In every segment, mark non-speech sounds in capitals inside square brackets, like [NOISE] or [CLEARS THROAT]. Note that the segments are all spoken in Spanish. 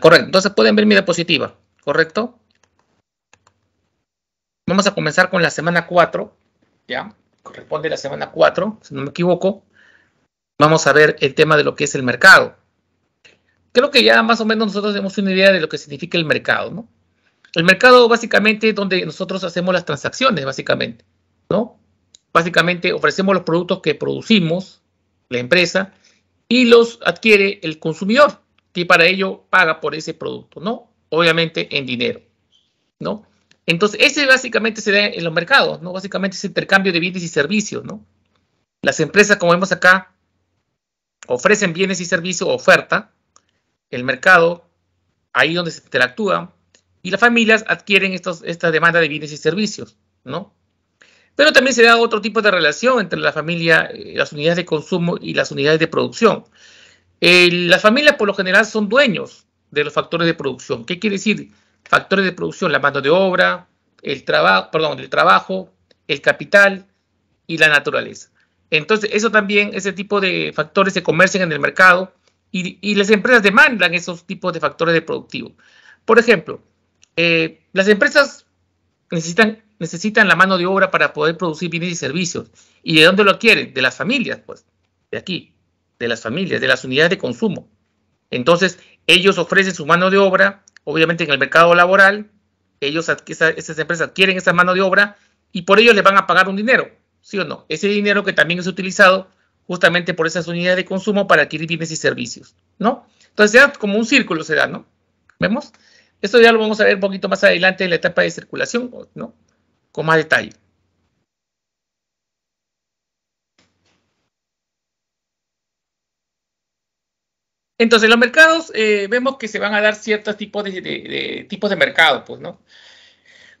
correcto. Entonces pueden ver mi diapositiva, ¿correcto? Vamos a comenzar con la semana 4, ¿ya? Corresponde a la semana 4, si no me equivoco. Vamos a ver el tema de lo que es el mercado. Creo que ya más o menos nosotros tenemos una idea de lo que significa el mercado, ¿no? El mercado básicamente es donde nosotros hacemos las transacciones, básicamente, ¿no? Básicamente ofrecemos los productos que producimos, la empresa, y los adquiere el consumidor, y para ello paga por ese producto, ¿no? Obviamente en dinero, ¿no? Entonces, ese básicamente se da en los mercados, ¿no? Básicamente es intercambio de bienes y servicios, ¿no? Las empresas, como vemos acá, ofrecen bienes y servicios, oferta, el mercado, ahí donde se interactúan, y las familias adquieren esta demanda de bienes y servicios, ¿no? Pero también se da otro tipo de relación entre la familia, eh, las unidades de consumo y las unidades de producción. Eh, las familias por lo general son dueños de los factores de producción. ¿Qué quiere decir? Factores de producción, la mano de obra, el trabajo, perdón, el trabajo, el capital y la naturaleza. Entonces, eso también, ese tipo de factores se comercian en el mercado y, las empresas demandan esos tipos de factores de productivo. Por ejemplo, eh, las empresas necesitan, necesitan la mano de obra para poder producir bienes y servicios. ¿Y de dónde lo quieren? De las familias, pues, de aquí de las familias, de las unidades de consumo. Entonces, ellos ofrecen su mano de obra, obviamente en el mercado laboral, ellos esas empresas adquieren esa mano de obra y por ello les van a pagar un dinero, ¿sí o no? Ese dinero que también es utilizado justamente por esas unidades de consumo para adquirir bienes y servicios, ¿no? Entonces, como un círculo, se da, ¿no? ¿Vemos? Esto ya lo vamos a ver un poquito más adelante en la etapa de circulación, ¿no? Con más detalle. Entonces, los mercados eh, vemos que se van a dar ciertos tipos de, de, tipos de mercado, pues, ¿no?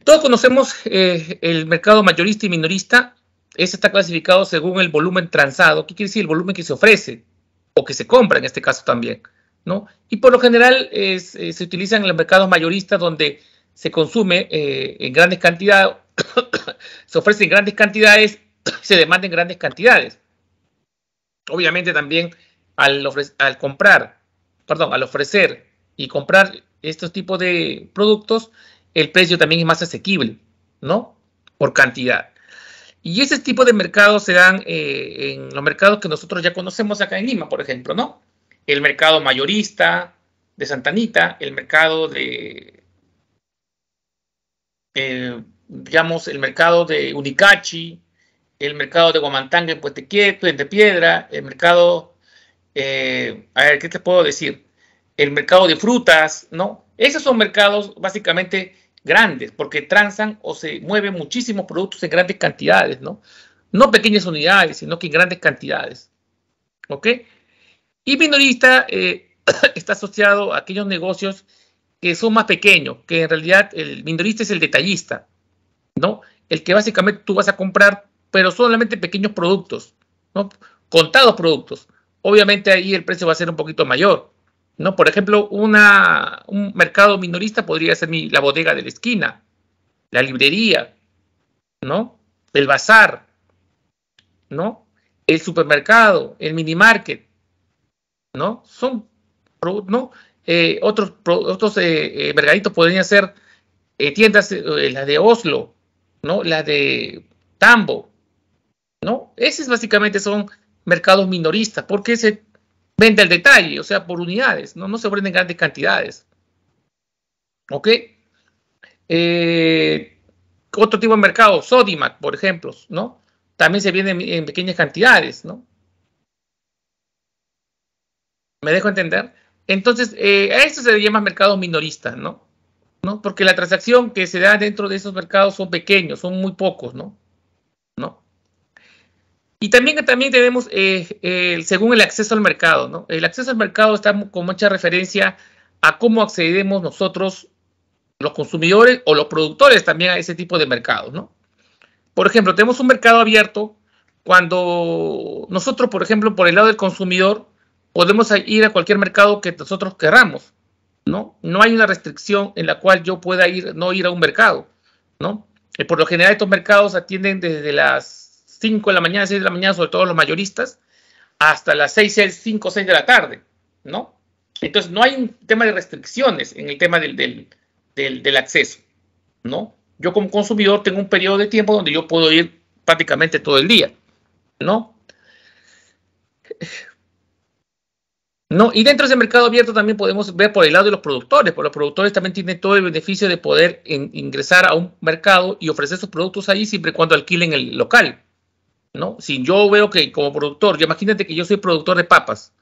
Todos conocemos eh, el mercado mayorista y minorista. Ese está clasificado según el volumen transado. ¿Qué quiere decir? El volumen que se ofrece o que se compra en este caso también, ¿no? Y por lo general eh, se utilizan en los mercados mayoristas donde se consume en grandes cantidades, [COUGHS] se ofrece en grandes cantidades, [COUGHS] se demanda en grandes cantidades. Obviamente también al, al comprar, perdón, al ofrecer y comprar estos tipos de productos, el precio también es más asequible, ¿no? Por cantidad. Y ese tipo de mercados se dan eh, en los mercados que nosotros ya conocemos acá en Lima, por ejemplo, ¿no? El mercado mayorista de Santanita, el mercado de, eh, digamos, el mercado de Unicachi, el mercado de Guamantanga en Puente Piedra, el mercado eh, a ver, ¿qué te puedo decir? El mercado de frutas, ¿no? Esos son mercados básicamente grandes, porque transan o se mueven muchísimos productos en grandes cantidades, ¿no? No pequeñas unidades, sino que en grandes cantidades. ¿Ok? Y minorista eh, [COUGHS] está asociado a aquellos negocios que son más pequeños, que en realidad el minorista es el detallista, ¿no? El que básicamente tú vas a comprar, pero solamente pequeños productos, ¿no? Contados productos obviamente ahí el precio va a ser un poquito mayor. ¿no? Por ejemplo, una, un mercado minorista podría ser la bodega de la esquina, la librería, ¿no? el bazar, ¿no? el supermercado, el minimarket. ¿no? Son ¿no? Eh, otros, otros eh, eh, mercaditos podrían ser tiendas, la de Oslo, ¿no? La de Tambo. ¿no? Esas básicamente son mercados minoristas, porque se vende al detalle, o sea, por unidades, no, no se venden grandes cantidades. ¿Ok? Eh, otro tipo de mercado, Sodimac, por ejemplo, ¿no? También se vende en, pequeñas cantidades, ¿no? ¿Me dejo entender? Entonces, eh, a esto se le llama mercado minorista, ¿no? ¿no? Porque la transacción que se da dentro de esos mercados son pequeños, son muy pocos, ¿no? Y también, también tenemos, eh, según el acceso al mercado, ¿no? El acceso al mercado está con mucha referencia a cómo accedemos nosotros, los consumidores o los productores también a ese tipo de mercados, ¿no? Por ejemplo, tenemos un mercado abierto cuando nosotros, por ejemplo, por el lado del consumidor, podemos ir a cualquier mercado que nosotros queramos, ¿no? No hay una restricción en la cual yo pueda ir, no ir a un mercado, ¿no? Eh, por lo general estos mercados atienden desde las 5 de la mañana, 6 de la mañana, sobre todo los mayoristas, hasta las 6, 5, 6 de la tarde, ¿no? Entonces, no hay un tema de restricciones en el tema del, acceso, ¿no? Yo como consumidor tengo un periodo de tiempo donde yo puedo ir prácticamente todo el día, ¿no? No, y dentro de ese mercado abierto también podemos ver por el lado de los productores, porque los productores también tienen todo el beneficio de poder ingresar a un mercado y ofrecer sus productos ahí siempre y cuando alquilen el local, ¿no? Si yo veo que como productor, yo imagínate que yo soy productor de papas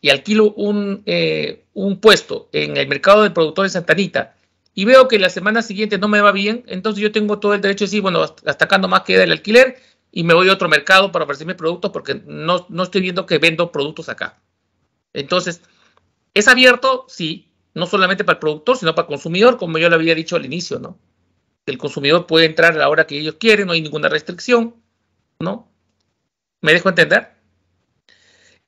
y alquilo un, eh, un puesto en el mercado del productor de productores Santanita y veo que la semana siguiente no me va bien, entonces yo tengo todo el derecho de decir, bueno, hasta acá más queda el alquiler y me voy a otro mercado para ofrecerme mis productos porque no, estoy viendo que vendo productos acá. Entonces, es abierto, sí, no solamente para el productor, sino para el consumidor, como yo lo había dicho al inicio, ¿no? El consumidor puede entrar a la hora que ellos quieren, no hay ninguna restricción, ¿no? ¿Me dejo entender?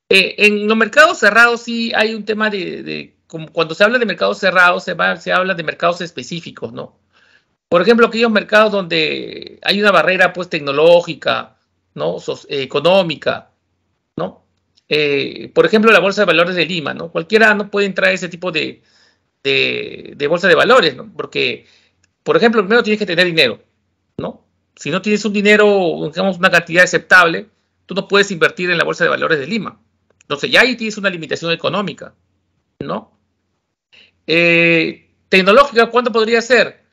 Eh, en los mercados cerrados sí hay un tema de, cuando se habla de mercados cerrados, se, va, se habla de mercados específicos, ¿no? Por ejemplo, aquellos mercados donde hay una barrera pues tecnológica, ¿no? Eh, económica, ¿no? Eh, por ejemplo, la Bolsa de Valores de Lima, ¿no? Cualquiera no puede entrar a ese tipo de bolsa de valores, ¿no? Porque, por ejemplo, primero tienes que tener dinero, ¿no? Si no tienes un dinero, digamos, una cantidad aceptable, tú no puedes invertir en la Bolsa de Valores de Lima. Entonces ya ahí tienes una limitación económica, ¿no? Eh, tecnológica, ¿cuándo podría ser?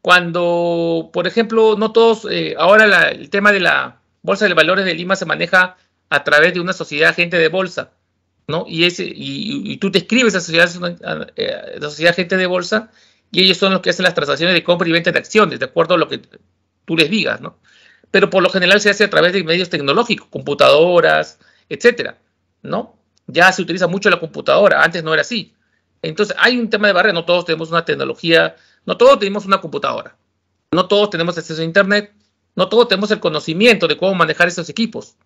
Cuando, por ejemplo, no todos, eh, ahora el tema de la Bolsa de Valores de Lima se maneja a través de una sociedad gente de bolsa, ¿no? Y, tú te escribes a sociedad, sociedad agente de bolsa y ellos son los que hacen las transacciones de compra y venta de acciones, de acuerdo a lo que tú les digas, ¿no? pero por lo general se hace a través de medios tecnológicos, computadoras, etcétera, ¿no? Ya se utiliza mucho la computadora, antes no era así. Entonces, hay un tema de barrera, no todos tenemos una tecnología, no todos tenemos una computadora, no todos tenemos acceso a Internet, no todos tenemos el conocimiento de cómo manejar esos equipos.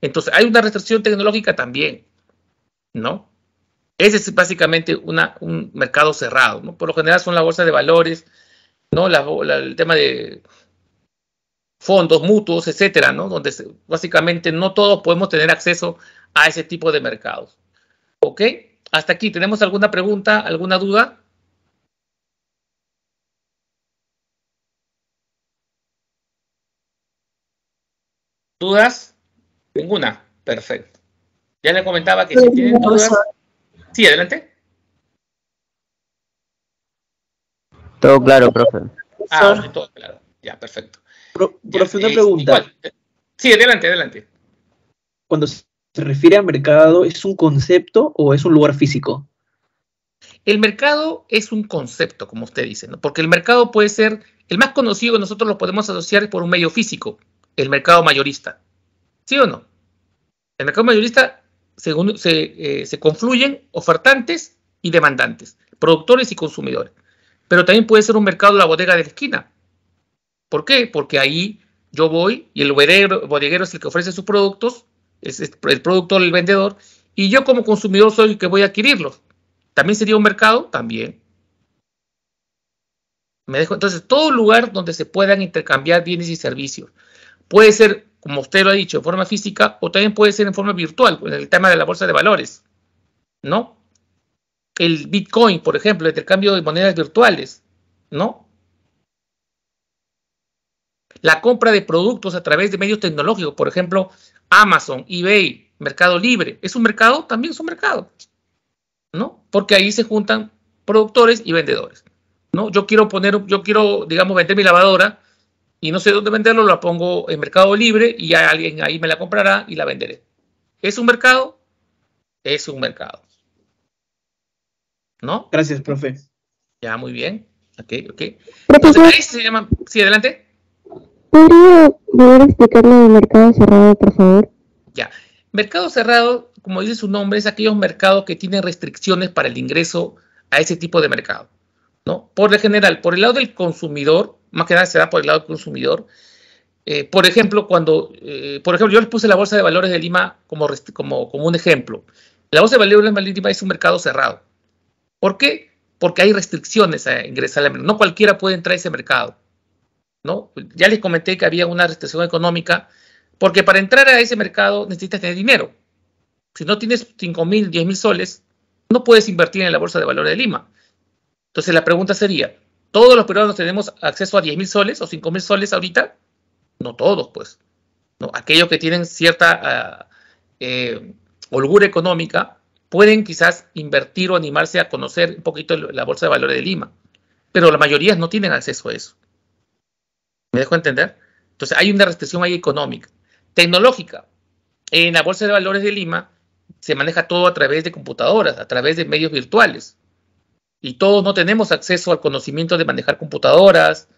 Entonces, hay una restricción tecnológica también, ¿no? Ese es básicamente una, un mercado cerrado, ¿no? Por lo general son las bolsas de valores, ¿no? el tema de fondos mutuos, etcétera, ¿no? Donde básicamente no todos podemos tener acceso a ese tipo de mercados. ¿Ok? Hasta aquí, ¿tenemos alguna pregunta, alguna duda? ¿Dudas? Ninguna. Perfecto. Ya le comentaba que si tienen dudas. Sí, adelante. Todo claro, profe. Ah, todo claro. Ya, perfecto. Pro, eh, pregunta. Eh, sí, adelante, adelante. Cuando se refiere a mercado, ¿es un concepto o es un lugar físico? El mercado es un concepto, como usted dice, ¿no? porque el mercado puede ser, el más conocido que nosotros lo podemos asociar por un medio físico, el mercado mayorista. ¿Sí o no? El mercado mayorista según, se, eh, se confluyen ofertantes y demandantes, productores y consumidores. Pero también puede ser un mercado de la bodega de la esquina, ¿Por qué? Porque ahí yo voy y el bodeguero, bodeguero es el que ofrece sus productos, es, el productor, el vendedor, y yo como consumidor soy el que voy a adquirirlos. ¿También sería un mercado? También. Me dejo, entonces, todo lugar donde se puedan intercambiar bienes y servicios. Puede ser, como usted lo ha dicho, en forma física o también puede ser en forma virtual, con el tema de la bolsa de valores. ¿No? El Bitcoin, por ejemplo, el intercambio de monedas virtuales. ¿No? la compra de productos a través de medios tecnológicos, por ejemplo, Amazon, eBay, Mercado Libre. ¿Es un mercado? También es un mercado, ¿no? Porque ahí se juntan productores y vendedores, ¿no? Yo quiero poner, yo quiero, digamos, vender mi lavadora y no sé dónde venderlo, la pongo en Mercado Libre y ya alguien ahí me la comprará y la venderé. ¿Es un mercado? Es un mercado. ¿No? Gracias, profe. Ya, muy bien. Ok, ok. Entonces, se Sí, adelante. ¿Podría volver a el mercado cerrado, por favor? Ya. Mercado cerrado, como dice su nombre, es aquellos mercados que tienen restricciones para el ingreso a ese tipo de mercado. ¿no? Por lo general, por el lado del consumidor, más que nada se da por el lado del consumidor. Eh, por ejemplo, cuando, eh, por ejemplo, yo les puse la Bolsa de Valores de Lima como, como, como un ejemplo. La Bolsa de Valores de Lima es un mercado cerrado. ¿Por qué? Porque hay restricciones a ingresar al No cualquiera puede entrar a ese mercado. Ya les comenté que había una restricción económica, porque para entrar a ese mercado necesitas tener dinero. Si no tienes 5 mil, 10 mil soles, no puedes invertir en la Bolsa de Valores de Lima. Entonces la pregunta sería, ¿todos los peruanos tenemos acceso a 10 mil soles o 5 mil soles ahorita? No todos, pues. No, aquellos que tienen cierta ah, eh, holgura económica pueden quizás invertir o animarse a conocer un poquito la Bolsa de Valores de Lima, pero la mayoría no tienen acceso a eso. ¿Me dejo entender? Entonces hay una restricción ahí económica. Tecnológica. En la Bolsa de Valores de Lima se maneja todo a través de computadoras, a través de medios virtuales. Y todos no tenemos acceso al conocimiento de manejar computadoras,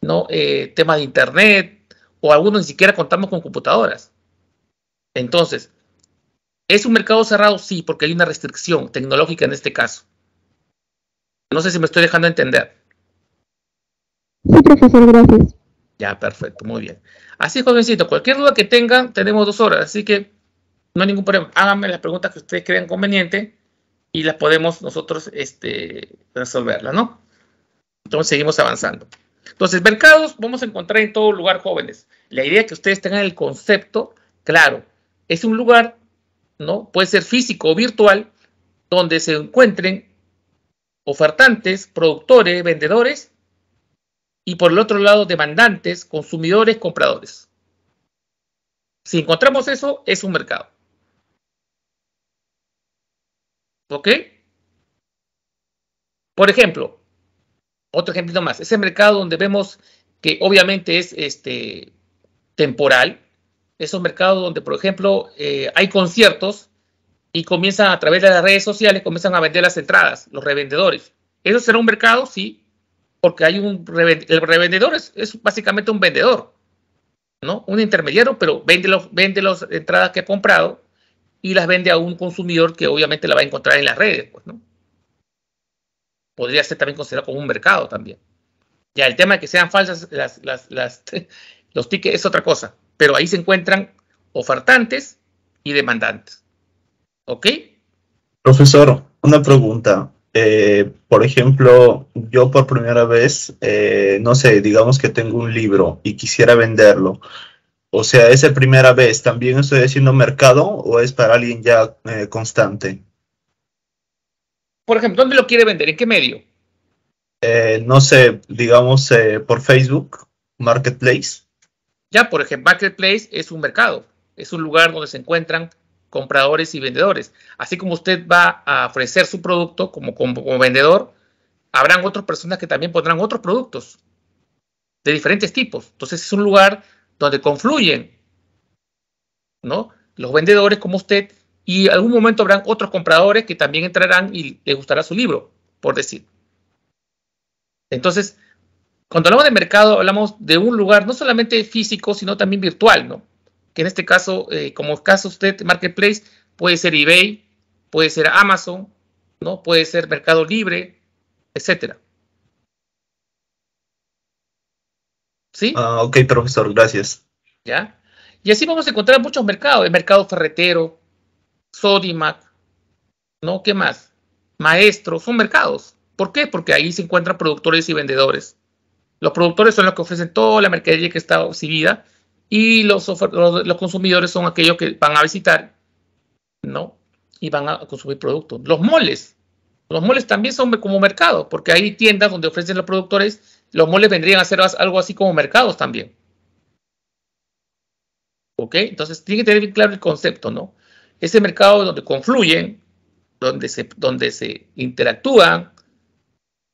¿no? Eh, temas de Internet, o algunos ni siquiera contamos con computadoras. Entonces, ¿es un mercado cerrado? Sí, porque hay una restricción tecnológica en este caso. No sé si me estoy dejando entender. Sí, profesor, gracias. Ya, perfecto, muy bien. Así, jovencito, cualquier duda que tengan, tenemos dos horas, así que no hay ningún problema. Háganme las preguntas que ustedes crean conveniente y las podemos nosotros este, resolverlas, ¿no? Entonces seguimos avanzando. Entonces, mercados vamos a encontrar en todo lugar jóvenes. La idea es que ustedes tengan el concepto claro. Es un lugar, ¿no? Puede ser físico o virtual, donde se encuentren ofertantes, productores, vendedores y por el otro lado demandantes, consumidores, compradores. Si encontramos eso, es un mercado. ¿Ok? Por ejemplo, otro ejemplo más, ese mercado donde vemos que obviamente es este, temporal, un mercado donde, por ejemplo, eh, hay conciertos y comienzan a través de las redes sociales, comienzan a vender las entradas, los revendedores. ¿Eso será un mercado? Sí porque hay un el revendedor es, básicamente un vendedor, ¿no? Un intermediario, pero vende los, vende las entradas que ha comprado y las vende a un consumidor que obviamente la va a encontrar en las redes, pues, ¿no? Podría ser también considerado como un mercado también. Ya el tema de que sean falsas las, las, [LAUGHS] los tickets es otra cosa, pero ahí se encuentran ofertantes y demandantes. ¿Ok? Profesor, una pregunta. Eh, por ejemplo, yo por primera vez, eh, no sé, digamos que tengo un libro y quisiera venderlo. O sea, es la primera vez también estoy haciendo mercado o es para alguien ya eh, constante? Por ejemplo, ¿dónde lo quiere vender? ¿En qué medio? no sé, digamos por Facebook, Marketplace. Ya, por ejemplo, Marketplace es un mercado, es un lugar donde se encuentran compradores y vendedores. Así como usted va a ofrecer su producto como, vendedor, habrán otras personas que también pondrán otros productos de diferentes tipos. Entonces es un lugar donde confluyen, ¿no? Los vendedores como usted y algún momento habrán otros compradores que también entrarán y les gustará su libro, por decir. Entonces, cuando hablamos de mercado, hablamos de un lugar no solamente físico, sino también virtual, ¿no? en este caso, como eh, como caso usted, Marketplace, puede ser eBay, puede ser Amazon, ¿no? puede ser Mercado Libre, etcétera. ¿Sí? Ah, ok, profesor, gracias. ¿Ya? Y así vamos a encontrar muchos mercados, el mercado ferretero, Sodimac, ¿no? ¿Qué más? Maestro, son mercados. ¿Por qué? Porque ahí se encuentran productores y vendedores. Los productores son los que ofrecen toda la mercadería que está exhibida y los, los, consumidores son aquellos que van a visitar, ¿no? Y van a consumir productos. Los moles, los moles también son como mercado porque hay tiendas donde ofrecen los productores, los moles vendrían a ser algo así como mercados también. ¿Ok? Entonces tiene que tener bien claro el concepto, ¿no? Ese mercado donde confluyen, donde se, donde se interactúan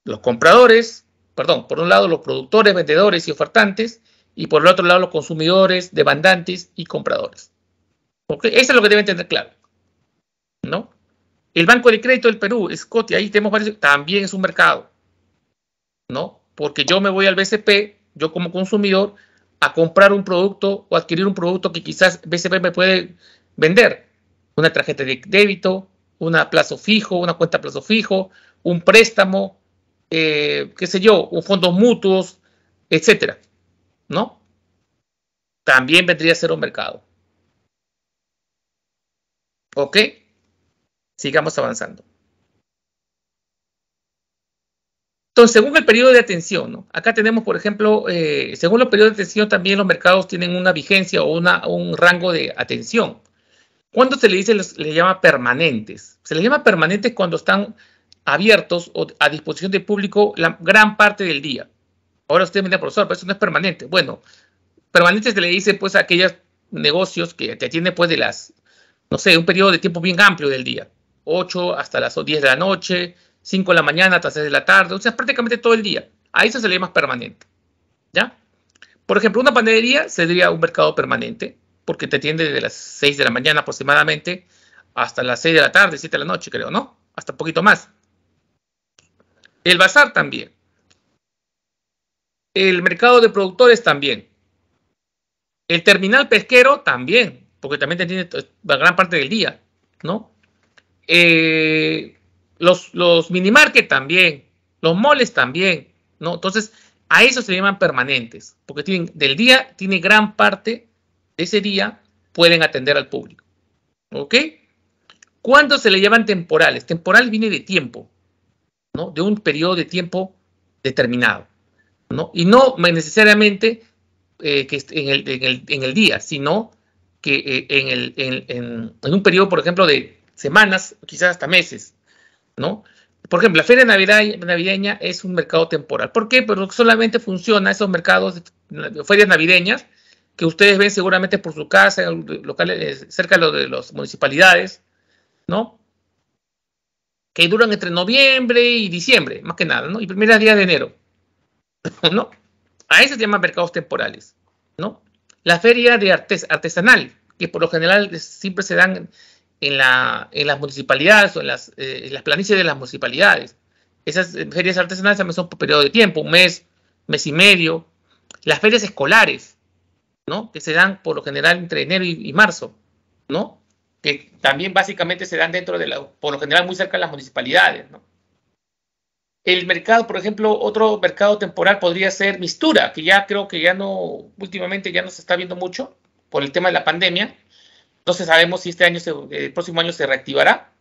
los compradores, perdón, por un lado los productores, vendedores y ofertantes, y por el otro lado los consumidores, demandantes y compradores. Porque Eso es lo que deben tener claro. ¿No? El Banco de Crédito del Perú, Scotty, ahí tenemos varios, también es un mercado. ¿No? Porque yo me voy al BCP, yo como consumidor, a comprar un producto o adquirir un producto que quizás BCP me puede vender. Una tarjeta de débito, una plazo fijo, una cuenta plazo fijo, un préstamo, eh, qué sé yo, un fondo mutuos, etcétera. ¿no? También vendría a ser un mercado. ¿Ok? Sigamos avanzando. Entonces, según el periodo de atención, ¿no? acá tenemos, por ejemplo, eh, según los periodos de atención, también los mercados tienen una vigencia o una, un rango de atención. ¿Cuándo se le dice, Le llama permanentes? Se les llama permanentes cuando están abiertos o a disposición del público la gran parte del día ahora usted me dice, profesor, pero eso no es permanente. Bueno, permanente se le dice pues a aquellos negocios que te atienden pues de las, no sé, un periodo de tiempo bien amplio del día, 8 hasta las 10 de la noche, 5 de la mañana hasta 6 de la tarde, o sea, prácticamente todo el día. A eso se le llama permanente, ¿ya? Por ejemplo, una panadería sería un mercado permanente, porque te atiende de las 6 de la mañana aproximadamente hasta las 6 de la tarde, 7 de la noche, creo, ¿no? Hasta un poquito más. El bazar también. El mercado de productores también. El terminal pesquero también, porque también tiene la gran parte del día, ¿no? Eh, los, mini minimarket también, los moles también, ¿no? Entonces, a eso se llaman permanentes, porque tienen, del día tiene gran parte de ese día pueden atender al público. ¿Ok? ¿Cuándo se le llaman temporales? Temporal viene de tiempo, ¿no? De un periodo de tiempo determinado. Y no necesariamente eh, que en, el, en, el, día, sino que eh, en, un periodo, por ejemplo, de semanas, quizás hasta meses, ¿no? Por ejemplo, la feria navideña, es un mercado temporal. ¿Por qué? Porque solamente funciona esos mercados, ferias navideñas, que ustedes ven seguramente por su casa, locales, eh, cerca de las municipalidades, ¿no? Que duran entre noviembre y diciembre, más que nada, ¿no? Y primeros días de enero. [LAUGHS] ¿no? A eso se llaman mercados temporales, ¿no? La feria de artes, artesanal, que por lo general siempre se dan en, las municipalidades o en las, eh, las planicies de las municipalidades. Esas ferias artesanales también son por periodo de tiempo, un mes, mes y medio. Las ferias escolares, ¿no? Que se dan por lo general entre enero y, y marzo, ¿no? Que también básicamente se dan dentro de la, por lo general muy cerca de las municipalidades, ¿no? el mercado, por ejemplo, otro mercado temporal podría ser Mistura, que ya creo que ya no, últimamente ya no se está viendo mucho por el tema de la pandemia. Entonces sabemos si este año, el próximo año se reactivará,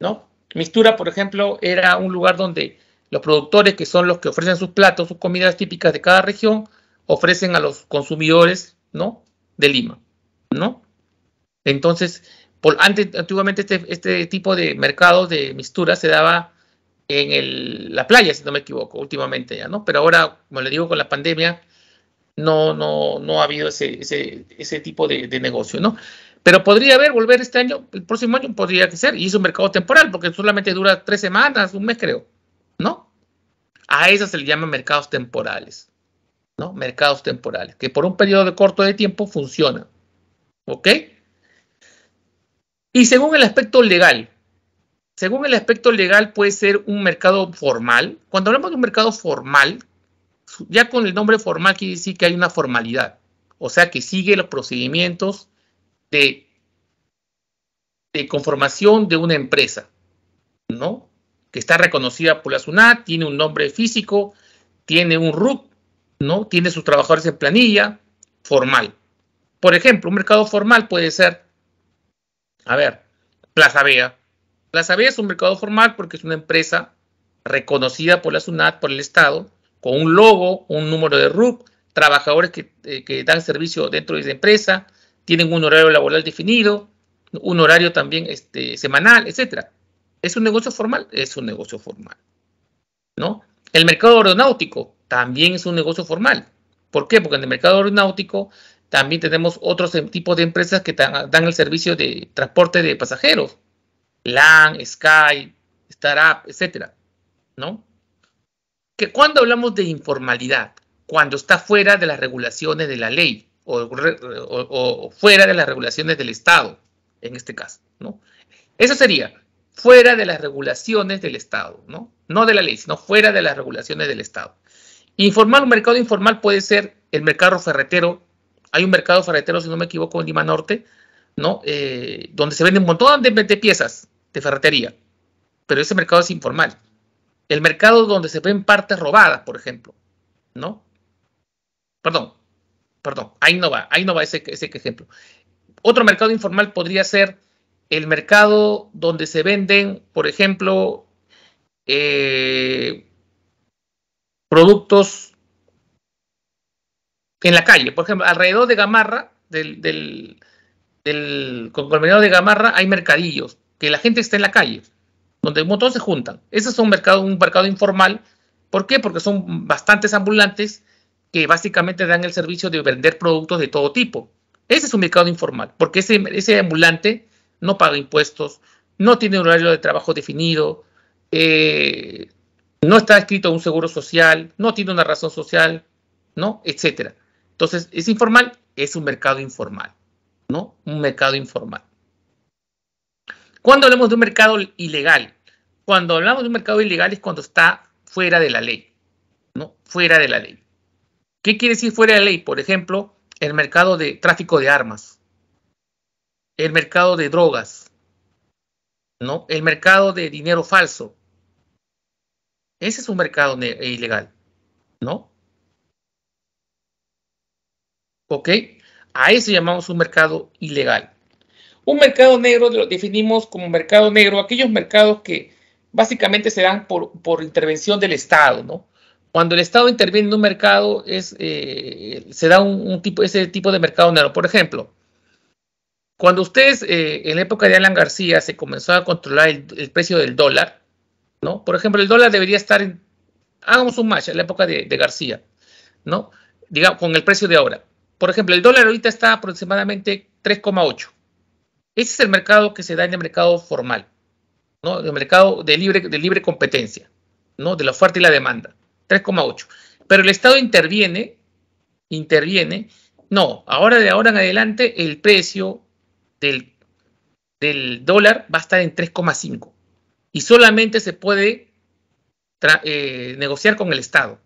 ¿no? Mistura, por ejemplo, era un lugar donde los productores, que son los que ofrecen sus platos, sus comidas típicas de cada región, ofrecen a los consumidores, ¿no? De Lima, ¿no? Entonces, por, antiguamente este, este tipo de mercado de Mistura se daba en la playa, si no me equivoco, últimamente ya, ¿no? Pero ahora, como le digo, con la pandemia, no, no, no ha habido ese, tipo de, negocio, ¿no? Pero podría haber, volver este año, el próximo año podría ser, y es un mercado temporal, porque solamente dura tres semanas, un mes creo, ¿no? A eso se le llama mercados temporales, ¿no? Mercados temporales, que por un periodo de corto de tiempo funcionan, ¿ok? Y según el aspecto legal, según el aspecto legal, puede ser un mercado formal. Cuando hablamos de un mercado formal, ya con el nombre formal quiere decir que hay una formalidad, o sea que sigue los procedimientos de, conformación de una empresa, ¿no? Que está reconocida por la SUNAT, tiene un nombre físico, tiene un RUC, ¿no? Tiene sus trabajadores en planilla, formal. Por ejemplo, un mercado formal puede ser, a ver, Plaza Vea, la SABE es un mercado formal porque es una empresa reconocida por la SUNAT, por el Estado, con un logo, un número de RUC, trabajadores eh, que, dan servicio dentro de esa empresa, tienen un horario laboral definido, un horario también este, semanal, etc. ¿Es un negocio formal? Es un negocio formal. ¿no? El mercado aeronáutico también es un negocio formal. ¿Por qué? Porque en el mercado aeronáutico también tenemos otros em, tipos de empresas que dan el servicio de transporte de pasajeros, LAN, Sky, Startup, etcétera, ¿no? Que cuando hablamos de informalidad, cuando está fuera de las regulaciones de la ley o, fuera de las regulaciones del Estado, en este caso, ¿no? Eso sería fuera de las regulaciones del Estado, ¿no? No de la ley, sino fuera de las regulaciones del Estado. Informal, un mercado informal puede ser el mercado ferretero. Hay un mercado ferretero, si no me equivoco, en Lima Norte, ¿no? Eh, donde se venden un montón de, piezas, de ferretería, pero ese mercado es informal. El mercado donde se ven partes robadas, por ejemplo, ¿no? Perdón, perdón, ahí no va, ahí no va ese, ese ejemplo. Otro mercado informal podría ser el mercado donde se venden, por ejemplo, eh, productos en la calle. Por ejemplo, alrededor de Gamarra, del, del, del conglomerado de Gamarra, hay mercadillos que la gente está en la calle, donde un montón se juntan. Ese es un mercado, un mercado informal. ¿Por qué? Porque son bastantes ambulantes que básicamente dan el servicio de vender productos de todo tipo. Ese es un mercado informal, porque ese, ambulante no paga impuestos, no tiene un horario de trabajo definido, eh, no está escrito un seguro social, no tiene una razón social, ¿no? Etcétera. Entonces, es informal, es un mercado informal, ¿no? Un mercado informal. Cuando hablamos de un mercado ilegal, cuando hablamos de un mercado ilegal es cuando está fuera de la ley, ¿no? Fuera de la ley. ¿Qué quiere decir fuera de la ley? Por ejemplo, el mercado de tráfico de armas, el mercado de drogas, ¿no? El mercado de dinero falso. Ese es un mercado eh, ilegal, ¿no? ¿Ok? A eso llamamos un mercado ilegal. Un mercado negro lo definimos como mercado negro, aquellos mercados que básicamente se dan por, intervención del Estado, ¿no? Cuando el Estado interviene en un mercado, es, eh, se da un, tipo, ese tipo de mercado negro. Por ejemplo, cuando ustedes, eh, en la época de Alan García, se comenzó a controlar el, precio del dólar, ¿no? Por ejemplo, el dólar debería estar en, hagamos un match, en la época de, García, ¿no? Digamos, con el precio de ahora. Por ejemplo, el dólar ahorita está aproximadamente 3,8. Ese es el mercado que se da en el mercado formal, ¿no? El mercado de libre, de libre competencia, ¿no? De la oferta y la demanda, 3,8. Pero el Estado interviene, interviene, no, ahora de ahora en adelante el precio del, dólar va a estar en 3,5 y solamente se puede eh, negociar con el Estado.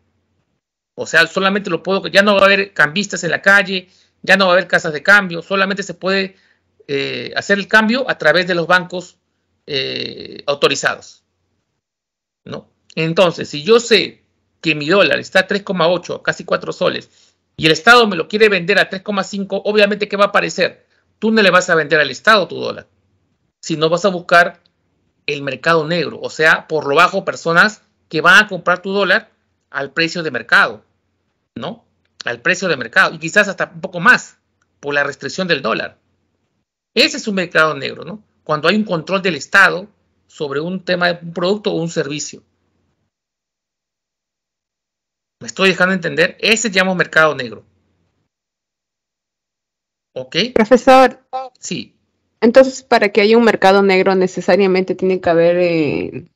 O sea, solamente lo puedo, ya no va a haber cambistas en la calle, ya no va a haber casas de cambio, solamente se puede eh, hacer el cambio a través de los bancos eh, autorizados. ¿no? Entonces, si yo sé que mi dólar está a 3,8, casi 4 soles, y el Estado me lo quiere vender a 3,5, obviamente, ¿qué va a aparecer? Tú no le vas a vender al Estado tu dólar, sino vas a buscar el mercado negro, o sea, por lo bajo personas que van a comprar tu dólar al precio de mercado, ¿no? Al precio de mercado, y quizás hasta un poco más por la restricción del dólar. Ese es un mercado negro, ¿no? Cuando hay un control del Estado sobre un tema de un producto o un servicio. ¿Me estoy dejando entender? Ese llamo mercado negro. ¿Ok? Profesor. Sí. Entonces, para que haya un mercado negro, necesariamente tiene que haber eh,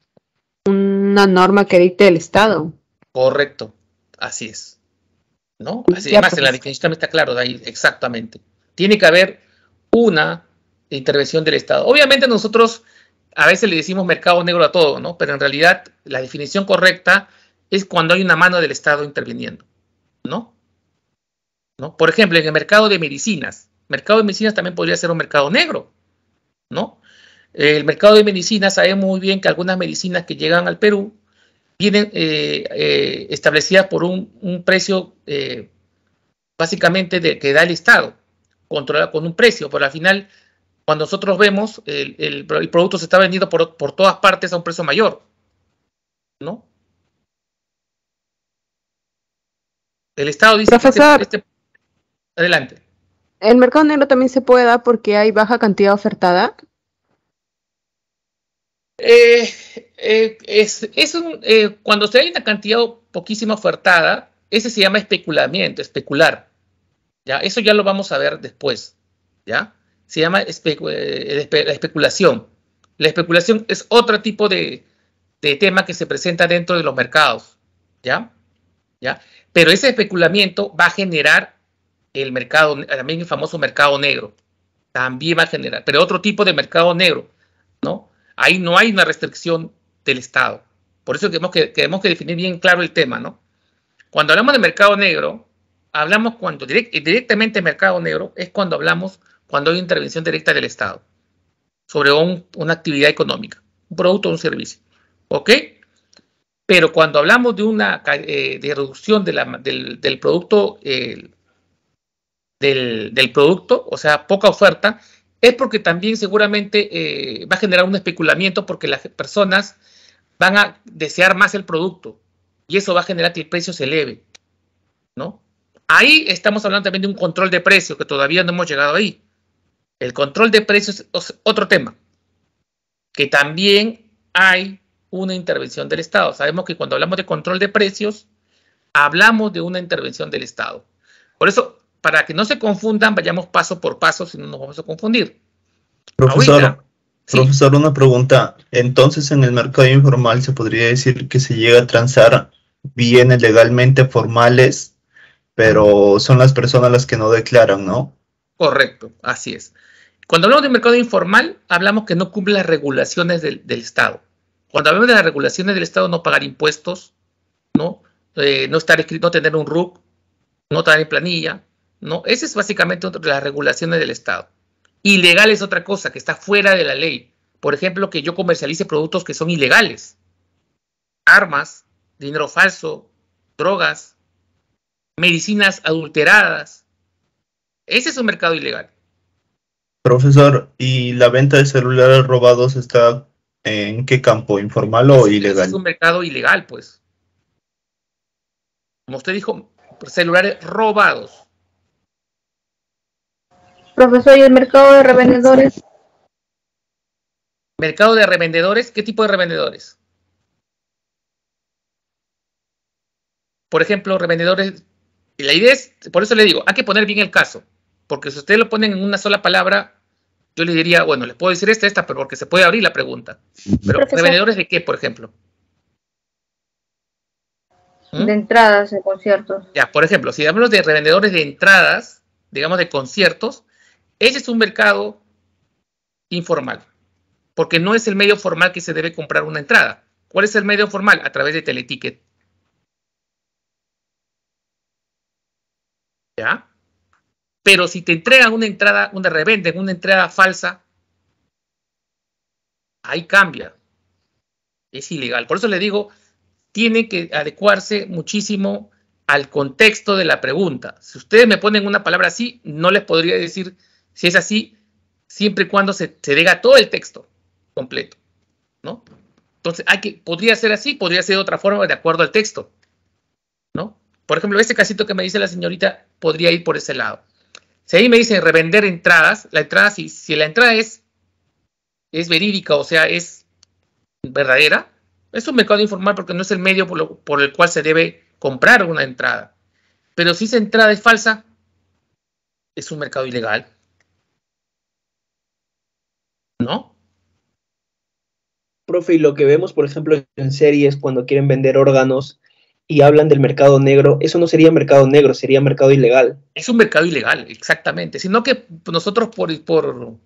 una norma que dicte el Estado. Correcto, así es. ¿No? Así, además, en la definición está claro, de ahí, exactamente. Tiene que haber una intervención del Estado. Obviamente nosotros a veces le decimos mercado negro a todo, ¿no? Pero en realidad la definición correcta es cuando hay una mano del Estado interviniendo, ¿no? ¿No? Por ejemplo, en el mercado de medicinas, mercado de medicinas también podría ser un mercado negro, ¿no? El mercado de medicinas, sabemos muy bien que algunas medicinas que llegan al Perú vienen eh, eh, establecidas por un, precio eh, básicamente que da el Estado, controlado con un precio, pero al final cuando nosotros vemos el, producto se está vendiendo por, todas partes a un precio mayor, ¿no? El Estado dice que este, este, adelante. El mercado negro también se puede dar porque hay baja cantidad ofertada. Eh, eh, es, eh, cuando se hay una cantidad poquísima ofertada, ese se llama especulamiento, especular. ¿ya? Eso ya lo vamos a ver después. ¿ya? se llama eh, la especulación. La especulación es otro tipo de, tema que se presenta dentro de los mercados, ¿ya? ¿Ya? Pero ese especulamiento va a generar el mercado, también el famoso mercado negro, también va a generar, pero otro tipo de mercado negro, ¿no? Ahí no hay una restricción del Estado. Por eso tenemos que, que definir bien claro el tema, ¿no? Cuando hablamos de mercado negro, hablamos cuando direct, directamente mercado negro es cuando hablamos cuando hay intervención directa del Estado sobre una actividad económica, un producto o un servicio. ¿Ok? Pero cuando hablamos de una eh, de reducción del, producto, del, producto, o sea, poca oferta, es porque también seguramente eh, va a generar un especulamiento porque las personas van a desear más el producto y eso va a generar que el precio se eleve, ¿no? Ahí estamos hablando también de un control de precio que todavía no hemos llegado ahí. El control de precios es otro tema, que también hay una intervención del Estado. Sabemos que cuando hablamos de control de precios, hablamos de una intervención del Estado. Por eso, para que no se confundan, vayamos paso por paso, si no nos vamos a confundir. Profesor, una pregunta. Entonces, en el mercado informal se podría decir que se llega a transar bienes legalmente formales, pero son las personas las que no declaran, ¿no? Correcto, así es. Cuando hablamos de mercado informal, hablamos que no cumple las regulaciones del, Estado. Cuando hablamos de las regulaciones del Estado, no pagar impuestos, ¿no? Eh, no estar escrito, no tener un RUC, no en planilla, ¿no? Esa es básicamente otra de las regulaciones del Estado. Ilegal es otra cosa que está fuera de la ley. Por ejemplo, que yo comercialice productos que son ilegales. Armas, dinero falso, drogas, medicinas adulteradas. Ese es un mercado ilegal. Profesor, ¿y la venta de celulares robados está en qué campo? ¿Informal o pues, ilegal? Es un mercado ilegal, pues. Como usted dijo, celulares robados. Profesor, ¿y el mercado de revendedores? ¿Mercado de revendedores? ¿Qué tipo de revendedores? Por ejemplo, revendedores. La idea es, por eso le digo, hay que poner bien el caso. Porque si ustedes lo ponen en una sola palabra, yo les diría, bueno, les puedo decir esta, esta, pero porque se puede abrir la pregunta. Pero revendedores de qué, por ejemplo? ¿Mm? De entradas de conciertos. Ya, por ejemplo, si hablamos de revendedores de entradas, digamos de conciertos, ese es un mercado informal, porque no es el medio formal que se debe comprar una entrada. ¿Cuál es el medio formal? A través de Teleticket. ¿Ya? Pero si te entregan una entrada, una en una entrada falsa, ahí cambia. Es ilegal. Por eso le digo, tiene que adecuarse muchísimo al contexto de la pregunta. Si ustedes me ponen una palabra así, no les podría decir si es así, siempre y cuando se, se diga todo el texto completo, ¿no? Entonces, hay que, podría ser así, podría ser de otra forma de acuerdo al texto, ¿no? Por ejemplo, este casito que me dice la señorita podría ir por ese lado. Si ahí me dicen revender entradas, la entrada, si, si la entrada es, es verídica, o sea, es verdadera, es un mercado informal porque no es el medio por, por el cual se debe comprar una entrada. Pero si esa entrada es falsa, es un mercado ilegal. ¿No? Profe, y lo que vemos, por ejemplo, en series cuando quieren vender órganos, y hablan del mercado negro, eso no sería mercado negro, sería mercado ilegal. Es un mercado ilegal, exactamente. Sino que nosotros por, por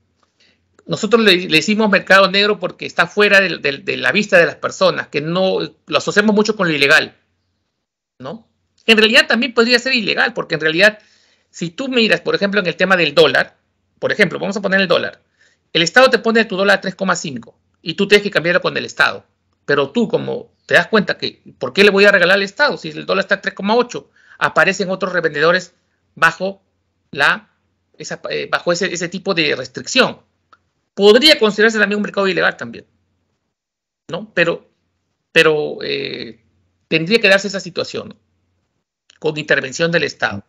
nosotros le, decimos mercado negro porque está fuera de, la vista de las personas, que no lo asociamos mucho con lo ilegal, ¿no? En realidad también podría ser ilegal, porque en realidad, si tú miras, por ejemplo, en el tema del dólar, por ejemplo, vamos a poner el dólar, el Estado te pone tu dólar a 3,5 y tú tienes que cambiarlo con el Estado, pero tú como te das cuenta que, ¿por qué le voy a regalar al Estado si el dólar está 3,8? Aparecen otros revendedores bajo, la, eh, bajo ese, tipo de restricción. Podría considerarse también un mercado ilegal también, ¿no? Pero, pero eh, tendría que darse esa situación con intervención del Estado.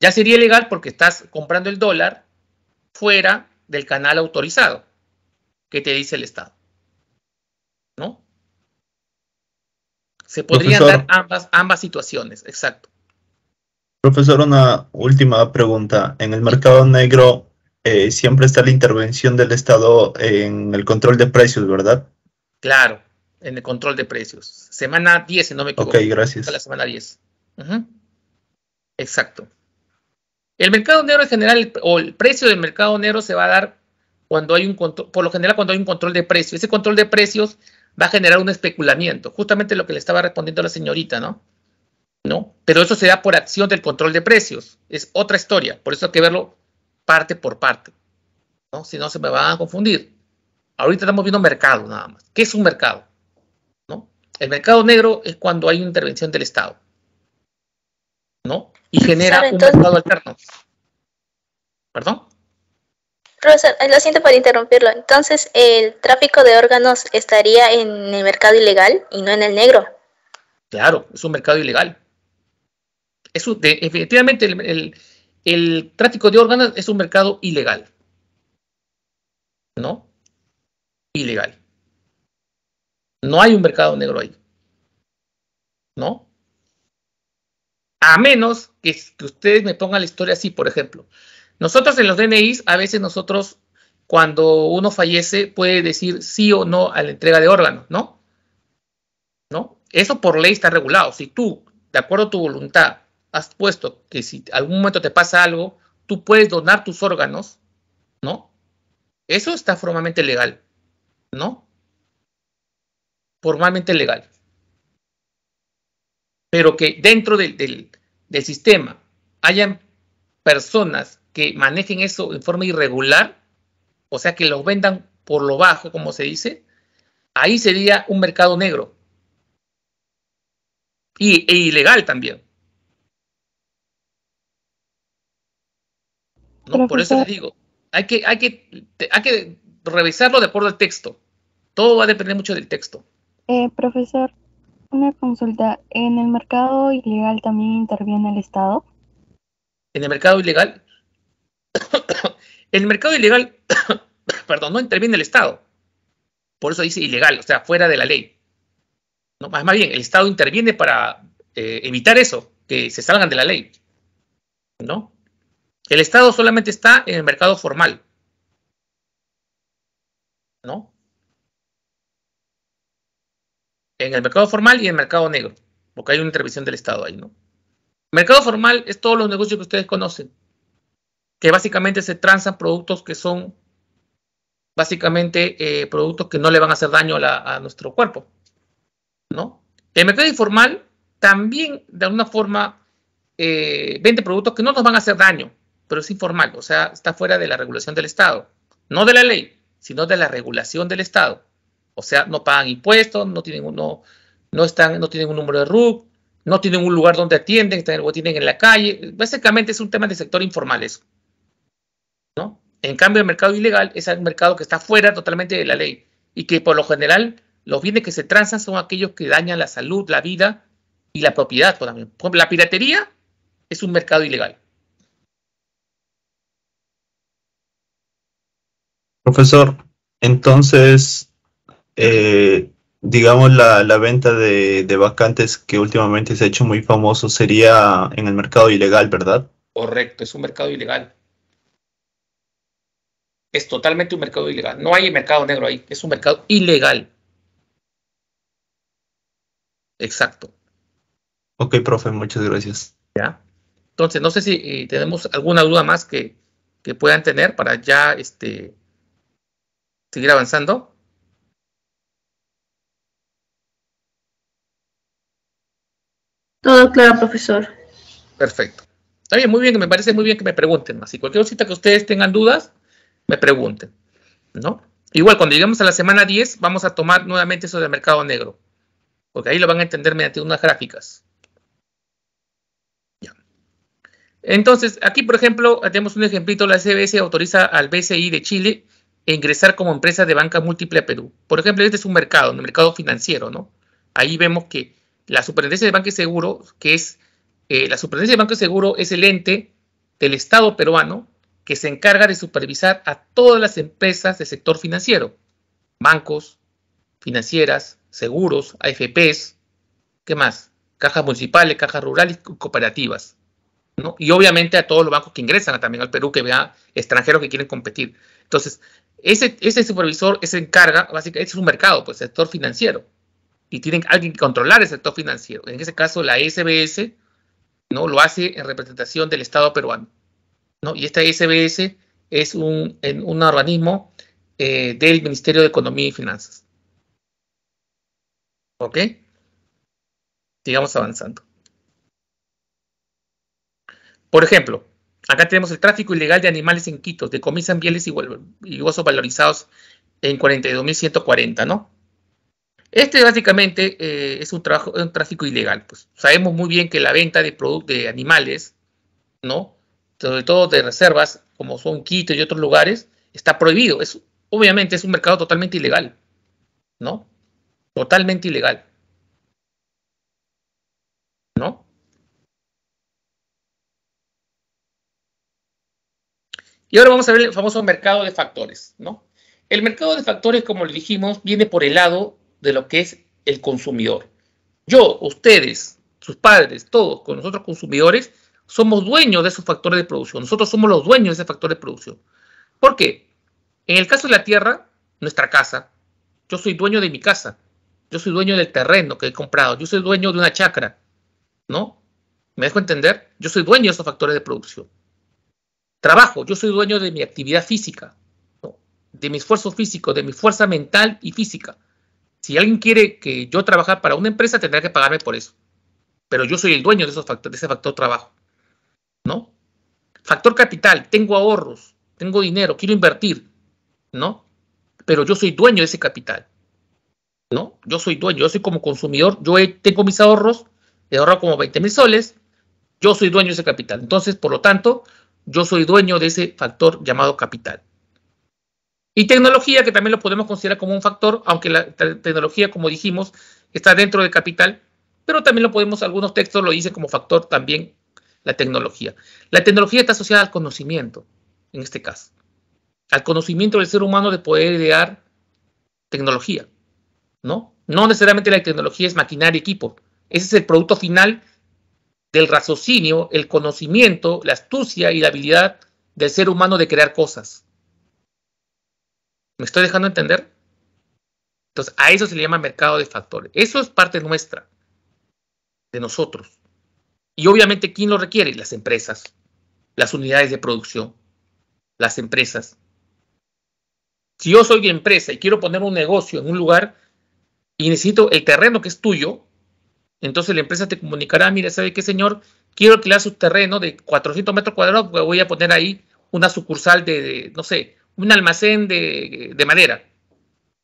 Ya sería ilegal porque estás comprando el dólar fuera del canal autorizado que te dice el Estado, ¿no? Se podrían dar ambas, ambas situaciones, exacto. Profesor, una última pregunta. En el mercado negro eh, siempre está la intervención del Estado en el control de precios, ¿verdad? Claro, en el control de precios. Semana 10, si no me equivoco. Ok, gracias. la semana 10. Exacto. El mercado negro en general, o el precio del mercado negro se va a dar cuando hay un control, por lo general cuando hay un control de precios. Ese control de precios va a generar un especulamiento, justamente lo que le estaba respondiendo la señorita, ¿no? ¿No? Pero eso se da por acción del control de precios, es otra historia, por eso hay que verlo parte por parte, ¿no? Si no se me van a confundir. Ahorita estamos viendo mercado nada más. ¿Qué es un mercado? ¿No? El mercado negro es cuando hay una intervención del Estado, ¿no? Y genera un mercado alterno. ¿Perdón? Profesor, lo siento por interrumpirlo. Entonces, ¿el tráfico de órganos estaría en el mercado ilegal y no en el negro? Claro, es un mercado ilegal. efectivamente, el, tráfico de órganos es un mercado ilegal. ¿No? Ilegal. No hay un mercado negro ahí. ¿No? A menos que, ustedes me pongan la historia así, por ejemplo. Nosotros en los DNIs, a veces nosotros, cuando uno fallece, puede decir sí o no a la entrega de órganos, ¿no? ¿No? Eso por ley está regulado. Si tú, de acuerdo a tu voluntad, has puesto que si algún momento te pasa algo, tú puedes donar tus órganos, ¿no? Eso está formalmente legal, ¿no? Formalmente legal. Pero que dentro del, del sistema hayan personas que manejen eso de forma irregular, o sea, que los vendan por lo bajo, como se dice, ahí sería un mercado negro. Y, e ilegal también. ¿no? Por eso les digo, hay que, hay que, hay que revisarlo de acuerdo al texto. Todo va a depender mucho del texto. Eh, profesor, una consulta. ¿En el mercado ilegal también interviene el Estado? En el mercado ilegal, el mercado ilegal, [COUGHS] perdón, no interviene el Estado. Por eso dice ilegal, o sea, fuera de la ley. No, más, bien, el Estado interviene para eh, evitar eso, que se salgan de la ley. ¿No? El Estado solamente está en el mercado formal. ¿No? En el mercado formal y en el mercado negro, porque hay una intervención del Estado ahí, ¿no? Mercado formal es todos los negocios que ustedes conocen que básicamente se transan productos que son básicamente eh, productos que no le van a hacer daño a, nuestro cuerpo. ¿no? El mercado informal también de alguna forma eh, vende productos que no nos van a hacer daño, pero es informal, o sea, está fuera de la regulación del Estado, no de la ley, sino de la regulación del Estado. O sea, no pagan impuestos, no tienen, uno, no, están, no tienen un número de RUC, no tienen un lugar donde atienden, están, o tienen en la calle. Básicamente es un tema de sector informal eso. En cambio, el mercado ilegal es el mercado que está fuera totalmente de la ley y que por lo general los bienes que se transan son aquellos que dañan la salud, la vida y la propiedad. Por ejemplo, la piratería es un mercado ilegal. Profesor, entonces, eh, digamos, la, venta de, vacantes que últimamente se ha hecho muy famoso sería en el mercado ilegal, ¿verdad? Correcto, es un mercado ilegal es totalmente un mercado ilegal. No hay mercado negro ahí, es un mercado ilegal. Exacto. Ok, profe, muchas gracias. Ya. Entonces, no sé si eh, tenemos alguna duda más que, que, puedan tener para ya este, seguir avanzando. Todo claro, profesor. Perfecto. Está bien, muy bien, me parece muy bien que me pregunten. más. Y cualquier cosita que ustedes tengan dudas, me pregunten, ¿no? Igual, cuando lleguemos a la semana 10, vamos a tomar nuevamente eso del mercado negro, porque ahí lo van a entender mediante unas gráficas. Entonces, aquí, por ejemplo, tenemos un ejemplito, la CBS autoriza al BCI de Chile e ingresar como empresa de banca múltiple a Perú. Por ejemplo, este es un mercado, un mercado financiero, ¿no? Ahí vemos que la Superintendencia de Banco y Seguro, que es, eh, la Superintendencia de Banca Seguro es el ente del Estado peruano que se encarga de supervisar a todas las empresas del sector financiero, bancos, financieras, seguros, AFPs, ¿qué más? Cajas municipales, cajas rurales, cooperativas. ¿no? Y obviamente a todos los bancos que ingresan también al Perú, que vean extranjeros que quieren competir. Entonces, ese, supervisor se encarga, básicamente, es un mercado, pues, sector financiero. Y tienen alguien que controlar el sector financiero. En ese caso, la SBS ¿no? lo hace en representación del Estado peruano. Y esta SBS es un, un organismo eh, del Ministerio de Economía y Finanzas. ¿Ok? Sigamos avanzando. Por ejemplo, acá tenemos el tráfico ilegal de animales en Quito, de en y, y huesos valorizados en 42.140, ¿no? Este básicamente eh, es un, trabajo, un tráfico ilegal. Pues sabemos muy bien que la venta de, de animales, ¿no? sobre todo de reservas, como son Quito y otros lugares, está prohibido. Es, obviamente es un mercado totalmente ilegal, ¿no? Totalmente ilegal. ¿No? Y ahora vamos a ver el famoso mercado de factores, ¿no? El mercado de factores, como les dijimos, viene por el lado de lo que es el consumidor. Yo, ustedes, sus padres, todos, con nosotros consumidores, somos dueños de esos factores de producción. Nosotros somos los dueños de ese factor de producción. ¿Por qué? En el caso de la tierra, nuestra casa, yo soy dueño de mi casa, yo soy dueño del terreno que he comprado, yo soy dueño de una chacra, ¿no? ¿Me dejo entender? Yo soy dueño de esos factores de producción. Trabajo, yo soy dueño de mi actividad física, de mi esfuerzo físico, de mi fuerza mental y física. Si alguien quiere que yo trabaje para una empresa, tendrá que pagarme por eso. Pero yo soy el dueño de, esos factores, de ese factor trabajo. ¿no? Factor capital, tengo ahorros, tengo dinero, quiero invertir, ¿no? Pero yo soy dueño de ese capital, ¿no? Yo soy dueño, yo soy como consumidor, yo tengo mis ahorros, he ahorrado como 20 mil soles, yo soy dueño de ese capital. Entonces, por lo tanto, yo soy dueño de ese factor llamado capital. Y tecnología, que también lo podemos considerar como un factor, aunque la tecnología, como dijimos, está dentro de capital, pero también lo podemos, algunos textos lo dicen como factor también la tecnología. La tecnología está asociada al conocimiento, en este caso, al conocimiento del ser humano de poder idear tecnología, ¿no? No necesariamente la tecnología es maquinaria y equipo. Ese es el producto final del raciocinio, el conocimiento, la astucia y la habilidad del ser humano de crear cosas. ¿Me estoy dejando entender? Entonces, a eso se le llama mercado de factores. Eso es parte nuestra, de nosotros. Y obviamente, ¿quién lo requiere? Las empresas, las unidades de producción, las empresas. Si yo soy empresa y quiero poner un negocio en un lugar y necesito el terreno que es tuyo, entonces la empresa te comunicará, mira, ¿sabe qué, señor? Quiero alquilar su terreno de 400 metros cuadrados, porque voy a poner ahí una sucursal de, no sé, un almacén de, madera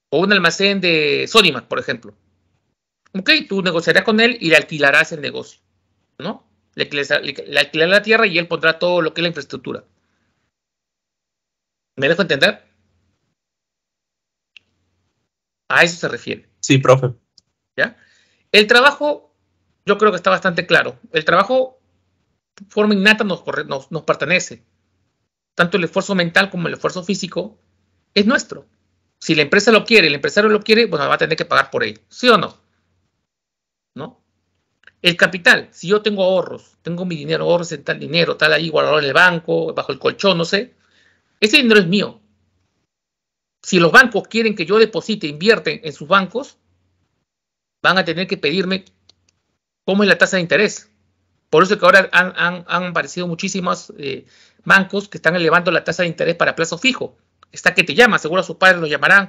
o un almacén de Sodimac, por ejemplo. Ok, tú negociarás con él y le alquilarás el negocio. ¿no? Le, la tierra y él pondrá todo lo que es la infraestructura. ¿Me dejo entender? A eso se refiere. Sí, profe. ¿Ya? El trabajo, yo creo que está bastante claro. El trabajo, forma innata, nos, nos, pertenece. Tanto el esfuerzo mental como el esfuerzo físico es nuestro. Si la empresa lo quiere, el empresario lo quiere, bueno, va a tener que pagar por él ¿Sí o no? ¿No? El capital, si yo tengo ahorros, tengo mi dinero, ahorros en tal dinero, tal ahí guardado en el banco, bajo el colchón, no sé, ese dinero es mío. Si los bancos quieren que yo deposite, invierten en sus bancos, van a tener que pedirme cómo es la tasa de interés. Por eso que ahora han, aparecido muchísimos eh, bancos que están elevando la tasa de interés para plazo fijo. Está que te llama, seguro a sus padres lo llamarán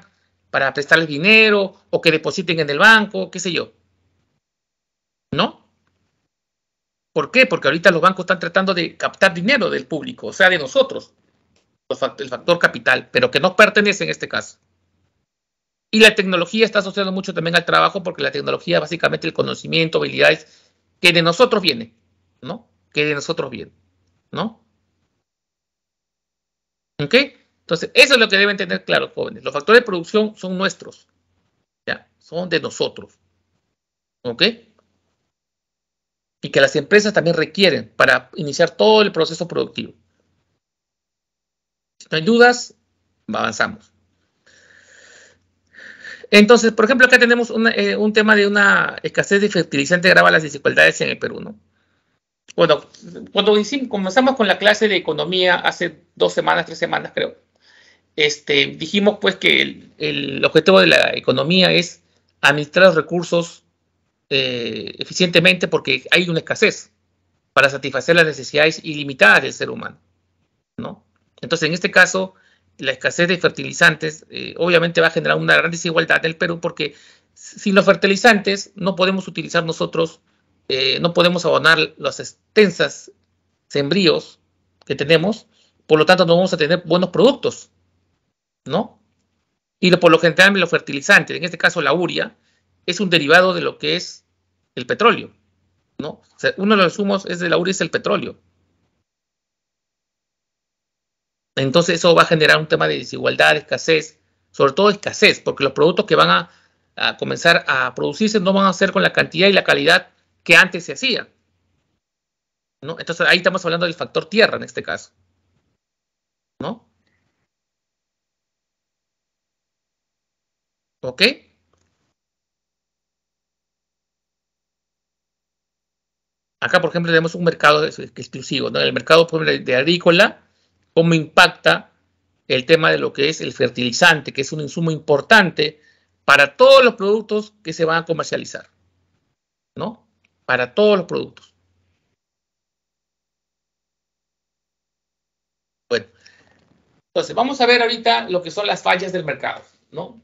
para prestarles dinero o que depositen en el banco, qué sé yo. ¿No? ¿Por qué? Porque ahorita los bancos están tratando de captar dinero del público, o sea, de nosotros, el factor capital, pero que no pertenece en este caso. Y la tecnología está asociada mucho también al trabajo, porque la tecnología básicamente el conocimiento, habilidades que de nosotros viene, ¿no? Que de nosotros viene, ¿no? ¿Ok? Entonces, eso es lo que deben tener claro, jóvenes. Los factores de producción son nuestros, ya, son de nosotros. ¿Ok? y que las empresas también requieren para iniciar todo el proceso productivo. Si no hay dudas, avanzamos. Entonces, por ejemplo, acá tenemos eh, un tema de una escasez de fertilizante grava las desigualdades en el Perú, Bueno, cuando comenzamos con la clase de economía hace dos semanas, tres semanas creo, este, dijimos pues que el, el objetivo de la economía es administrar los recursos eh, eficientemente porque hay una escasez para satisfacer las necesidades ilimitadas del ser humano. ¿no? Entonces, en este caso, la escasez de fertilizantes eh, obviamente va a generar una gran desigualdad en el Perú porque sin los fertilizantes no podemos utilizar nosotros, eh, no podemos abonar las extensas sembríos que tenemos, por lo tanto no vamos a tener buenos productos, ¿no? Y por lo general los fertilizantes, en este caso la uria, es un derivado de lo que es el petróleo, ¿no? uno de los humos es de la URI, es el petróleo. Entonces eso va a generar un tema de desigualdad, escasez, sobre todo escasez, porque los productos que van a, comenzar a producirse no van a ser con la cantidad y la calidad que antes se hacía. ¿no? Entonces ahí estamos hablando del factor tierra en este caso. ¿No? ¿Ok? Acá, por ejemplo, tenemos un mercado exclusivo, ¿no? El mercado de agrícola, cómo impacta el tema de lo que es el fertilizante, que es un insumo importante para todos los productos que se van a comercializar, ¿no? Para todos los productos. Bueno, entonces vamos a ver ahorita lo que son las fallas del mercado, ¿no?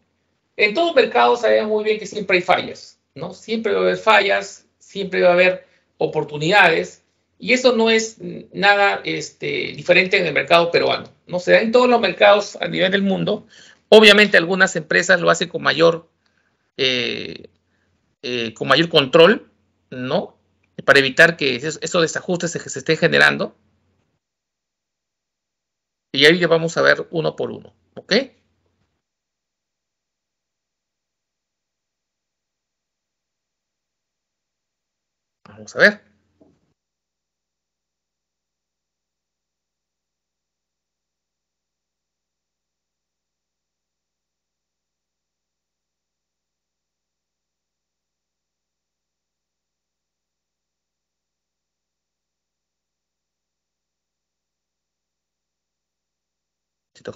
En todo mercado sabemos muy bien que siempre hay fallas, ¿no? Siempre va a haber fallas, siempre va a haber oportunidades y eso no es nada este, diferente en el mercado peruano. No se da en todos los mercados a nivel del mundo. Obviamente algunas empresas lo hacen con mayor, eh, eh, con mayor control, ¿no? Para evitar que esos, desajustes se, se estén generando. Y ahí ya vamos a ver uno por uno, ¿ok? Vamos a ver.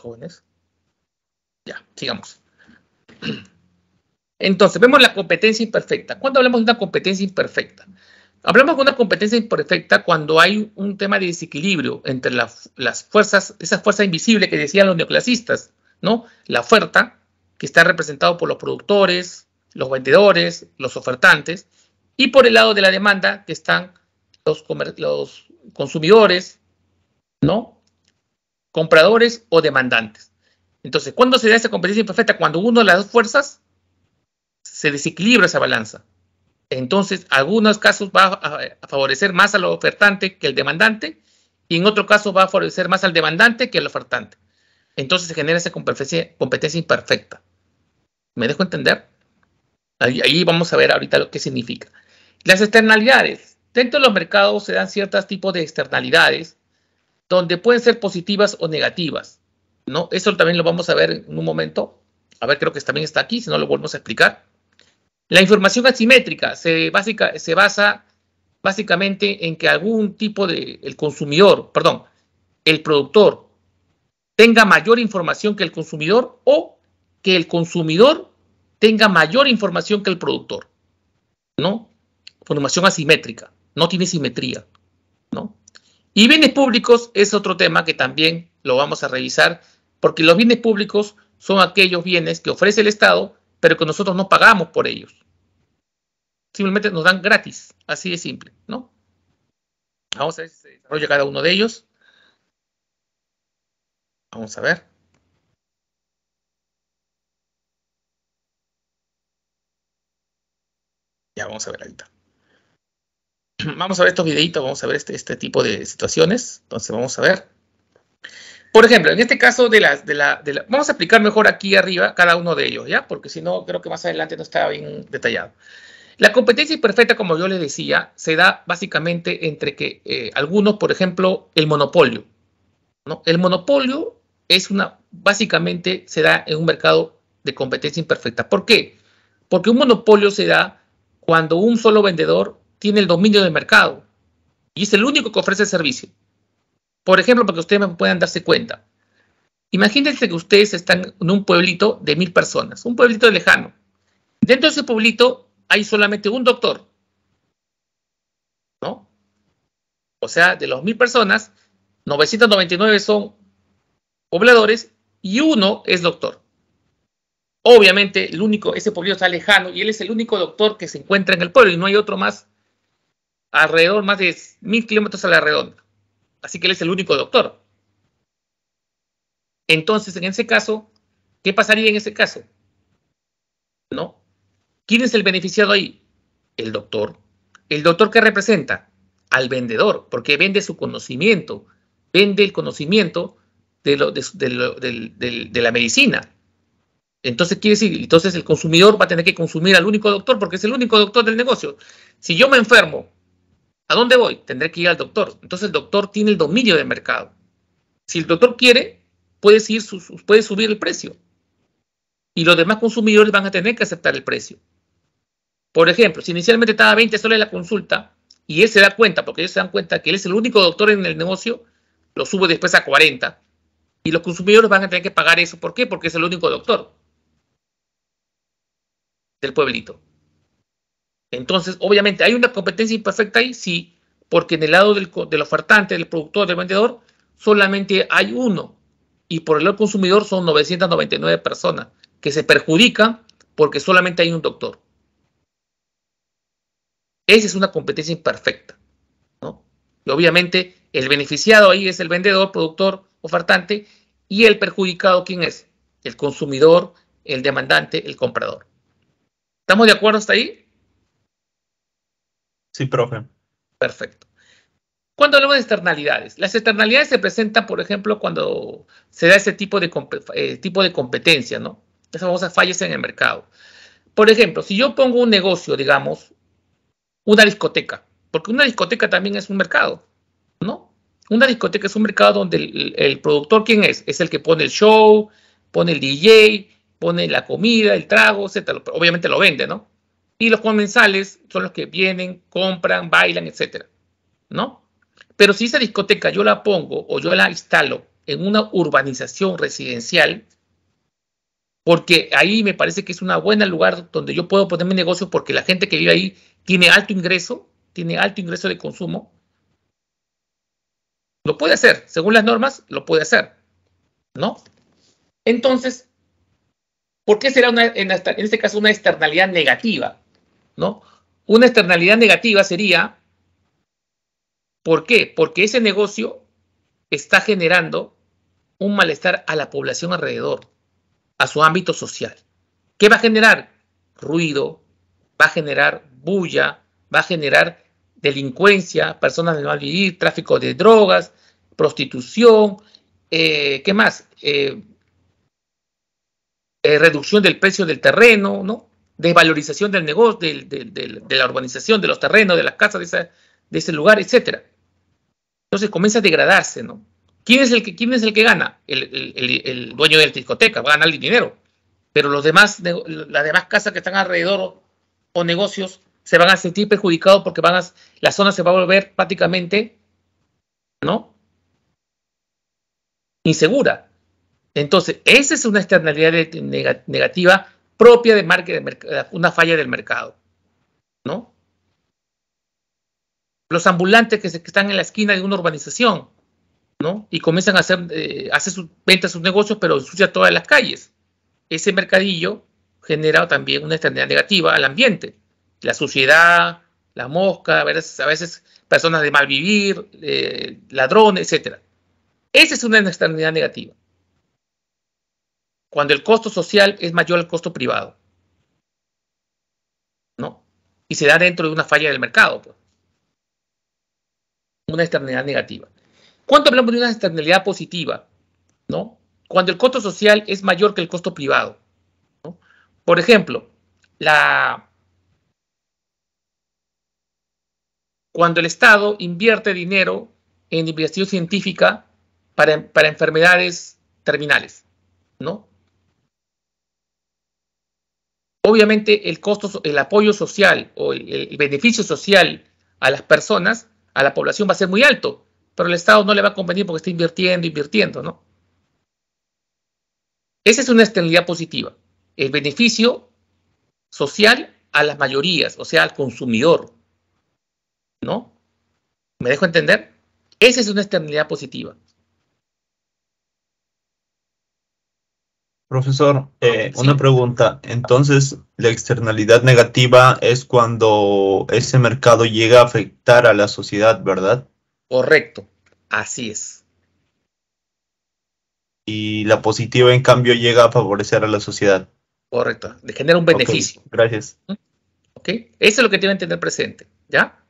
jóvenes. Ya, sigamos. [CLEARS THROAT] Entonces, vemos la competencia imperfecta. ¿Cuándo hablamos de una competencia imperfecta? Hablamos de una competencia imperfecta cuando hay un tema de desequilibrio entre las fuerzas, esa fuerza invisible que decían los neoclasistas, ¿no? La oferta, que está representado por los productores, los vendedores, los ofertantes, y por el lado de la demanda, que están los, los consumidores, ¿no? Compradores o demandantes. Entonces, ¿cuándo se da esa competencia imperfecta? Cuando uno de las dos fuerzas se desequilibra esa balanza. Entonces, algunos casos va a favorecer más al ofertante que al demandante y en otro caso va a favorecer más al demandante que al ofertante. Entonces se genera esa competencia, imperfecta. ¿Me dejo entender? Ahí, vamos a ver ahorita lo que significa. Las externalidades. Dentro de los mercados se dan ciertos tipos de externalidades donde pueden ser positivas o negativas. ¿no? Eso también lo vamos a ver en un momento. A ver, creo que también está aquí, si no lo volvemos a explicar. La información asimétrica se, básica, se basa básicamente en que algún tipo de, el consumidor, perdón, el productor tenga mayor información que el consumidor o que el consumidor tenga mayor información que el productor, ¿no? Información asimétrica, no tiene simetría, ¿no? Y bienes públicos es otro tema que también lo vamos a revisar, porque los bienes públicos son aquellos bienes que ofrece el Estado pero que nosotros no pagamos por ellos. Simplemente nos dan gratis, así de simple, ¿no? Vamos a ver si se desarrolla cada uno de ellos. Vamos a ver. Ya, vamos a ver ahorita. [CLEARS THROAT] Vamos a ver estos videitos, vamos a ver este, este tipo de situaciones. Entonces, vamos a ver. Por ejemplo, en este caso de las, de la, vamos a explicar mejor aquí arriba cada uno de ellos, ¿ya? Porque si no, creo que más adelante no está bien detallado. La competencia imperfecta, como yo les decía, se da básicamente entre que eh, algunos, por ejemplo, el monopolio. ¿no? El monopolio es una, básicamente se da en un mercado de competencia imperfecta. ¿Por qué? Porque un monopolio se da cuando un solo vendedor tiene el dominio del mercado y es el único que ofrece el servicio. Por ejemplo, para que ustedes puedan darse cuenta. Imagínense que ustedes están en un pueblito de mil personas, un pueblito lejano. Dentro de ese pueblito hay solamente un doctor. ¿No? O sea, de los mil personas, 999 son pobladores y uno es doctor. Obviamente, el único, ese pueblito está lejano y él es el único doctor que se encuentra en el pueblo y no hay otro más alrededor, más de mil kilómetros a la redonda así que él es el único doctor. Entonces, en ese caso, ¿qué pasaría en ese caso? ¿No? ¿Quién es el beneficiado ahí? El doctor. ¿El doctor que representa? Al vendedor, porque vende su conocimiento, vende el conocimiento de, de la medicina. Entonces quiere decir, entonces el consumidor va a tener que consumir al único doctor porque es el único doctor del negocio. Si yo me enfermo ¿A dónde voy? Tendré que ir al doctor. Entonces el doctor tiene el dominio del mercado. Si el doctor quiere, puede, subir el precio. Y los demás consumidores van a tener que aceptar el precio. Por ejemplo, si inicialmente estaba 20 soles la consulta y él se da cuenta, porque ellos se dan cuenta que él es el único doctor en el negocio, lo sube después a 40. Y los consumidores van a tener que pagar eso. ¿Por qué? Porque es el único doctor del pueblito. Entonces, obviamente, ¿hay una competencia imperfecta ahí? Sí, porque en el lado del, ofertante, del productor, del vendedor, solamente hay uno. Y por el lado del consumidor son 999 personas que se perjudican porque solamente hay un doctor. Esa es una competencia imperfecta. Y obviamente el beneficiado ahí es el vendedor, productor, ofertante, y el perjudicado, ¿quién es? El consumidor, el demandante, el comprador. ¿Estamos de acuerdo hasta ahí? Sí, profe. Perfecto. Cuando hablamos de externalidades, las externalidades se presentan, por ejemplo, cuando se da ese tipo de, eh, tipo de competencia, ¿no? Esas famosas fallas en el mercado. Por ejemplo, si yo pongo un negocio, digamos, una discoteca, porque una discoteca también es un mercado, ¿no? Una discoteca es un mercado donde el, el, productor, ¿quién es? Es el que pone el show, pone el DJ, pone la comida, el trago, etc. Obviamente lo vende, ¿no? y los comensales son los que vienen, compran, bailan, etcétera, ¿no? Pero si esa discoteca yo la pongo o yo la instalo en una urbanización residencial, porque ahí me parece que es un buen lugar donde yo puedo poner mi negocio porque la gente que vive ahí tiene alto ingreso, tiene alto ingreso de consumo. Lo puede hacer, según las normas, lo puede hacer, ¿no? Entonces, ¿por qué será en, este caso una externalidad negativa? ¿no? Una externalidad negativa sería, ¿por qué? Porque ese negocio está generando un malestar a la población alrededor, a su ámbito social. ¿Qué va a generar? Ruido, va a generar bulla, va a generar delincuencia, personas de mal vivir, tráfico de drogas, prostitución, eh, ¿qué más? Eh, eh, reducción del precio del terreno, ¿no? desvalorización del negocio, de la urbanización, de los terrenos, de las casas, de, ese lugar, etc. Entonces comienza a degradarse, ¿no? ¿Quién es el que, gana? El, dueño de la discoteca va a ganar el dinero, pero los demás, las demás casas que están alrededor o negocios se van a sentir perjudicados porque van la zona se va a volver prácticamente, Insegura. Entonces, esa es una externalidad negativa propia de, una falla del mercado, ¿no? Los ambulantes que, están en la esquina de una urbanización, ¿no? Y comienzan a hacer, eh, hace sus ventas, sus negocios, pero ensucia todas las calles. Ese mercadillo genera también una externalidad negativa al ambiente. La suciedad, la mosca, a veces, personas de mal vivir, eh, ladrones, etc. Esa es una externalidad negativa cuando el costo social es mayor al costo privado. ¿No? Y se da dentro de una falla del mercado. Pues. Una externalidad negativa. ¿Cuánto hablamos de una externalidad positiva, ¿no? Cuando el costo social es mayor que el costo privado. Por ejemplo, la... cuando el Estado invierte dinero en investigación científica para, para enfermedades terminales, ¿no? Obviamente el costo, el apoyo social o el, beneficio social a las personas, a la población va a ser muy alto, pero el Estado no le va a convenir porque está invirtiendo, invirtiendo, ¿no? Esa es una externalidad positiva. El beneficio social a las mayorías, o sea, al consumidor, ¿no? ¿Me dejo entender? Esa es una externalidad positiva. Profesor, eh, una pregunta. Entonces, la externalidad negativa es cuando ese mercado llega a afectar a la sociedad, ¿verdad? Correcto, así es. Y la positiva, en cambio, llega a favorecer a la sociedad. Correcto, le genera un beneficio. gracias. Ok, eso es lo que tienen que tener presente, ¿ya?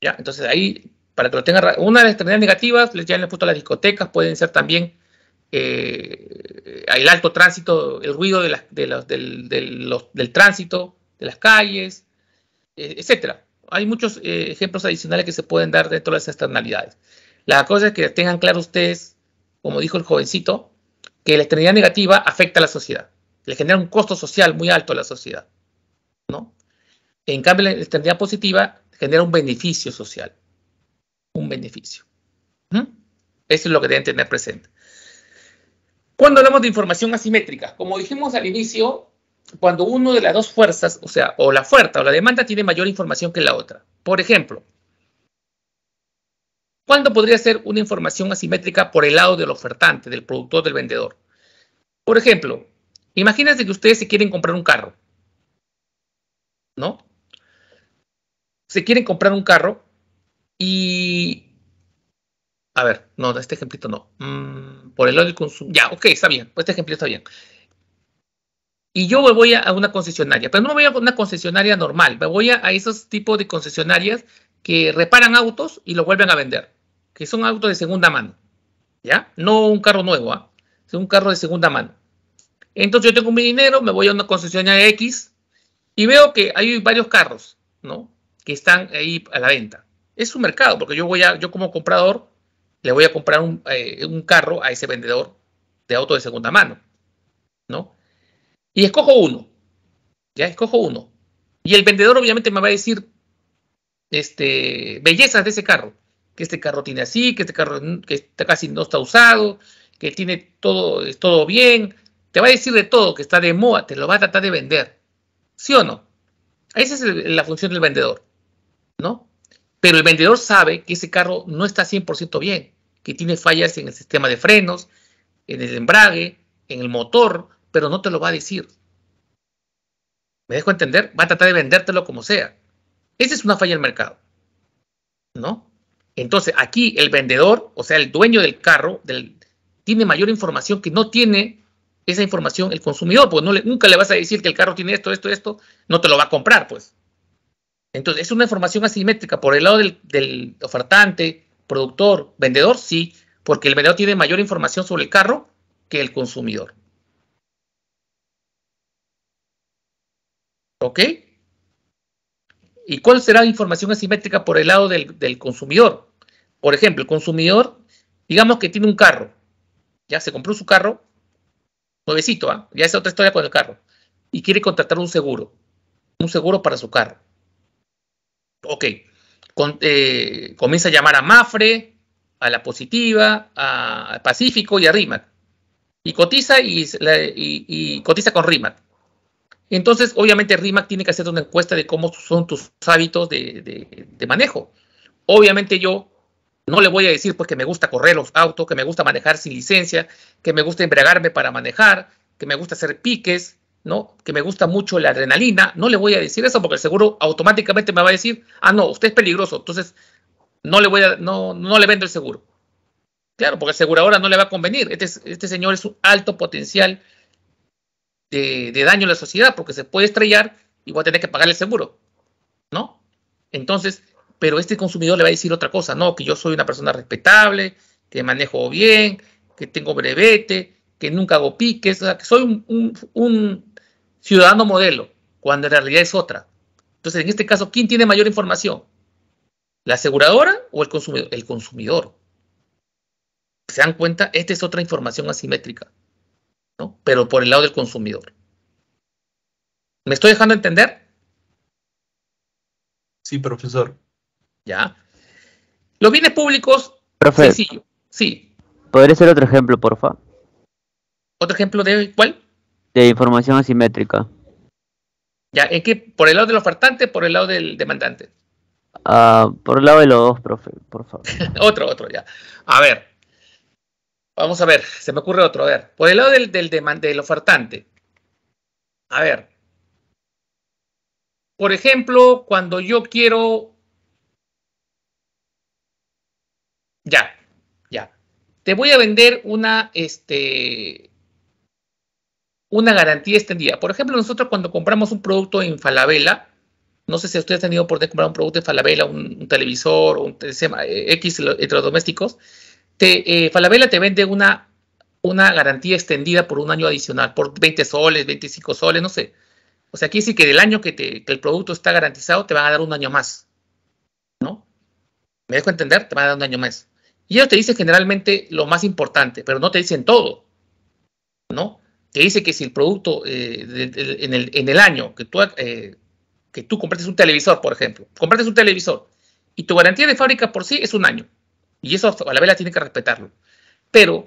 Ya, entonces ahí, para que lo tengan, una de las externalidades negativas, ya les he puesto las discotecas, pueden ser también eh, el alto tránsito, el ruido del, tránsito, de las calles, etc. Eh, etcétera. Hay muchos eh, ejemplos adicionales que se pueden dar dentro de las externalidades. La cosa es que tengan claro ustedes, como dijo el jovencito, que la externalidad negativa afecta a la sociedad, le genera un costo social muy alto a la sociedad. ¿no? En cambio, la externalidad positiva genera un beneficio social, un beneficio. ¿Mm? Eso es lo que deben tener presente. Cuando hablamos de información asimétrica, como dijimos al inicio, cuando uno de las dos fuerzas, o sea, o la oferta o la demanda tiene mayor información que la otra. Por ejemplo, ¿cuándo podría ser una información asimétrica por el lado del ofertante, del productor, del vendedor? Por ejemplo, imagínense que ustedes se quieren comprar un carro, ¿no? Se quieren comprar un carro y a ver, no, este ejemplito no. Mm, por el óleo consumo. Ya, ok, está bien. este ejemplito está bien. Y yo me voy a, una concesionaria, pero no me voy a una concesionaria normal, me voy a, esos tipos de concesionarias que reparan autos y los vuelven a vender, que son autos de segunda mano, ¿ya? No un carro nuevo, ¿ah? Es un carro de segunda mano. Entonces yo tengo mi dinero, me voy a una concesionaria X y veo que hay varios carros, ¿no? Que están ahí a la venta. Es un mercado, porque yo voy a, yo como comprador le voy a comprar eh, un, carro a ese vendedor de auto de segunda mano, ¿no? Y escojo uno, ya escojo uno. Y el vendedor obviamente me va a decir este, bellezas de ese carro, que este carro tiene así, que este carro mm, que está casi no está usado, que tiene todo, todo bien, te va a decir de todo, que está de moda, te lo va a tratar de vender, ¿sí o no? Esa es la función del vendedor, ¿no? Pero el vendedor sabe que ese carro no está 100% bien, que tiene fallas en el sistema de frenos, en el embrague, en el motor, pero no te lo va a decir. ¿Me dejo entender? Va a tratar de vendértelo como sea. Esa es una falla del mercado. ¿No? Entonces, aquí el vendedor, o sea, el dueño del carro, tiene mayor información que no tiene esa información el consumidor, pues nunca le vas a decir que el carro tiene esto, esto, esto, no te lo va a comprar, pues. Entonces, es una información asimétrica por el lado del, ofertante, productor, vendedor, sí, porque el vendedor tiene mayor información sobre el carro que el consumidor. ¿Ok? ¿Y cuál será la información asimétrica por el lado del, consumidor? Por ejemplo, el consumidor, digamos que tiene un carro, ya se compró su carro, nuevecito, ¿ah? ya es otra historia con el carro, y quiere contratar un seguro, un seguro para su carro ok, eh, comienza a llamar a Mafre, a la positiva, a Pacífico y a Rimac. Y cotiza y, cotiza con Rimac. Entonces, obviamente, Rimac tiene que hacer una encuesta de cómo son tus hábitos de, manejo. Obviamente, yo no le voy a decir porque que me gusta correr los autos, que me gusta manejar sin licencia, que me gusta embriagarme para manejar, que me gusta hacer piques, que me gusta mucho la adrenalina, no le voy a decir eso porque el seguro automáticamente me va a decir, ah, no, usted es peligroso, entonces no le, voy a, no, no le vendo el seguro. Claro, porque aseguradora no le va a convenir. Este, este señor es un alto potencial de, daño a la sociedad porque se puede estrellar y va a tener que pagar el seguro, ¿no? Entonces, pero este consumidor le va a decir otra cosa, no, que yo soy una persona respetable, que manejo bien, que tengo brevete, que nunca hago piques, que soy un ciudadano modelo, cuando en realidad es otra. Entonces, en este caso, ¿quién tiene mayor información? ¿La aseguradora o el consumidor? El consumidor. ¿Se dan cuenta? Esta es otra información asimétrica, ¿no? Pero por el lado del consumidor. ¿Me estoy dejando entender? Sí, profesor. Ya. Los bienes públicos, sencillo. Sí. ¿Podría ser otro ejemplo, por favor. ¿Otro ejemplo de cuál? de información asimétrica. Ya, es que ¿Por el lado del ofertante por el lado del demandante? Ah, por el lado de los dos, profe, por favor. [LAUGHS] otro, otro, ya. A ver. Vamos a ver, se me ocurre otro. A ver, por el lado del, del, del ofertante. A ver. Por ejemplo, cuando yo quiero... Ya, ya. Te voy a vender una, este, una garantía extendida. Por ejemplo, nosotros cuando compramos un producto en Falabella, no sé si ustedes han tenido por de comprar un producto en Falabella, un, televisor televisor, un eh, X electrodomésticos, te, domésticos, eh, Falabella te vende una, una garantía extendida por un año adicional, por 20 soles, 25 soles, no sé. O sea, aquí sí que del año que, que el producto está garantizado te van a dar un año más, ¿no? ¿Me dejo entender? Te van a dar un año más. Y ellos te dicen generalmente lo más importante, pero no te dicen todo, ¿no? que dice que si el producto eh, en, el, año que tú, eh, que tú compraste un televisor, por ejemplo, compraste un televisor y tu garantía de fábrica por sí es un año, y eso a la vela tiene que respetarlo, pero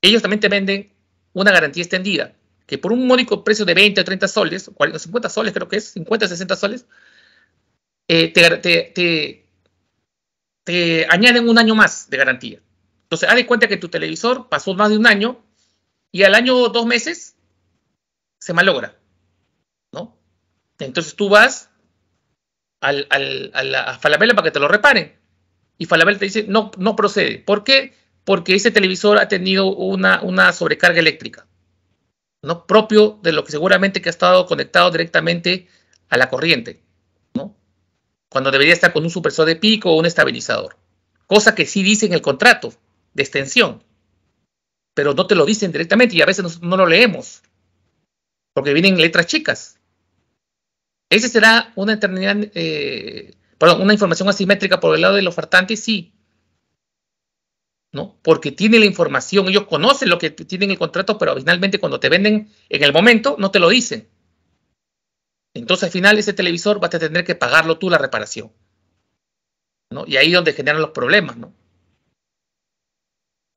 ellos también te venden una garantía extendida, que por un módico precio de 20 o 30 soles, 40, 50 soles creo que es, 50 o 60 soles, eh, te, te, añaden un año más de garantía. Entonces, haz de cuenta que tu televisor pasó más de un año y al año o dos meses se malogra, ¿no? Entonces tú vas a, la, Falabella para que te lo reparen y Falabella te dice no, no procede. ¿Por qué? Porque ese televisor ha tenido una, una sobrecarga eléctrica, ¿no? Propio de lo que seguramente que ha estado conectado directamente a la corriente, ¿no? Cuando debería estar con un supresor de pico o un estabilizador, cosa que sí dice en el contrato de extensión pero no te lo dicen directamente y a veces no, no lo leemos, porque vienen letras chicas. Ese será una eternidad, eh, una información asimétrica por el lado de los ofertante? Sí. ¿No? Porque tiene la información, ellos conocen lo que tienen el contrato, pero finalmente cuando te venden en el momento no te lo dicen. Entonces al final ese televisor vas a tener que pagarlo tú la reparación. ¿no? Y ahí es donde generan los problemas, ¿no?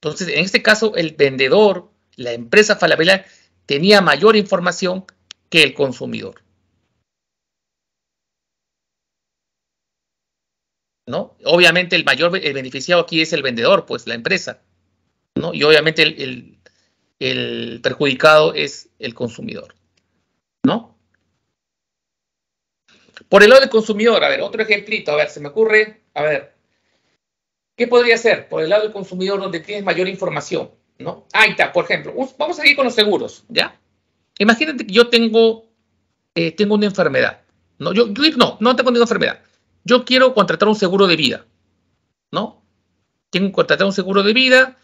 Entonces, en este caso, el vendedor, la empresa falabella, tenía mayor información que el consumidor. ¿No? Obviamente el mayor el beneficiado aquí es el vendedor, pues la empresa, ¿no? Y obviamente el, el perjudicado es el consumidor, ¿no? Por el lado del consumidor, a ver, otro ejemplito, a ver, se me ocurre, a ver, ¿Qué podría ser? Por el lado del consumidor, donde tienes mayor información, ¿no? Ahí está, por ejemplo. Vamos a ir con los seguros, ¿ya? Imagínate que yo tengo, eh, tengo una enfermedad. No, yo, no, no tengo ninguna enfermedad. Yo quiero contratar un seguro de vida, ¿no? Tengo que contratar un seguro de vida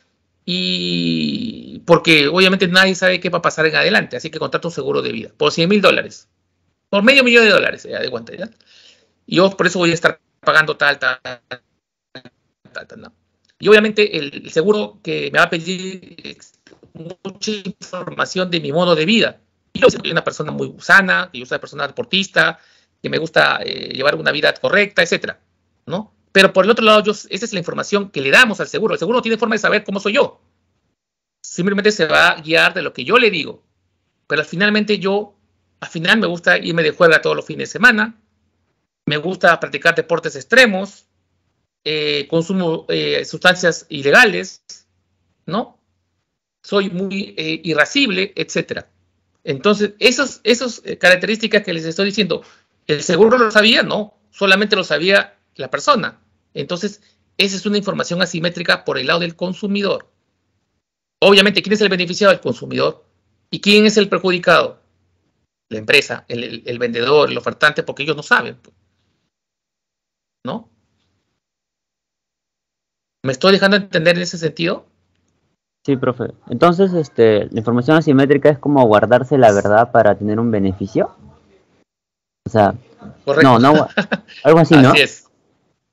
y porque obviamente nadie sabe qué va a pasar en adelante, así que contrato un seguro de vida por 100 mil dólares, por medio millón de dólares, de cuenta, ¿ya? Y yo por eso voy a estar pagando tal, tal y obviamente el seguro que me va a pedir mucha información de mi modo de vida. Yo soy una persona muy sana, que yo soy una persona deportista, que me gusta eh, llevar una vida correcta, etcétera, ¿no? Pero por el otro lado, esa es la información que le damos al seguro. El seguro no tiene forma de saber cómo soy yo. Simplemente se va a guiar de lo que yo le digo. Pero finalmente yo, al final me gusta irme de juega todos los fines de semana. Me gusta practicar deportes extremos. Eh, consumo eh, sustancias ilegales, ¿no? Soy muy eh, irascible, etc. Entonces, esas, eh, características que les estoy diciendo, ¿el seguro lo sabía? No, solamente lo sabía la persona. Entonces, esa es una información asimétrica por el lado del consumidor. Obviamente, ¿quién es el beneficiado? El consumidor. ¿Y quién es el perjudicado? La empresa, el, el vendedor, el ofertante, porque ellos no saben. Pues, ¿No? ¿Me estoy dejando entender en ese sentido? Sí, profe. Entonces, este, la información asimétrica es como guardarse la verdad para tener un beneficio. O sea, no, no, [LAUGHS] algo así, ¿no? Así es.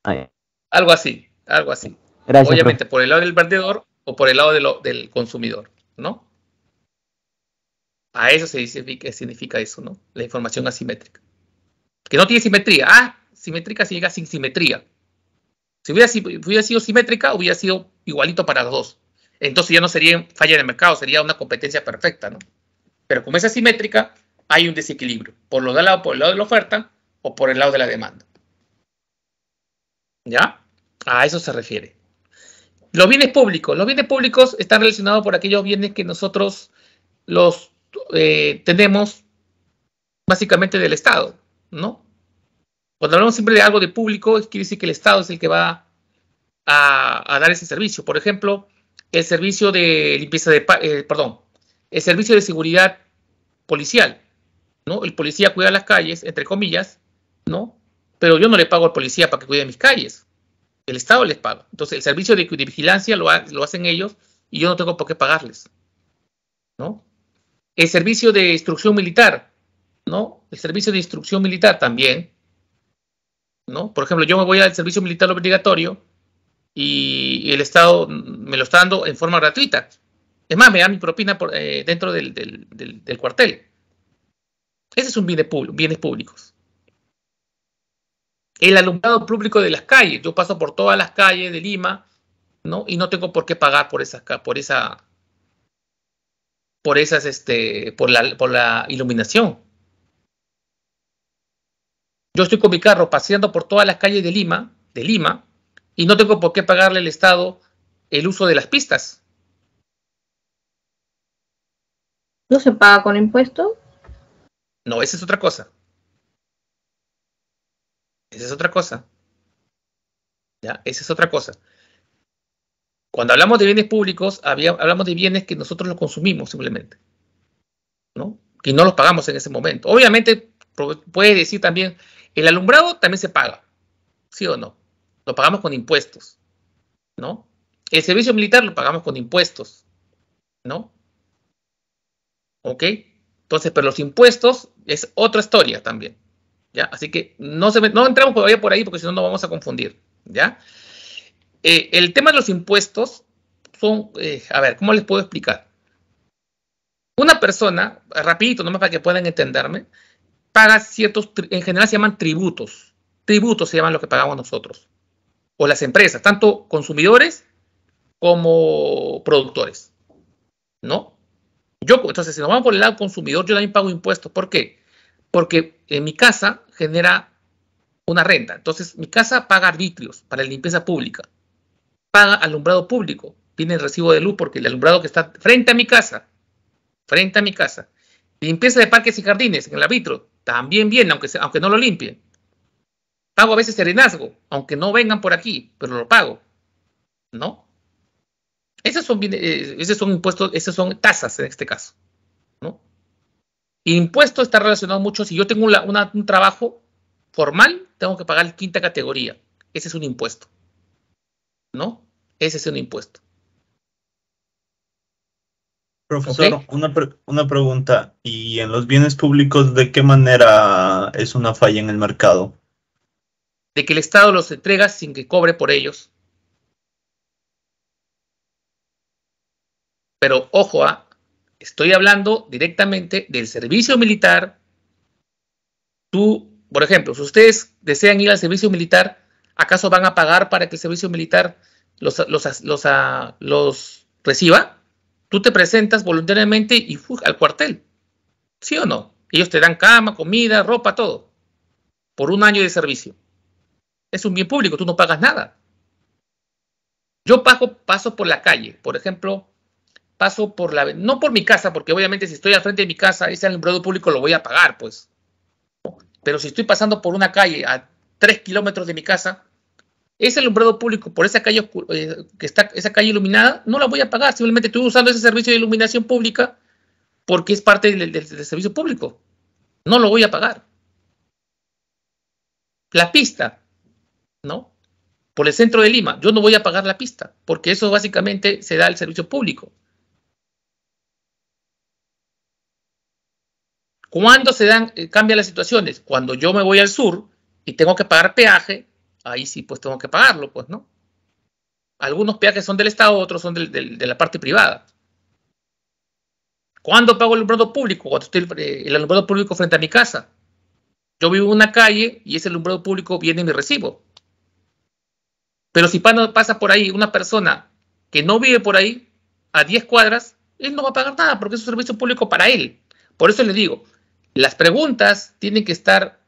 Ah, algo así, algo así. Gracias, Obviamente, por el lado del vendedor o por el lado del consumidor, ¿no? A eso se dice que significa eso, ¿no? La información asimétrica. Que no tiene simetría. Ah, simétrica significa sin simetría. Si hubiera, sido simétrica, hubiera sido igualito para los dos. Entonces ya no sería falla de mercado, sería una competencia perfecta, ¿no? Pero como es asimétrica, hay un desequilibrio, por, lo de lado, por el lado de la oferta o por el lado de la demanda. ¿Ya? A eso se refiere. Los bienes públicos. Los bienes públicos están relacionados por aquellos bienes que nosotros los eh, tenemos básicamente del Estado, ¿no? Cuando hablamos siempre de algo de público, quiere decir que el Estado es el que va a, dar ese servicio. Por ejemplo, el servicio de limpieza de, eh, perdón, el servicio de seguridad policial, ¿no? El policía cuida las calles, entre comillas, ¿no? Pero yo no le pago al policía para que cuide mis calles. El Estado les paga. Entonces, el servicio de, vigilancia lo, hacen ellos y yo no tengo por qué pagarles, El servicio de instrucción militar, ¿no? El servicio de instrucción militar también ¿no? Por ejemplo, yo me voy al servicio militar obligatorio y el Estado me lo está dando en forma gratuita. Es más, me da mi propina eh, dentro del, cuartel. Ese es un bien público, bienes públicos. El alumbrado público de las calles. Yo paso por todas las calles de Lima, ¿no? Y no tengo por qué pagar por esas, por esa, por esas, este, por la, por la iluminación. Yo estoy con mi carro paseando por todas las calles de Lima, de Lima, y no tengo por qué pagarle al Estado el uso de las pistas. ¿No se paga con impuestos? No, esa es otra cosa. Esa es otra cosa. ¿Ya? Esa es otra cosa. Cuando hablamos de bienes públicos, hablamos de bienes que nosotros los consumimos simplemente. ¿no? Que no los pagamos en ese momento. Obviamente puede decir también, el alumbrado también se paga, ¿sí o no? Lo pagamos con impuestos, ¿no? El servicio militar lo pagamos con impuestos, ¿no? ¿Ok? Entonces, pero los impuestos es otra historia también, ¿ya? Así que no, se, entramos todavía por ahí porque si no nos vamos a confundir, ¿ya? Eh, el tema de los impuestos son, eh, a ver, ¿cómo les puedo explicar? Una persona, rapidito, nomás para que puedan entenderme, paga ciertos, en general se llaman tributos. Tributos se llaman lo que pagamos nosotros. O las empresas, tanto consumidores como productores. ¿No? Yo, entonces, si nos vamos por el lado consumidor, yo también pago impuestos. ¿Por qué? Porque en mi casa genera una renta. Entonces, mi casa paga arbitrios para la limpieza pública. Paga alumbrado público. Tiene el recibo de luz porque el alumbrado que está frente a mi casa, frente a mi casa. Limpieza de parques y jardines en el arbitrio también viene, aunque, aunque no lo limpien. Pago a veces serenazgo, aunque no vengan por aquí, pero lo pago. ¿No? Esos son, eh, son impuestos, esas son tasas en este caso. ¿No? Impuesto está relacionado mucho. Si yo tengo un trabajo formal, tengo que pagar quinta categoría. Ese es un impuesto. ¿No? Ese es un impuesto. Profesor, una, una pregunta. ¿Y en los bienes públicos de qué manera es una falla en el mercado? De que el Estado los entrega sin que cobre por ellos. Pero ojo, ah, estoy hablando directamente del servicio militar. Tú, por ejemplo, si ustedes desean ir al servicio militar, ¿acaso van a pagar para que el servicio militar los, los, los, los reciba? Tú te presentas voluntariamente y al cuartel. ¿Sí o no? Ellos te dan cama, comida, ropa, todo. Por un año de servicio. Es un bien público, tú no pagas nada. Yo paso, paso por la calle, por ejemplo, paso por la... No por mi casa, porque obviamente si estoy al frente de mi casa, ese alumbrado público lo voy a pagar, pues. Pero si estoy pasando por una calle a tres kilómetros de mi casa, ese alumbrado público por esa calle eh, que está esa calle iluminada, no la voy a pagar, simplemente estoy usando ese servicio de iluminación pública porque es parte del, servicio público. No lo voy a pagar. La pista, ¿no? Por el centro de Lima, yo no voy a pagar la pista, porque eso básicamente se da al servicio público. ¿Cuándo se dan, eh, cambian las situaciones? Cuando yo me voy al sur y tengo que pagar peaje ahí sí pues tengo que pagarlo, pues, ¿no? Algunos peajes son del Estado, otros son de la parte privada. ¿Cuándo pago el alumbrado público? Cuando estoy eh, el alumbrado público frente a mi casa. Yo vivo en una calle y ese alumbrado público viene y me recibo. Pero si pasa por ahí una persona que no vive por ahí, a 10 cuadras, él no va a pagar nada porque es un servicio público para él. Por eso le digo, las preguntas tienen que estar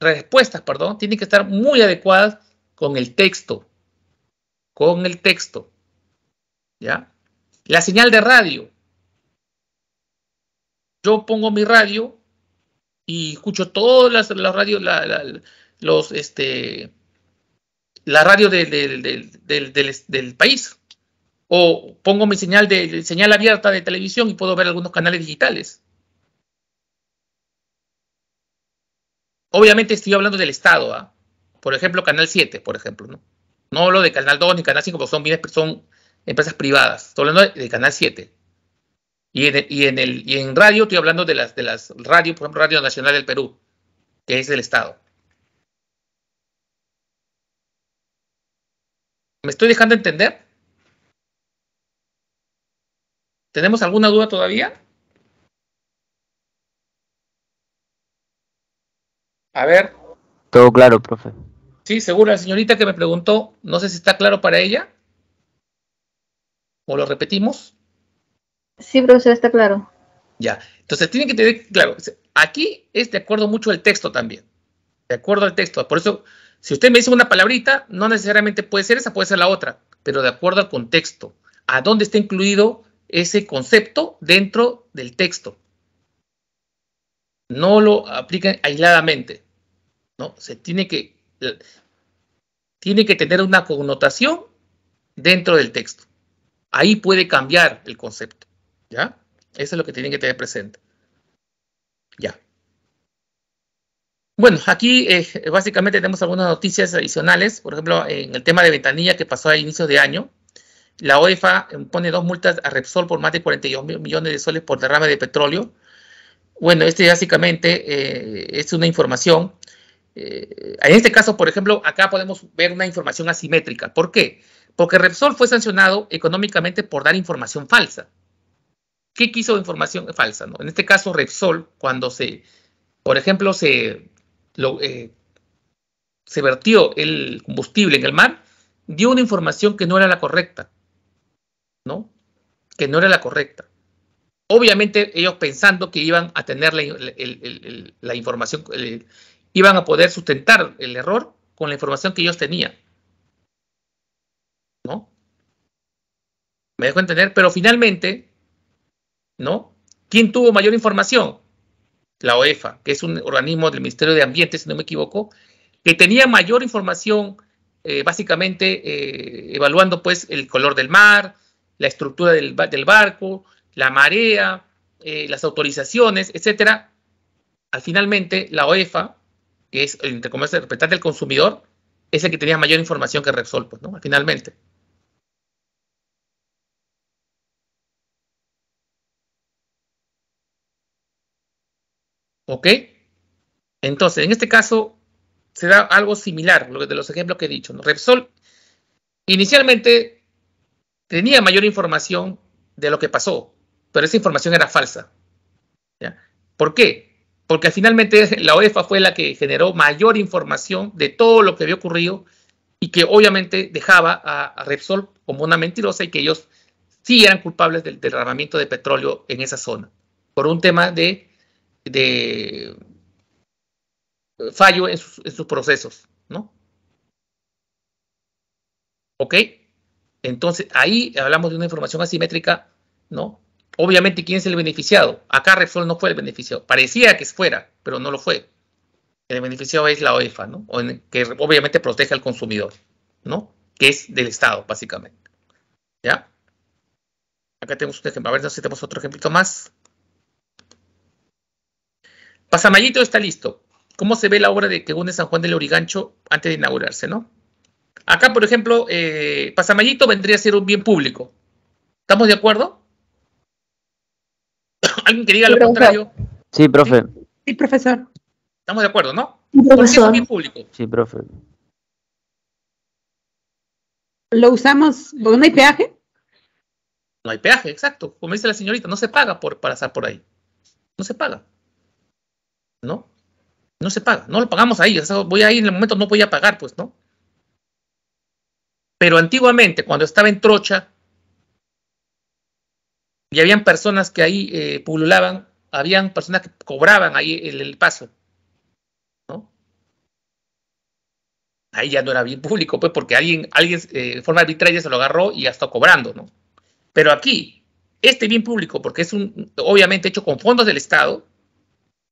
respuestas, perdón, tienen que estar muy adecuadas con el texto. Con el texto. ¿Ya? La señal de radio. Yo pongo mi radio y escucho todas las, radios, la, los, este, la radio del país. O pongo mi señal de señal abierta de televisión y puedo ver algunos canales digitales. Obviamente estoy hablando del Estado, ¿ah? por ejemplo, Canal 7, por ejemplo, ¿no? hablo de Canal 2 ni Canal 5, porque son, empresas privadas. Estoy hablando de, Canal 7. Y en, radio estoy hablando de las, de las radios, por ejemplo, Radio Nacional del Perú, que es del Estado. ¿Me estoy dejando entender? ¿Tenemos alguna duda todavía? A ver. Todo claro, profe. Sí, seguro. La señorita que me preguntó, no sé si está claro para ella. ¿O lo repetimos? Sí, profesor, está claro. Ya, entonces tiene que tener claro, aquí es de acuerdo mucho el texto también, de acuerdo al texto. Por eso, si usted me dice una palabrita, no necesariamente puede ser esa, puede ser la otra, pero de acuerdo al contexto, a dónde está incluido ese concepto dentro del texto. No lo apliquen aisladamente, ¿no? Se tiene que, tiene que tener una connotación dentro del texto. Ahí puede cambiar el concepto, ¿ya? Eso es lo que tienen que tener presente. Ya. Bueno, aquí eh, básicamente tenemos algunas noticias adicionales, por ejemplo, en el tema de ventanilla que pasó a inicios de año, la OEFA pone dos multas a Repsol por más de 42 mil millones de soles por derrame de petróleo bueno, este básicamente eh, es una información. Eh, en este caso, por ejemplo, acá podemos ver una información asimétrica. ¿Por qué? Porque Repsol fue sancionado económicamente por dar información falsa. ¿Qué quiso información falsa? No? En este caso, Repsol, cuando se, por ejemplo, se, eh, se vertió el combustible en el mar, dio una información que no era la correcta, ¿no? Que no era la correcta. Obviamente ellos pensando que iban a tener la, información, iban a poder sustentar el error con la información que ellos tenían. ¿No? Me dejo entender, pero finalmente, ¿no? ¿Quién tuvo mayor información? La OEFA, que es un organismo del Ministerio de Ambiente, si no me equivoco, que tenía mayor información, eh, básicamente eh, evaluando pues el color del mar, la estructura del barco, la marea, eh, las autorizaciones, etcétera, al finalmente la OEFA, que es el comercio de representante del consumidor, es el que tenía mayor información que Repsol, pues, ¿no? Finalmente. ¿Ok? Entonces, en este caso, se da algo similar, lo de los ejemplos que he dicho. Repsol inicialmente tenía mayor información de lo que pasó, pero esa información era falsa. ¿ya? ¿Por qué? Porque finalmente la OEFA fue la que generó mayor información de todo lo que había ocurrido y que obviamente dejaba a, Repsol como una mentirosa y que ellos sí eran culpables del derramamiento de petróleo en esa zona, por un tema de, fallo en sus, en sus procesos, ¿no? ¿Ok? Entonces, ahí hablamos de una información asimétrica, ¿no? Obviamente, ¿quién es el beneficiado? Acá Repsol no fue el beneficiado. Parecía que fuera, pero no lo fue. El beneficiado es la OEFA, ¿no? Que obviamente protege al consumidor, ¿no? Que es del Estado, básicamente. ¿Ya? Acá tenemos un ejemplo. A ver si tenemos otro ejemplito más. Pasamayito está listo. ¿Cómo se ve la obra de que une San Juan del Origancho antes de inaugurarse, no? Acá, por ejemplo, eh, Pasamayito vendría a ser un bien público. ¿Estamos de acuerdo? ¿Alguien que diga lo contrario? Sí, profe. Sí, profesor. Estamos de acuerdo, ¿no? público? Sí, profe. ¿Lo usamos? ¿No hay peaje? No hay peaje, exacto. Como dice la señorita, no se paga por pasar por ahí. No se paga. ¿No? No se paga. No lo pagamos ahí. voy ahí en el momento, no voy a pagar, pues, ¿no? Pero antiguamente, cuando estaba en Trocha, y habían personas que ahí eh, pululaban, habían personas que cobraban ahí el, paso. ¿no? Ahí ya no era bien público, pues, porque alguien, alguien de eh, forma arbitraria se lo agarró y ya está cobrando, ¿no? Pero aquí, este bien público, porque es un, obviamente hecho con fondos del Estado,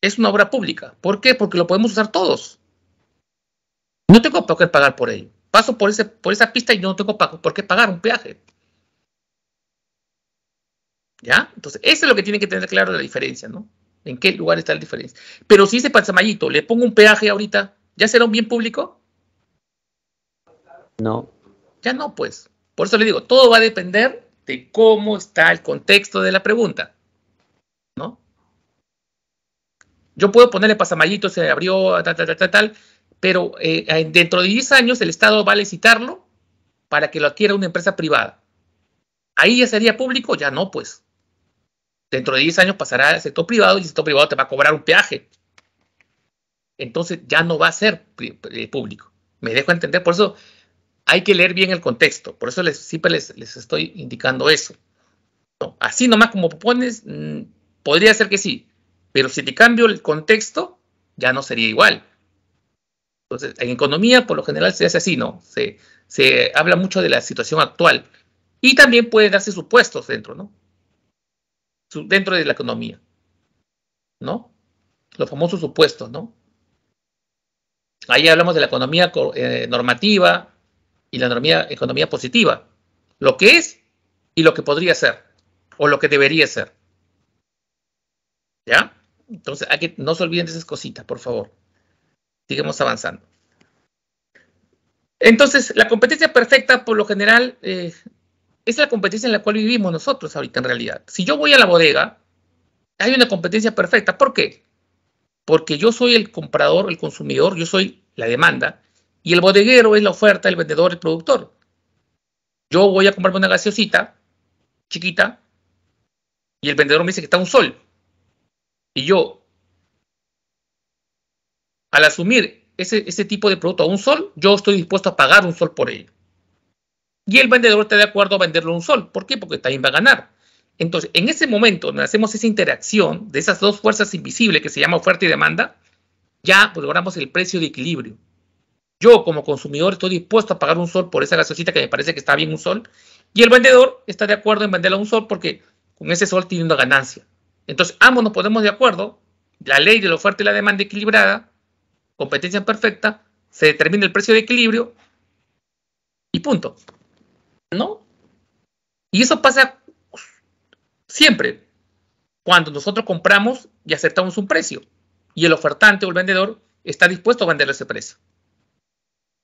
es una obra pública. ¿Por qué? Porque lo podemos usar todos. No tengo por qué pagar por ello. Paso por, ese, por esa pista y no tengo por qué pagar un peaje. ¿Ya? Entonces, eso es lo que tiene que tener claro la diferencia, ¿no? ¿En qué lugar está la diferencia? Pero si ese pasamallito le pongo un peaje ahorita, ¿ya será un bien público? No. Ya no, pues. Por eso le digo, todo va a depender de cómo está el contexto de la pregunta. ¿No? Yo puedo ponerle pasamallito, se abrió, tal, tal, tal, tal, pero eh, dentro de 10 años el Estado va a licitarlo para que lo adquiera una empresa privada. Ahí ya sería público, ya no, pues. Dentro de 10 años pasará al sector privado y el sector privado te va a cobrar un peaje. Entonces ya no va a ser eh, público. Me dejo entender. Por eso hay que leer bien el contexto. Por eso les, siempre les, estoy indicando eso. así nomás como pones, mm, podría ser que sí. Pero si te cambio el contexto, ya no sería igual. Entonces, en economía por lo general se hace así, ¿no? Se, se habla mucho de la situación actual. Y también pueden darse supuestos dentro, ¿no? dentro de la economía, ¿no? Los famosos supuestos, ¿no? Ahí hablamos de la economía eh, normativa y la economía, positiva, lo que es y lo que podría ser, o lo que debería ser. ¿Ya? Entonces, no se olviden de esas cositas, por favor. Sigamos avanzando. Entonces, la competencia perfecta, por lo general, eh, es la competencia en la cual vivimos nosotros ahorita en realidad. Si yo voy a la bodega, hay una competencia perfecta. ¿Por qué? Porque yo soy el comprador, el consumidor, yo soy la demanda y el bodeguero es la oferta, el vendedor, el productor. Yo voy a comprarme una gaseosita chiquita y el vendedor me dice que está un sol. Y yo, al asumir ese, ese tipo de producto a un sol, yo estoy dispuesto a pagar un sol por ello y el vendedor está de acuerdo a venderlo un sol. ¿Por qué? Porque también va a ganar. Entonces, en ese momento donde hacemos esa interacción de esas dos fuerzas invisibles que se llama oferta y demanda, ya pues, logramos el precio de equilibrio. Yo como consumidor estoy dispuesto a pagar un sol por esa gaseosita que me parece que está bien un sol y el vendedor está de acuerdo en venderla a un sol porque con ese sol tiene una ganancia. Entonces, ambos nos ponemos de acuerdo, la ley de la oferta y la demanda equilibrada, competencia perfecta, se determina el precio de equilibrio y punto. ¿no? Y eso pasa pues, siempre. Cuando nosotros compramos y aceptamos un precio y el ofertante o el vendedor está dispuesto a vender ese precio.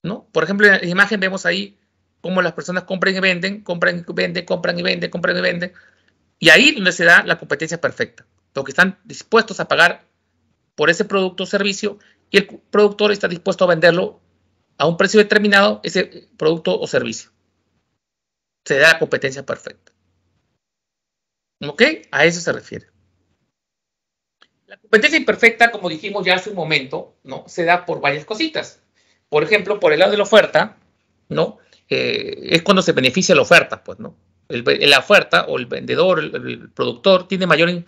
¿No? Por ejemplo, en la imagen vemos ahí cómo las personas compran y venden, compran y venden, compran y venden, compran y venden. Y ahí donde se da la competencia perfecta. Los que están dispuestos a pagar por ese producto o servicio y el productor está dispuesto a venderlo a un precio determinado, ese producto o servicio se da la competencia perfecta. ¿Ok? A eso se refiere. La competencia imperfecta, como dijimos ya hace un momento, ¿no? Se da por varias cositas. Por ejemplo, por el lado de la oferta, ¿no? Eh, es cuando se beneficia la oferta, pues, ¿no? la oferta o el vendedor, el, productor, tiene mayor,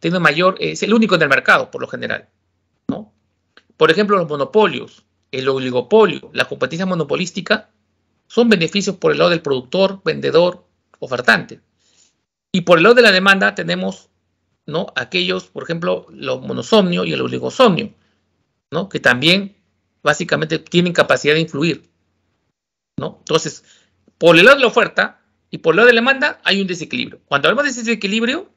tiene mayor, eh, es el único en el mercado, por lo general, ¿no? Por ejemplo, los monopolios, el oligopolio, la competencia monopolística son beneficios por el lado del productor, vendedor, ofertante. Y por el lado de la demanda tenemos ¿no? aquellos, por ejemplo, los monosomnio y el oligosomnio, ¿no? que también básicamente tienen capacidad de influir. ¿no? Entonces, por el lado de la oferta y por el lado de la demanda hay un desequilibrio. Cuando hablamos de desequilibrio,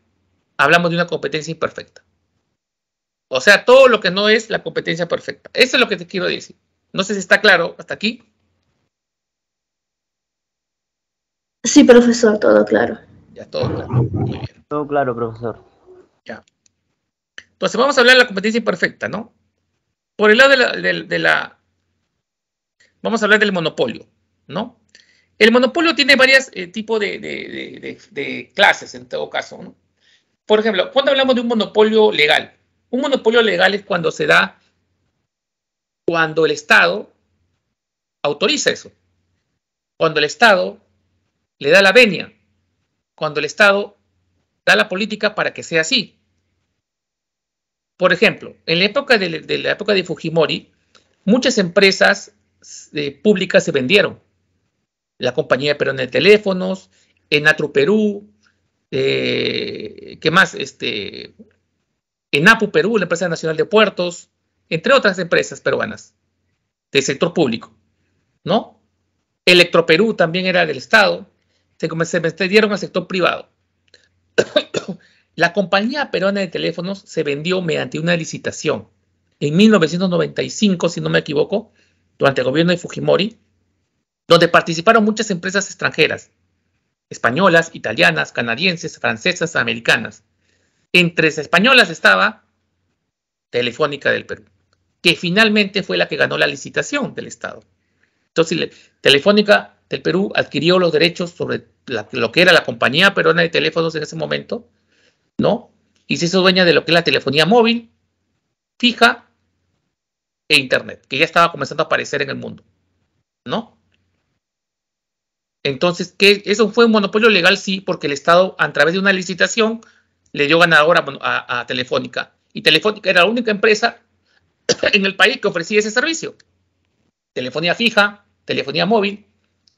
hablamos de una competencia imperfecta. O sea, todo lo que no es la competencia perfecta. Eso es lo que te quiero decir. No sé si está claro hasta aquí. Sí, profesor, todo claro. Ya, todo claro. Muy bien. Todo claro, profesor. Ya. Entonces, vamos a hablar de la competencia imperfecta, ¿no? Por el lado de la, Vamos a hablar del monopolio, ¿no? El monopolio tiene varios eh, tipos de, clases, en todo caso, Por ejemplo, cuando hablamos de un monopolio legal, un monopolio legal es cuando se da, cuando el Estado autoriza eso, cuando el Estado le da la venia, cuando el Estado da la política para que sea así. Por ejemplo, en la época de, la época de Fujimori, muchas empresas eh, públicas se vendieron. La compañía Perón de Teléfonos, Enatru Perú, eh, ¿qué más? Este, Enapu Perú, la empresa nacional de puertos, entre otras empresas peruanas del sector público, ¿no? Electroperú también era del Estado se, metieron al sector privado. [COUGHS] la compañía peruana de teléfonos se vendió mediante una licitación. En 1995, si no me equivoco, durante el gobierno de Fujimori, donde participaron muchas empresas extranjeras, españolas, italianas, canadienses, francesas, americanas. Entre las españolas estaba Telefónica del Perú, que finalmente fue la que ganó la licitación del Estado. Entonces, Telefónica del Perú adquirió los derechos sobre lo que era la compañía peruana de teléfonos en ese momento, ¿no? Y se hizo dueña de lo que es la telefonía móvil, fija e internet, que ya estaba comenzando a aparecer en el mundo, ¿no? Entonces, ¿Eso fue un monopolio legal? Sí, porque el Estado, a través de una licitación, le dio ganadora a Telefónica. Y Telefónica era la única empresa [COUGHS] en el país que ofrecía ese servicio. Telefonía fija, telefonía móvil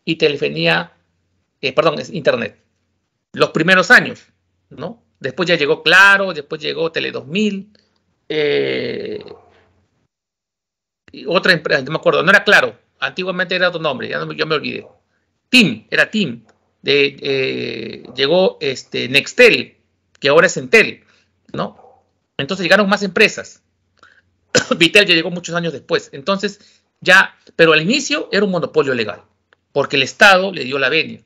y telefonía, eh, perdón, es Internet. Los primeros años, ¿no? Después ya llegó Claro, después llegó Tele 2000, eh, otra empresa, no me acuerdo, no era Claro, antiguamente era otro nombre, ya no, yo me olvidé. Tim, era Tim. Eh, llegó este Nextel, que ahora es Entel, ¿no? Entonces llegaron más empresas. [COUGHS] Vitel ya llegó muchos años después. Entonces, ya, pero al inicio era un monopolio legal porque el Estado le dio la venia.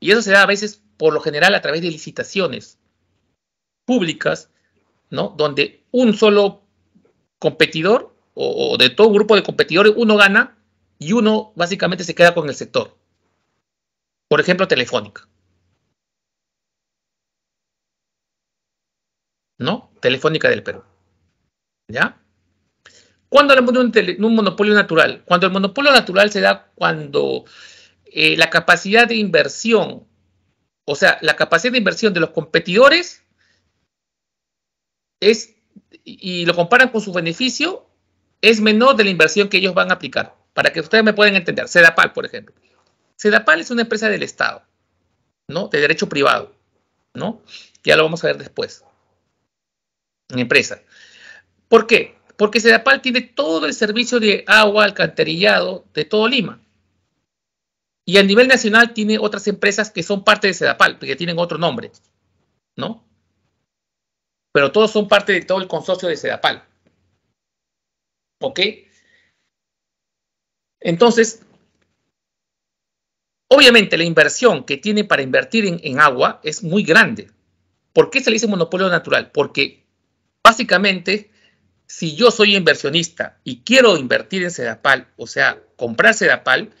Y eso se da a veces, por lo general, a través de licitaciones públicas, ¿no? Donde un solo competidor o, de todo un grupo de competidores, uno gana y uno básicamente se queda con el sector. Por ejemplo, Telefónica. ¿No? Telefónica del Perú. ¿Ya? ¿Cuándo hablamos de un, monopolio natural? Cuando el monopolio natural se da cuando eh, la capacidad de inversión, o sea, la capacidad de inversión de los competidores es, y lo comparan con su beneficio, es menor de la inversión que ellos van a aplicar. Para que ustedes me puedan entender, Sedapal, por ejemplo. Cedapal es una empresa del Estado, ¿no? De derecho privado, ¿no? Ya lo vamos a ver después. Una empresa. ¿Por qué? Porque Cedapal tiene todo el servicio de agua, alcantarillado de todo Lima. Y a nivel nacional tiene otras empresas que son parte de Cedapal, que tienen otro nombre, ¿no? Pero todos son parte de todo el consorcio de Cedapal. ¿Ok? Entonces, obviamente la inversión que tiene para invertir en, agua es muy grande. ¿Por qué se le dice monopolio natural? Porque básicamente, si yo soy inversionista y quiero invertir en Cedapal, o sea, comprar Cedapal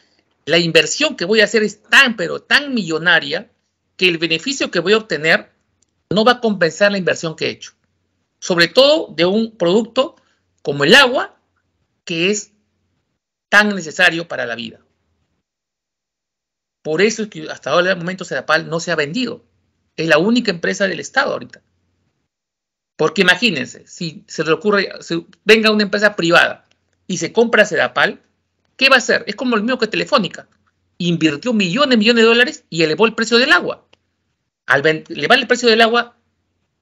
la inversión que voy a hacer es tan, pero tan millonaria que el beneficio que voy a obtener no va a compensar la inversión que he hecho. Sobre todo de un producto como el agua, que es tan necesario para la vida. Por eso es que hasta ahora el momento Cedapal no se ha vendido. Es la única empresa del Estado ahorita. Porque imagínense, si se le ocurre, venga una empresa privada y se compra Cedapal, ¿Qué va a hacer? Es como el mío que Telefónica. Invirtió millones, millones de dólares y elevó el precio del agua. Al elevar el precio del agua,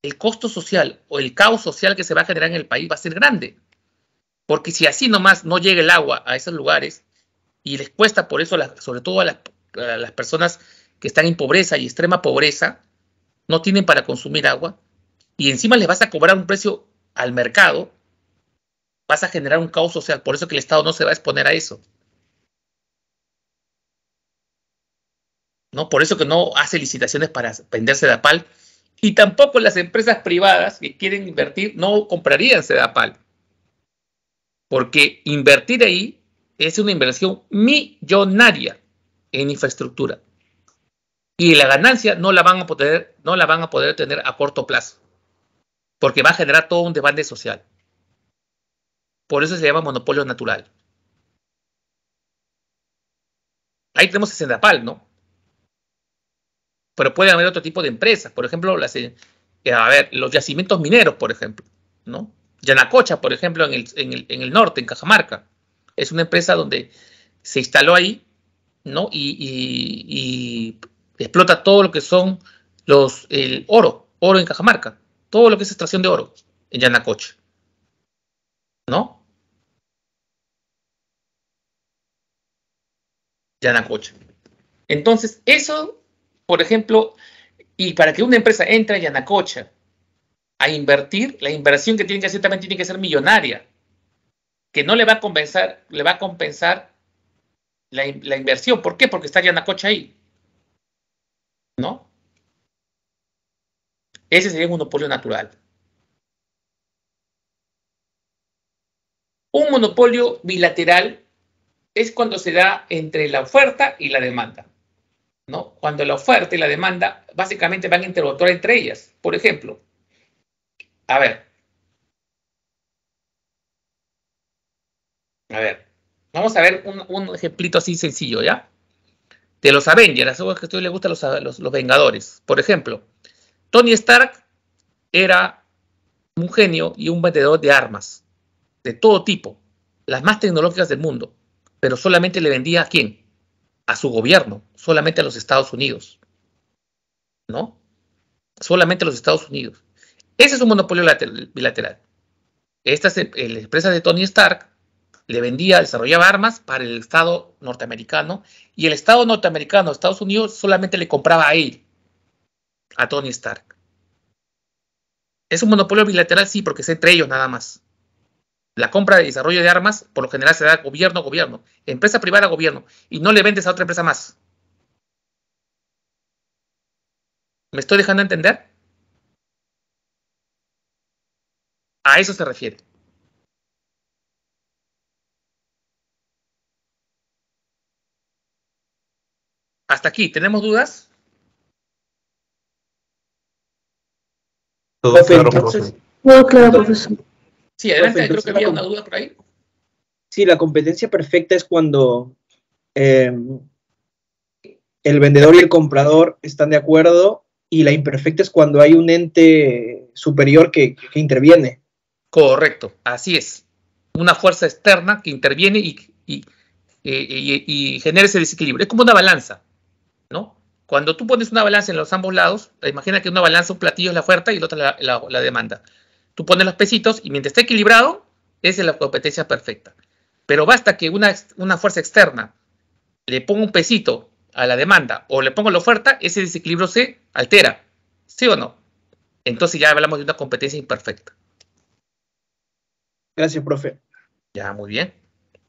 el costo social o el caos social que se va a generar en el país va a ser grande. Porque si así nomás no llega el agua a esos lugares y les cuesta por eso, sobre todo a las, a las personas que están en pobreza y extrema pobreza, no tienen para consumir agua y encima les vas a cobrar un precio al mercado, vas a generar un caos social. Por eso que el Estado no se va a exponer a eso. ¿No? Por eso que no hace licitaciones para vender Sedapal y tampoco las empresas privadas que quieren invertir no comprarían Sedapal. Porque invertir ahí es una inversión millonaria en infraestructura. Y la ganancia no la van a poder, no la van a poder tener a corto plazo. Porque va a generar todo un debate social. Por eso se llama monopolio natural. Ahí tenemos a Sendapal, ¿no? Pero puede haber otro tipo de empresas, por ejemplo, eh, eh, a ver, los yacimientos mineros, por ejemplo, ¿no? Yanacocha, por ejemplo, en el, norte, en Cajamarca. Es una empresa donde se instaló ahí, ¿no? Y, explota todo lo que son los, el oro, oro en Cajamarca, todo lo que es extracción de oro en Yanacocha. ¿no? Yanacocha. Entonces, eso, por ejemplo, y para que una empresa entre a Yanacocha a invertir, la inversión que tiene que hacer también tiene que ser millonaria, que no le va a compensar, le va a compensar la, inversión. ¿Por qué? Porque está Yanacocha ahí. ¿No? Ese sería un monopolio natural. Un monopolio bilateral es cuando se da entre la oferta y la demanda. ¿no? Cuando la oferta y la demanda básicamente van a entre ellas. Por ejemplo, a ver. A ver, vamos a ver un, ejemplito así sencillo, ¿ya? De los Avengers, a que a ustedes le gustan los, los Vengadores. Por ejemplo, Tony Stark era un genio y un vendedor de armas de todo tipo, las más tecnológicas del mundo, pero solamente le vendía a quién? A su gobierno, solamente a los Estados Unidos. ¿No? Solamente a los Estados Unidos. Ese es un monopolio bilateral. es eh, la empresa de Tony Stark le vendía, desarrollaba armas para el Estado norteamericano y el Estado norteamericano, Estados Unidos, solamente le compraba a él, a Tony Stark. Es un monopolio bilateral, sí, porque es entre ellos nada más. La compra de desarrollo de armas por lo general será gobierno a gobierno, empresa privada a gobierno, y no le vendes a otra empresa más. ¿Me estoy dejando entender? A eso se refiere. Hasta aquí, ¿tenemos dudas? profesor. claro, profesor. Sí, adelante, creo que había una duda por ahí. Sí, la competencia perfecta es cuando eh, el vendedor y el comprador están de acuerdo y la imperfecta es cuando hay un ente superior que, interviene. Correcto, así es. Una fuerza externa que interviene y, genera ese desequilibrio. Es como una balanza, ¿no? Cuando tú pones una balanza en los ambos lados, imagina que una balanza, un platillo es la oferta y el otro la demanda. Tú pones los pesitos y mientras esté equilibrado, esa es la competencia perfecta. Pero basta que una, una fuerza externa le ponga un pesito a la demanda o le ponga la oferta, ese desequilibrio se altera. ¿Sí o no? Entonces ya hablamos de una competencia imperfecta. Gracias, profe. Ya, muy bien.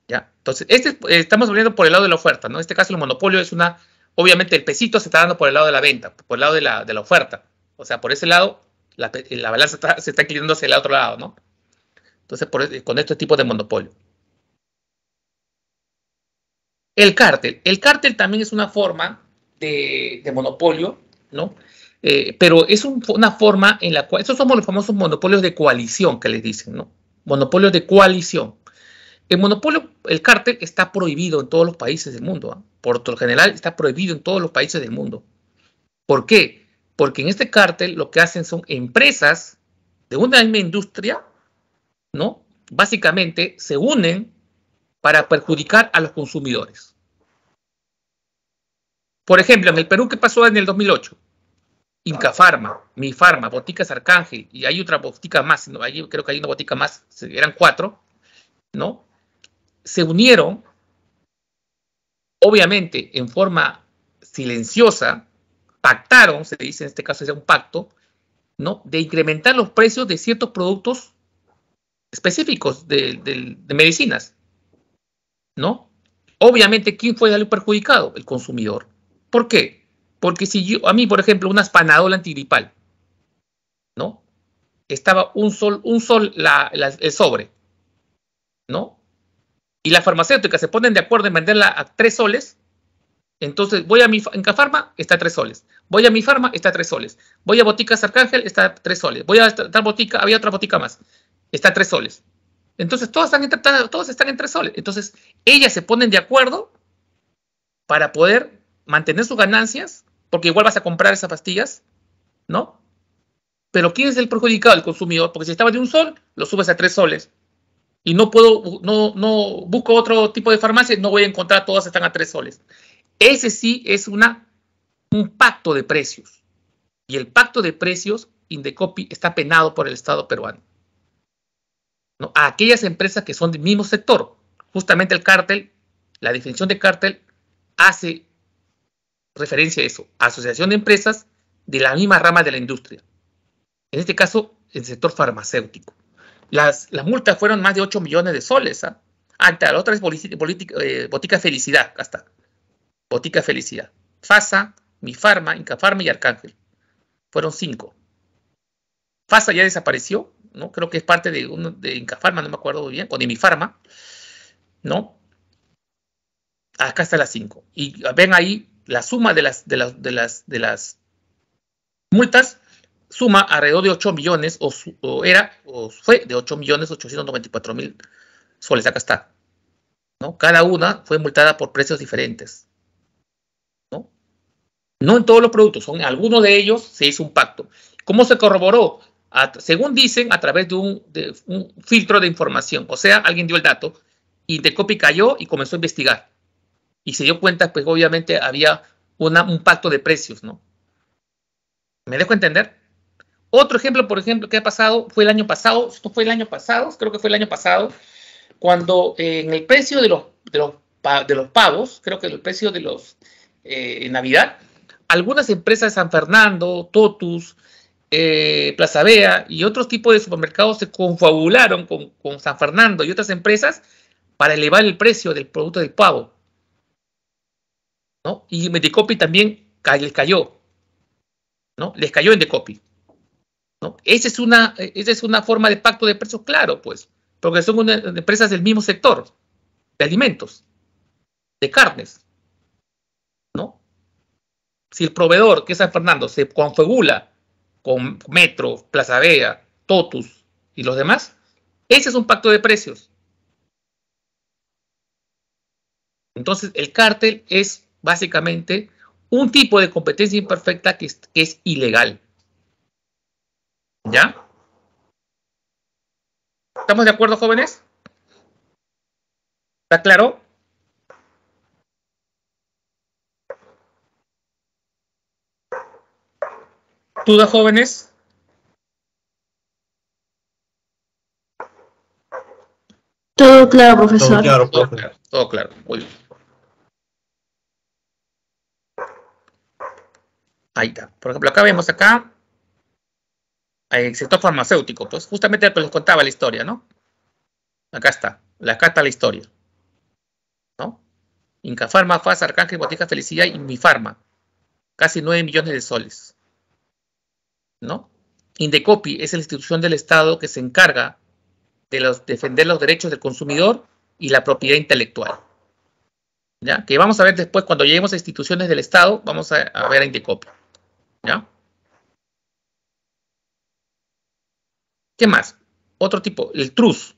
Ya. Entonces, este eh, estamos hablando por el lado de la oferta, ¿no? En este caso, el monopolio es una. Obviamente, el pesito se está dando por el lado de la venta, por el lado de la, de la oferta. O sea, por ese lado, la, balanza se está inclinando hacia el otro lado, ¿no? Entonces, e, con este tipo de monopolio. El cártel. El cártel también es una forma de, monopolio, ¿no? Eh, pero es una forma en la cual, Esos somos los famosos monopolios de coalición que les dicen, ¿no? Monopolios de coalición. El monopolio, el cártel está prohibido en todos los países del mundo. ¿ah? Por lo general está prohibido en todos los países del mundo. ¿Por qué? Porque en este cártel lo que hacen son empresas de una misma industria, ¿no? Básicamente se unen para perjudicar a los consumidores. Por ejemplo, en el Perú, ¿qué pasó en el 2008? Incafarma, Mifarma, Boticas Arcángel, y hay otra botica más, ¿no? creo que hay una botica más, eran cuatro, ¿no? Se unieron, obviamente, en forma silenciosa, pactaron, se dice en este caso es un pacto, ¿no? De incrementar los precios de ciertos productos específicos de, medicinas, ¿no? Obviamente, ¿quién fue el perjudicado? El consumidor. ¿Por qué? Porque si yo, a mí, por ejemplo, una espanadola antigripal, ¿no? Estaba un sol, un sol el sobre, ¿no? Y las farmacéuticas se ponen de acuerdo en venderla a tres soles, entonces voy a mi en está a tres soles. Voy a mi farma, está a tres soles. Voy a Boticas Arcángel, está a tres soles. Voy a tal botica, había otra botica más, está a tres soles. Entonces, todas están, en, todos están en soles. Entonces, ellas se ponen de acuerdo para poder mantener sus ganancias, porque igual vas a comprar esas pastillas, ¿no? Pero ¿quién es el perjudicado? El consumidor, porque si estaba de un sol, lo subes a tres soles. Y no puedo, no, busco otro tipo de farmacia, no voy a encontrar, todas están a tres soles. Ese sí es una un pacto de precios. Y el pacto de precios, Indecopi, está penado por el Estado peruano. A aquellas empresas que son del mismo sector, justamente el cártel, la definición de cártel hace referencia a eso, asociación de empresas de la misma rama de la industria. En este caso, el sector farmacéutico. Las, multas fueron más de 8 millones de soles. ¿ah? Hasta la otra es eh, Botica Felicidad, hasta. Botica Felicidad. FASA, mi Farma, Incafarma y Arcángel. Fueron cinco. FASA ya desapareció, ¿no? Creo que es parte de, uno, de Incafarma, no me acuerdo bien, o de Mi ¿no? Acá está las cinco. Y ven ahí la suma de las, de las, de las, de las multas suma alrededor de 8 millones, o, era, o fue de 8 millones 894 mil soles. Acá está. ¿no? Cada una fue multada por precios diferentes. No en todos los productos, son en algunos de ellos se hizo un pacto. ¿Cómo se corroboró? según dicen, a través de un, filtro de información. O sea, alguien dio el dato, y Intercopy cayó y comenzó a investigar. Y se dio cuenta, pues obviamente había una, un pacto de precios, ¿no? ¿Me dejo entender? Otro ejemplo, por ejemplo, que ha pasado fue el año pasado, esto fue el año pasado, creo que fue el año pasado, cuando eh, en el precio de los, de los, creo que el precio de los eh, en Navidad, algunas empresas de San Fernando, Totus, eh, Plaza Vea y otros tipos de supermercados se confabularon con, San Fernando y otras empresas para elevar el precio del producto del pavo. ¿no? Y Medicopi también les cayó. ¿no? Les cayó en Decopi. ¿no? Esa, es una, es una forma de pacto de precios, claro, pues, porque son empresas del mismo sector, de alimentos, de carnes si el proveedor, que es San Fernando, se confabula con Metro, Plaza Vega, Totus y los demás, ese es un pacto de precios. Entonces, el cártel es básicamente un tipo de competencia imperfecta que es, que es ilegal. ¿Ya? ¿Estamos de acuerdo, jóvenes? ¿Está claro? jóvenes? Todo claro, profesor. Todo claro, Todo, claro, Ahí está. Por ejemplo, acá vemos acá el sector farmacéutico. Pues justamente lo que les contaba la historia, ¿no? Acá está. Acá está la historia. ¿No? Incafarma, FAS, Arcángel, Botica, Felicidad y Mi Farma. Casi 9 millones de soles. ¿no? Indecopi es la institución del Estado que se encarga de defender los derechos del consumidor y la propiedad intelectual. ¿Ya? Que vamos a ver después, cuando lleguemos a instituciones del Estado, vamos a, ver a Indecopi. ¿Ya? ¿Qué más? Otro tipo, el TRUS.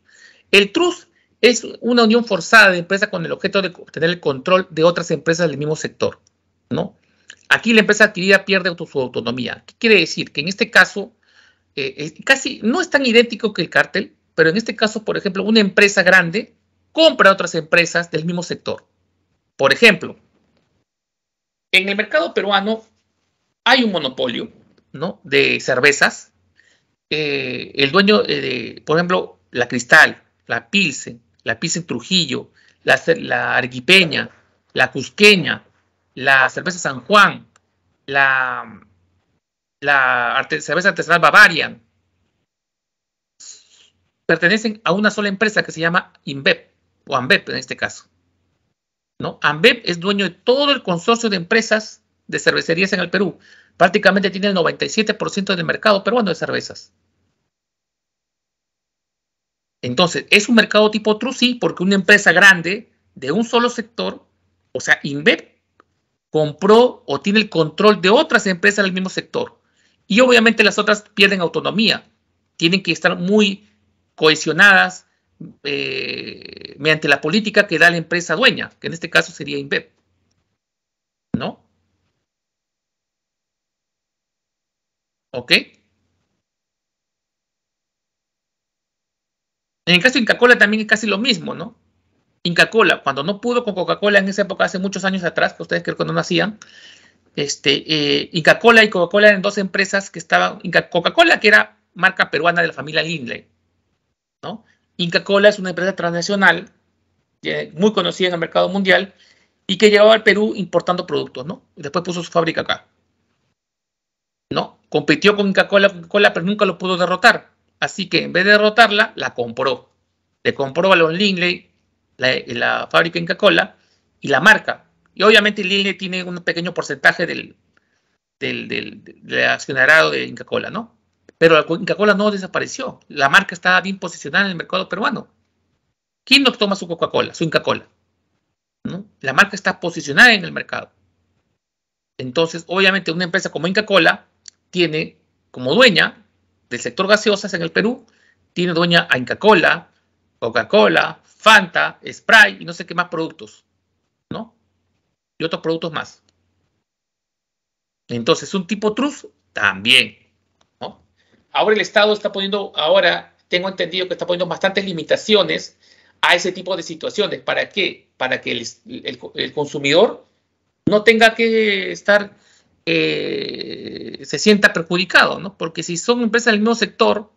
El TRUS es una unión forzada de empresas con el objeto de obtener el control de otras empresas del mismo sector, ¿no? Aquí la empresa adquirida pierde su autonomía. ¿Qué quiere decir? Que en este caso, eh, casi no es tan idéntico que el cártel, pero en este caso, por ejemplo, una empresa grande compra otras empresas del mismo sector. Por ejemplo, en el mercado peruano hay un monopolio ¿no? de cervezas. Eh, el dueño, eh, de, por ejemplo, la Cristal, la Pilsen, la Pilsen Trujillo, la, la Arguipeña, la Cusqueña, la cerveza San Juan, la, cerveza artesanal Bavarian, pertenecen a una sola empresa que se llama InBev, o AMBEP en este caso. ¿no? es dueño de todo el consorcio de empresas de cervecerías en el Perú. Prácticamente tiene el 97% del mercado peruano de cervezas. Entonces, ¿es un mercado tipo Trucy porque una empresa grande de un solo sector, o sea, InBev, compró o tiene el control de otras empresas del mismo sector. Y obviamente las otras pierden autonomía, tienen que estar muy cohesionadas eh, mediante la política que da la empresa dueña, que en este caso sería InBev. ¿No? ¿Ok? En el caso de Inca-Cola también es casi lo mismo, ¿no? Inca Cola, cuando no pudo con Coca-Cola en esa época, hace muchos años atrás, que ustedes creo que no nacían, este, eh, Inca Cola y Coca-Cola eran dos empresas que estaban, Coca-Cola que era marca peruana de la familia Lindley, ¿no? Inca Cola es una empresa transnacional, muy conocida en el mercado mundial, y que llevaba al Perú importando productos, ¿no? Después puso su fábrica acá, ¿no? Compitió con Inca Cola, Coca Cola, pero nunca lo pudo derrotar. Así que en vez de derrotarla, la compró. Le compró a los Lindley la, fábrica Inca Cola y la marca. Y obviamente Lille tiene un pequeño porcentaje del, del, del, de Inca Cola, ¿no? Pero Inca Cola no desapareció. La marca está bien posicionada en el mercado peruano. ¿Quién no toma su Coca-Cola, su Inca Cola? La marca está posicionada en el mercado. Entonces, obviamente, una empresa como Inca Cola tiene como dueña del sector gaseosas en el Perú, tiene dueña a Inca Cola, Coca-Cola, Fanta, spray y no sé qué más productos, ¿no? Y otros productos más. Entonces, un tipo truz también, ¿no? Ahora el Estado está poniendo, ahora tengo entendido que está poniendo bastantes limitaciones a ese tipo de situaciones. ¿Para qué? Para que el, consumidor no tenga que estar, eh, se sienta perjudicado, ¿no? Porque si son empresas del mismo sector,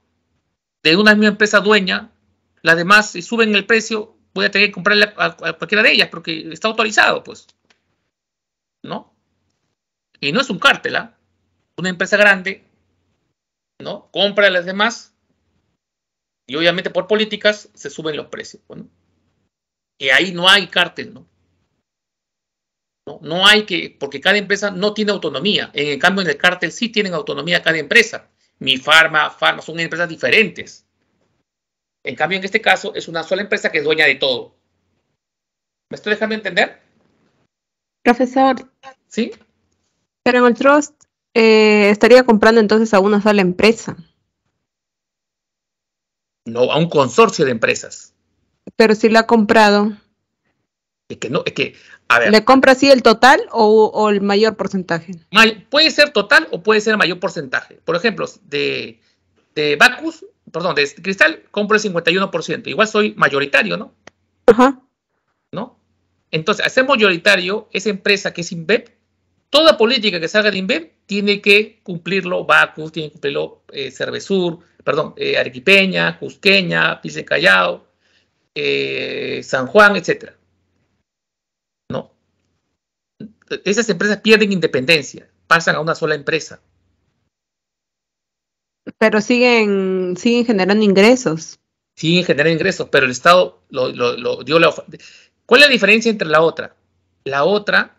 de una misma empresa dueña, las demás, si suben el precio, voy a tener que comprarle a, cualquiera de ellas porque está autorizado, pues. ¿No? Y no es un cártel, ¿ah? Una empresa grande, ¿no? Compra a las demás y obviamente por políticas se suben los precios, Y ahí no hay cártel, ¿no? ¿no? hay que, porque cada empresa no tiene autonomía. En el cambio, en el cártel sí tienen autonomía cada empresa. Mi farma, farma, son empresas diferentes. En cambio, en este caso, es una sola empresa que es dueña de todo. ¿Me estoy dejando entender? Profesor. ¿Sí? Pero en el trust eh, estaría comprando entonces a una sola empresa. No, a un consorcio de empresas. Pero si lo ha comprado. Es que no, es que, ¿Le compra así el total o, el mayor porcentaje? puede ser total o puede ser mayor porcentaje. Por ejemplo, de, de Bacus perdón, de Cristal compro el 51%, igual soy mayoritario, ¿no? Ajá. ¿No? Entonces, al ser mayoritario, esa empresa que es InBev, toda política que salga de InBev tiene que cumplirlo Bacus, tiene que cumplirlo eh, Cervesur, perdón, eh, Arequipeña, Cusqueña, Pise Callao, eh, San Juan, etc. ¿No? Esas empresas pierden independencia, pasan a una sola empresa. Pero siguen, siguen generando ingresos. Siguen generando ingresos, pero el Estado lo, dio la ¿Cuál es la diferencia entre la otra? La otra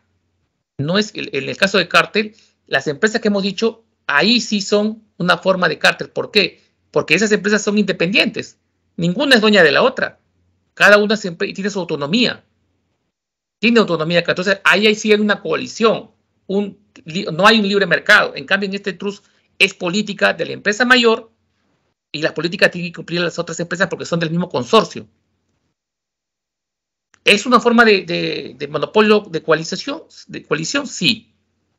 no es, en el caso de cártel, las empresas que hemos dicho, ahí sí son una forma de cártel. ¿Por qué? Porque esas empresas son independientes. Ninguna es dueña de la otra. Cada una siempre tiene su autonomía. Tiene autonomía. Entonces, ahí sí hay una coalición. Un, no hay un libre mercado. En cambio, en este trust es política de la empresa mayor y la política tiene que cumplir las otras empresas porque son del mismo consorcio. ¿Es una forma de, monopolio de De coalición, sí.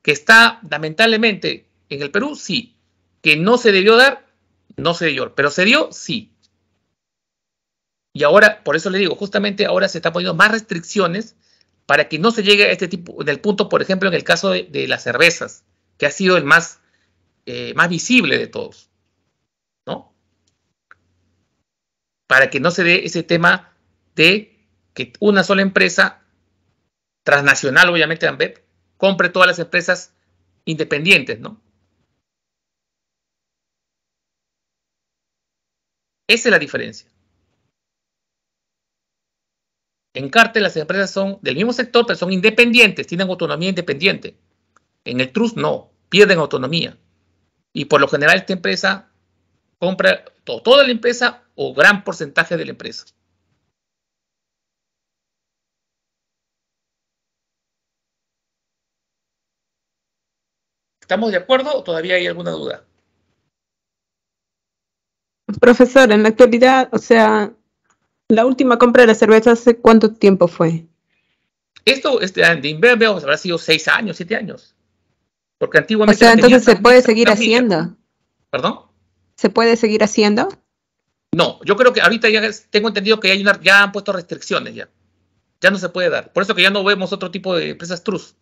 Que está lamentablemente en el Perú, sí. Que no se debió dar, no se dio. Pero se dio, sí. Y ahora, por eso le digo, justamente ahora se están poniendo más restricciones para que no se llegue a este tipo, del punto, por ejemplo, en el caso de las cervezas, que ha sido el más eh, más visible de todos, ¿no? Para que no se dé ese tema de que una sola empresa, transnacional obviamente AMBEP, compre todas las empresas independientes, ¿no? Esa es la diferencia. En Cártel las empresas son del mismo sector, pero son independientes, tienen autonomía independiente. En el Trust no, pierden autonomía. Y por lo general esta empresa compra toda la empresa o gran porcentaje de la empresa. ¿Estamos de acuerdo o todavía hay alguna duda? Profesor, en la actualidad, o sea, la última compra de la cerveza, ¿hace cuánto tiempo fue? Esto este, de habrá sido seis años, siete años. Porque antiguamente... O sea, entonces se puede seguir haciendo. ¿Perdón? ¿Se puede seguir haciendo? No, yo creo que ahorita ya tengo entendido que ya han puesto restricciones ya. Ya no se puede dar. Por eso que ya no vemos otro tipo de empresas trust,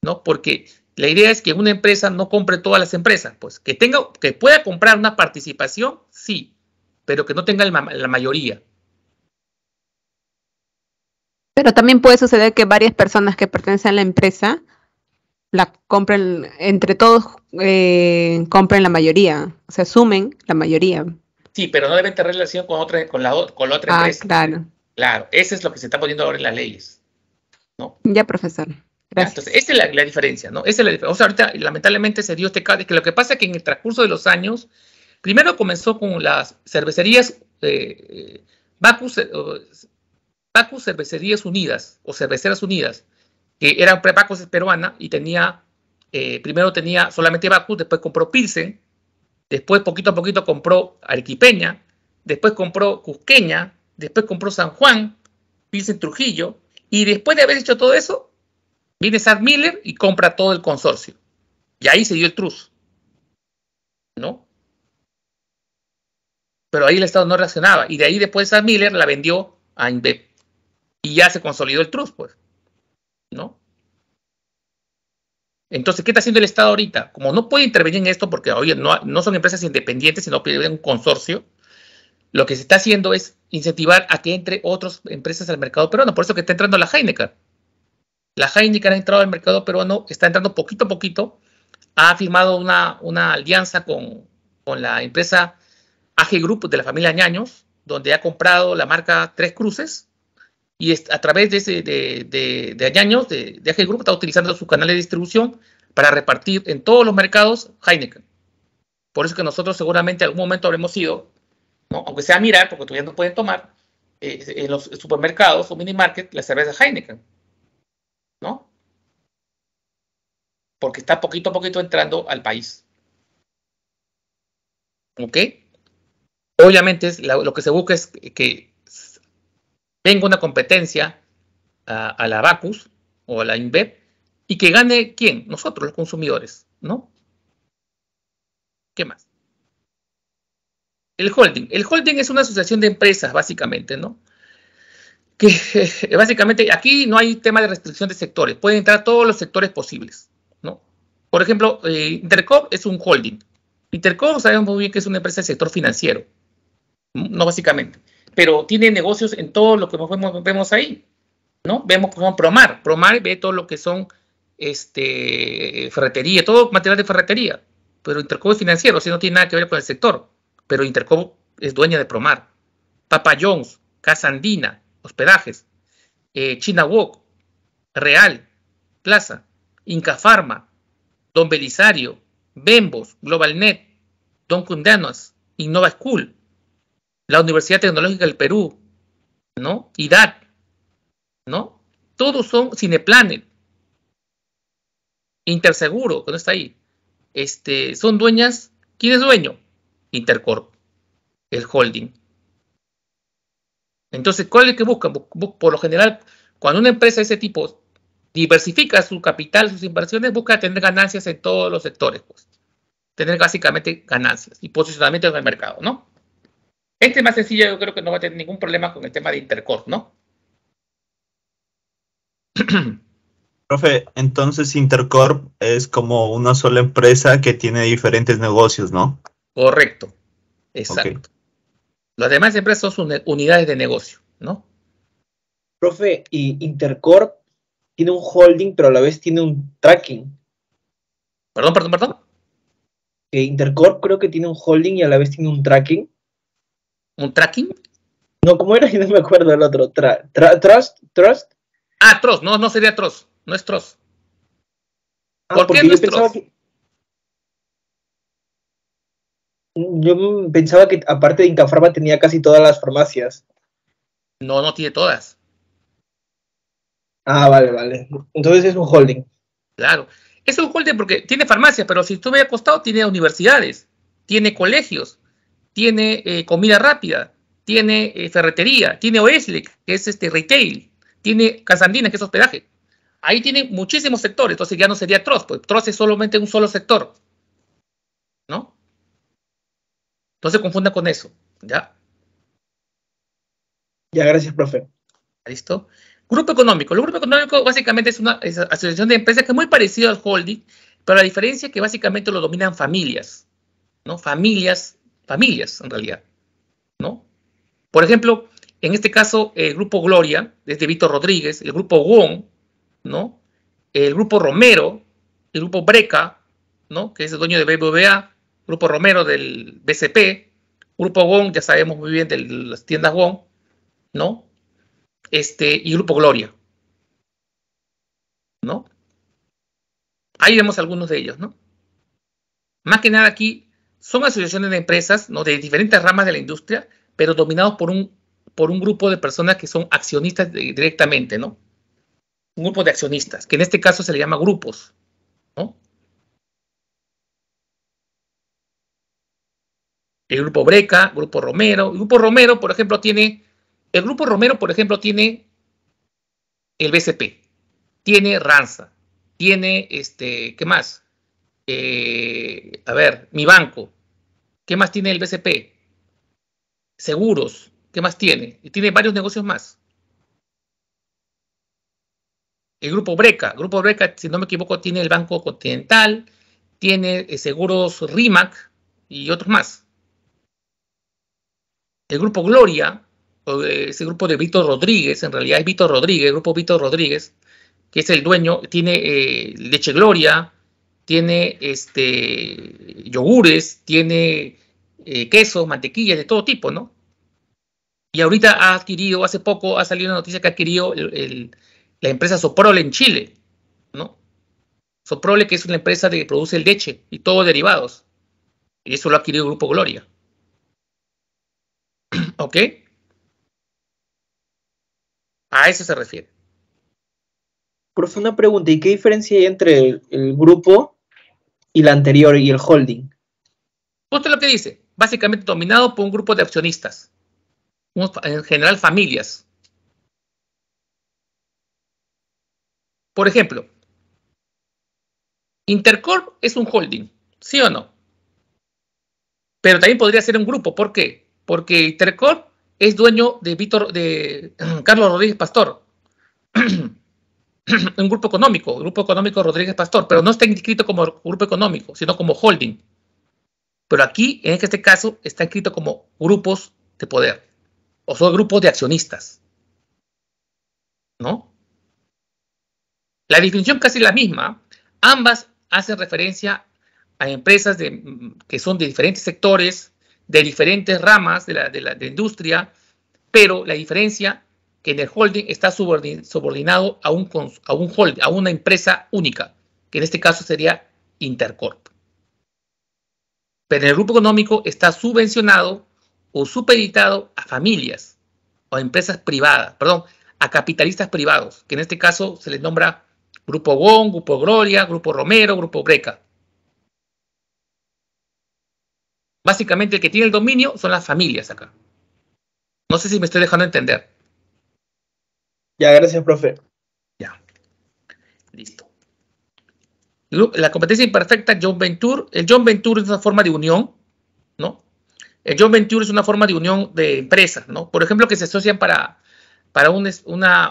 ¿no? Porque la idea es que una empresa no compre todas las empresas, pues que tenga, que pueda comprar una participación, sí, pero que no tenga la mayoría. Pero también puede suceder que varias personas que pertenecen a la empresa la compren entre todos, eh, compran la mayoría, se asumen la mayoría. Sí, pero no deben tener relación con otra, con la, con otra ah, Claro. Claro, eso es lo que se está poniendo ahora en las leyes. ¿no? Ya, profesor. Gracias. esa es la, diferencia, ¿no? Esa es la diferencia. O sea, ahorita lamentablemente se dio este caso, que lo que pasa es que en el transcurso de los años, primero comenzó con las cervecerías eh, eh, Bacus, Bacus Cervecerías Unidas o Cerveceras Unidas, que eran prepacos peruana y tenía, eh, primero tenía solamente Bacus, después compró Pilsen, después poquito a poquito compró Arequipeña, después compró Cusqueña, después compró San Juan, Pilsen Trujillo, y después de haber hecho todo eso, viene Sam Miller y compra todo el consorcio. Y ahí se dio el truz ¿No? Pero ahí el Estado no reaccionaba. Y de ahí después Sam Miller la vendió a InBev. Y ya se consolidó el truz pues. ¿no? Entonces, ¿qué está haciendo el Estado ahorita? Como no puede intervenir en esto porque, hoy no, son empresas independientes, sino que hay un consorcio, lo que se está haciendo es incentivar a que entre otras empresas al mercado peruano. Por eso que está entrando la Heineken. La Heineken ha entrado al mercado peruano, está entrando poquito a poquito. Ha firmado una, alianza con, con, la empresa AG Group de la familia Ñaños, donde ha comprado la marca Tres Cruces y a través de, ese, de, de, de de, de AG Group, está utilizando su canal de distribución para repartir en todos los mercados Heineken. Por eso que nosotros seguramente en algún momento habremos ido, aunque sea a mirar, porque todavía no pueden tomar, eh, en los supermercados o mini market la cerveza Heineken. ¿No? Porque está poquito a poquito entrando al país. ¿Ok? Obviamente lo que se busca es que venga una competencia a, la Bacus o a la INVEP y que gane quién? Nosotros, los consumidores, ¿no? ¿Qué más? El holding. El holding es una asociación de empresas, básicamente, ¿no? Que [LAUGHS] básicamente aquí no hay tema de restricción de sectores. Pueden entrar todos los sectores posibles, ¿no? Por ejemplo, eh, Intercop es un holding. Intercop sabemos muy bien que es una empresa del sector financiero, no básicamente pero tiene negocios en todo lo que vemos, ahí, ¿no? Vemos, como Promar. Promar ve todo lo que son este, ferretería, todo material de ferretería, pero Intercobo es financiero, o no tiene nada que ver con el sector, pero Intercobo es dueña de Promar. Papayons, Casa Andina, hospedajes, eh, China Walk, Real, Plaza, Inca Pharma, Don Belisario, Bembos, Globalnet, Don Cundanos, Innova School, la Universidad Tecnológica del Perú, ¿no? IDAT, ¿no? Todos son Cineplanet, Interseguro, que no está ahí. Este, son dueñas, ¿quién es dueño? Intercorp, el holding. Entonces, ¿cuál es el que buscan? Por lo general, cuando una empresa de ese tipo diversifica su capital, sus inversiones, busca tener ganancias en todos los sectores, pues. Tener básicamente ganancias y posicionamiento en el mercado, ¿no? Este más sencillo, yo creo que no va a tener ningún problema con el tema de Intercorp, ¿no? [CLEARS THROAT] Profe, entonces Intercorp es como una sola empresa que tiene diferentes negocios, ¿no? Correcto, exacto. Las demás empresas son unidades de negocio, ¿no? Profe, y Intercorp tiene un holding, pero a la vez tiene un tracking. Perdón, perdón, perdón. Eh, Intercorp creo que tiene un holding y a la vez tiene un tracking. ¿Un tracking? No, ¿cómo era? [LAUGHS] No me acuerdo el otro. trust, trust. Ah, Trust, no, no sería Trust, no es Trust. Ah, ¿Por qué no es Trust? Que... Yo pensaba que aparte de Incafarma tenía casi todas las farmacias. No, no tiene todas. Ah, vale, vale. Entonces es un holding. Claro. Es un holding porque tiene farmacias, pero si tú me costado, tiene universidades, tiene colegios, tiene eh, comida rápida, tiene eh, ferretería, tiene Oesle, que es este retail, tiene Casandina, que es hospedaje. Ahí tiene muchísimos sectores, entonces ya no sería Trost, porque Trost es solamente un solo sector. ¿No? No se confunda con eso, ¿ya? Ya, gracias, profe. ¿Listo? Grupo económico. El grupo económico básicamente es una asociación de empresas que es muy parecida al holding, pero la diferencia es que básicamente lo dominan familias, ¿no? Familias familias en realidad, ¿no? Por ejemplo, en este caso, el grupo Gloria, desde Víctor Rodríguez, el grupo Wong, ¿no? El grupo Romero, el grupo Breca, ¿no? Que es el dueño de BBVA, grupo Romero del BCP, grupo Wong, ya sabemos muy bien de las tiendas Wong, ¿no? Este, y grupo Gloria, ¿no? Ahí vemos algunos de ellos, ¿no? Más que nada aquí son asociaciones de empresas ¿no? de diferentes ramas de la industria, pero dominados por un, por un grupo de personas que son accionistas directamente, ¿no? Un grupo de accionistas, que en este caso se le llama grupos, ¿no? El grupo Breca, grupo Romero. El grupo Romero, por ejemplo, tiene. El grupo Romero, por ejemplo, tiene el BCP, tiene Ranza, tiene este, ¿qué más? Eh, a ver, mi banco, ¿Qué más tiene el BCP? Seguros. ¿Qué más tiene? Y tiene varios negocios más. El grupo Breca. El grupo Breca, si no me equivoco, tiene el Banco Continental, tiene eh, seguros RIMAC y otros más. El grupo Gloria, eh, ese grupo de Víctor Rodríguez, en realidad es Víctor Rodríguez, el grupo Víctor Rodríguez, que es el dueño, tiene eh, Leche Gloria, tiene este, yogures, tiene eh, queso, mantequillas de todo tipo, ¿no? Y ahorita ha adquirido, hace poco ha salido una noticia que ha adquirido la empresa Soprole en Chile, ¿no? Soprole, que es una empresa que produce el leche y todos derivados. Y eso lo ha adquirido el Grupo Gloria. [CLEARS THROAT] ¿Ok? A eso se refiere. Profesor, una pregunta, ¿y qué diferencia hay entre el grupo y la anterior y el holding. Justo lo que dice, básicamente dominado por un grupo de accionistas, en general familias. Por ejemplo, Intercorp es un holding, ¿sí o no? Pero también podría ser un grupo, ¿por qué? Porque Intercorp es dueño de Víctor, de [CLEARS THROAT] Carlos Rodríguez Pastor. [CLEARS THROAT] [CLEARS THROAT] un grupo económico, Grupo Económico Rodríguez Pastor, pero no está inscrito como grupo económico, sino como holding. Pero aquí, en este caso, está inscrito como grupos de poder o son grupos de accionistas. ¿No? La definición casi la misma. Ambas hacen referencia a empresas mm, que son de diferentes sectores, de diferentes ramas de la, industria, pero la diferencia que en el holding está subordinado a, un, a, un a una empresa única, que en este caso sería Intercorp. Pero en el grupo económico está subvencionado o supeditado a familias o a empresas privadas, perdón, a capitalistas privados, que en este caso se les nombra Grupo Wong, Grupo Gloria, Grupo Romero, Grupo Breca. Básicamente el que tiene el dominio son las familias acá. No sé si me estoy dejando entender. Ya, gracias, profe. Ya. Listo. La competencia imperfecta John Venture. El John Venture es una forma de unión, ¿no? El John Venture es una forma de unión de empresas, ¿no? Por ejemplo, que se asocian para, para una,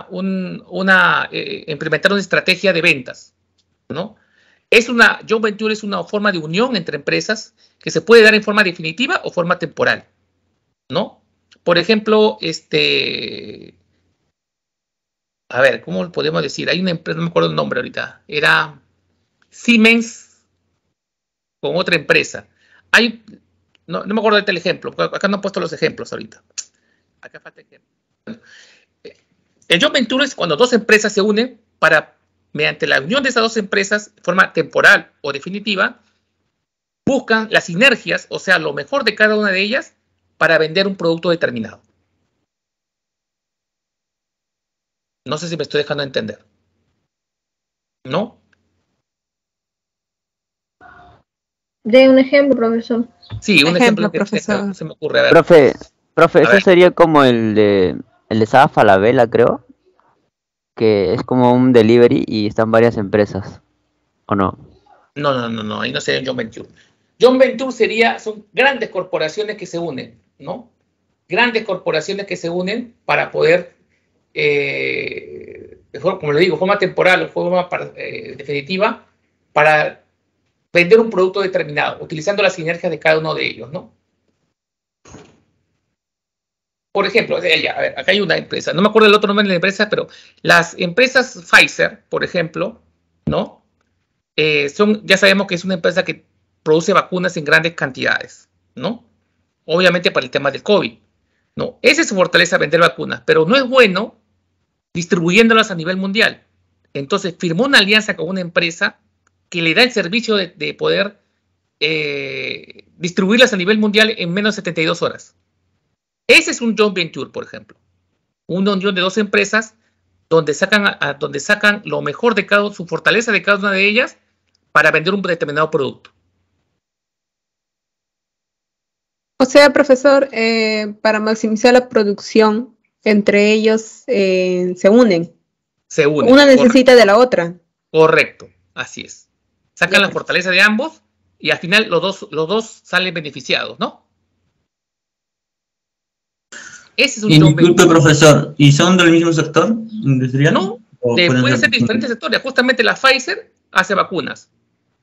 una eh, implementar una estrategia de ventas, ¿no? Es una, John Venture es una forma de unión entre empresas que se puede dar en forma definitiva o forma temporal, ¿no? Por ejemplo, este, a ver, ¿cómo podemos decir? Hay una empresa, no me acuerdo el nombre ahorita, era Siemens con otra empresa. Hay, no, me acuerdo de este ejemplo, acá no he puesto los ejemplos ahorita. Acá falta ejemplo. El job venture es cuando dos empresas se unen para, mediante la unión de esas dos empresas, de forma temporal o definitiva, buscan las sinergias, o sea, lo mejor de cada una de ellas para vender un producto determinado. No sé si me estoy dejando entender. ¿No? De un ejemplo, profesor. Sí, un ejemplo, Que se me ocurre. Profe, profe eso sería como el de, el de Saba creo. Que es como un delivery y están varias empresas. ¿O no? No, no, no, no. Ahí no sería John Venture. John Venture sería, son grandes corporaciones que se unen, ¿no? Grandes corporaciones que se unen para poder eh, como lo digo, forma temporal o forma eh, definitiva para vender un producto determinado, utilizando las sinergias de cada uno de ellos, ¿no? Por ejemplo, a acá hay una empresa, no me acuerdo el otro nombre de la empresa, pero las empresas Pfizer, por ejemplo, ¿no? Eh, son, ya sabemos que es una empresa que produce vacunas en grandes cantidades, ¿no? Obviamente para el tema del COVID, ¿no? Esa es su fortaleza, vender vacunas, pero no es bueno distribuyéndolas a nivel mundial. Entonces firmó una alianza con una empresa que le da el servicio de, poder eh, distribuirlas a nivel mundial en menos de 72 horas. Ese es un joint venture, por ejemplo. Una unión de dos empresas donde sacan, donde sacan lo mejor de cada su fortaleza de cada una de ellas para vender un determinado producto. O sea, profesor, eh, para maximizar la producción entre ellos eh, se unen. Se unen. Una necesita de la otra. Correcto, así es. Sacan la fortaleza de ambos y al final los dos, los dos salen beneficiados, ¿no? Ese es un Disculpe, profesor, ¿y son del mismo sector No, pueden ser diferentes sectores. Justamente la Pfizer hace vacunas.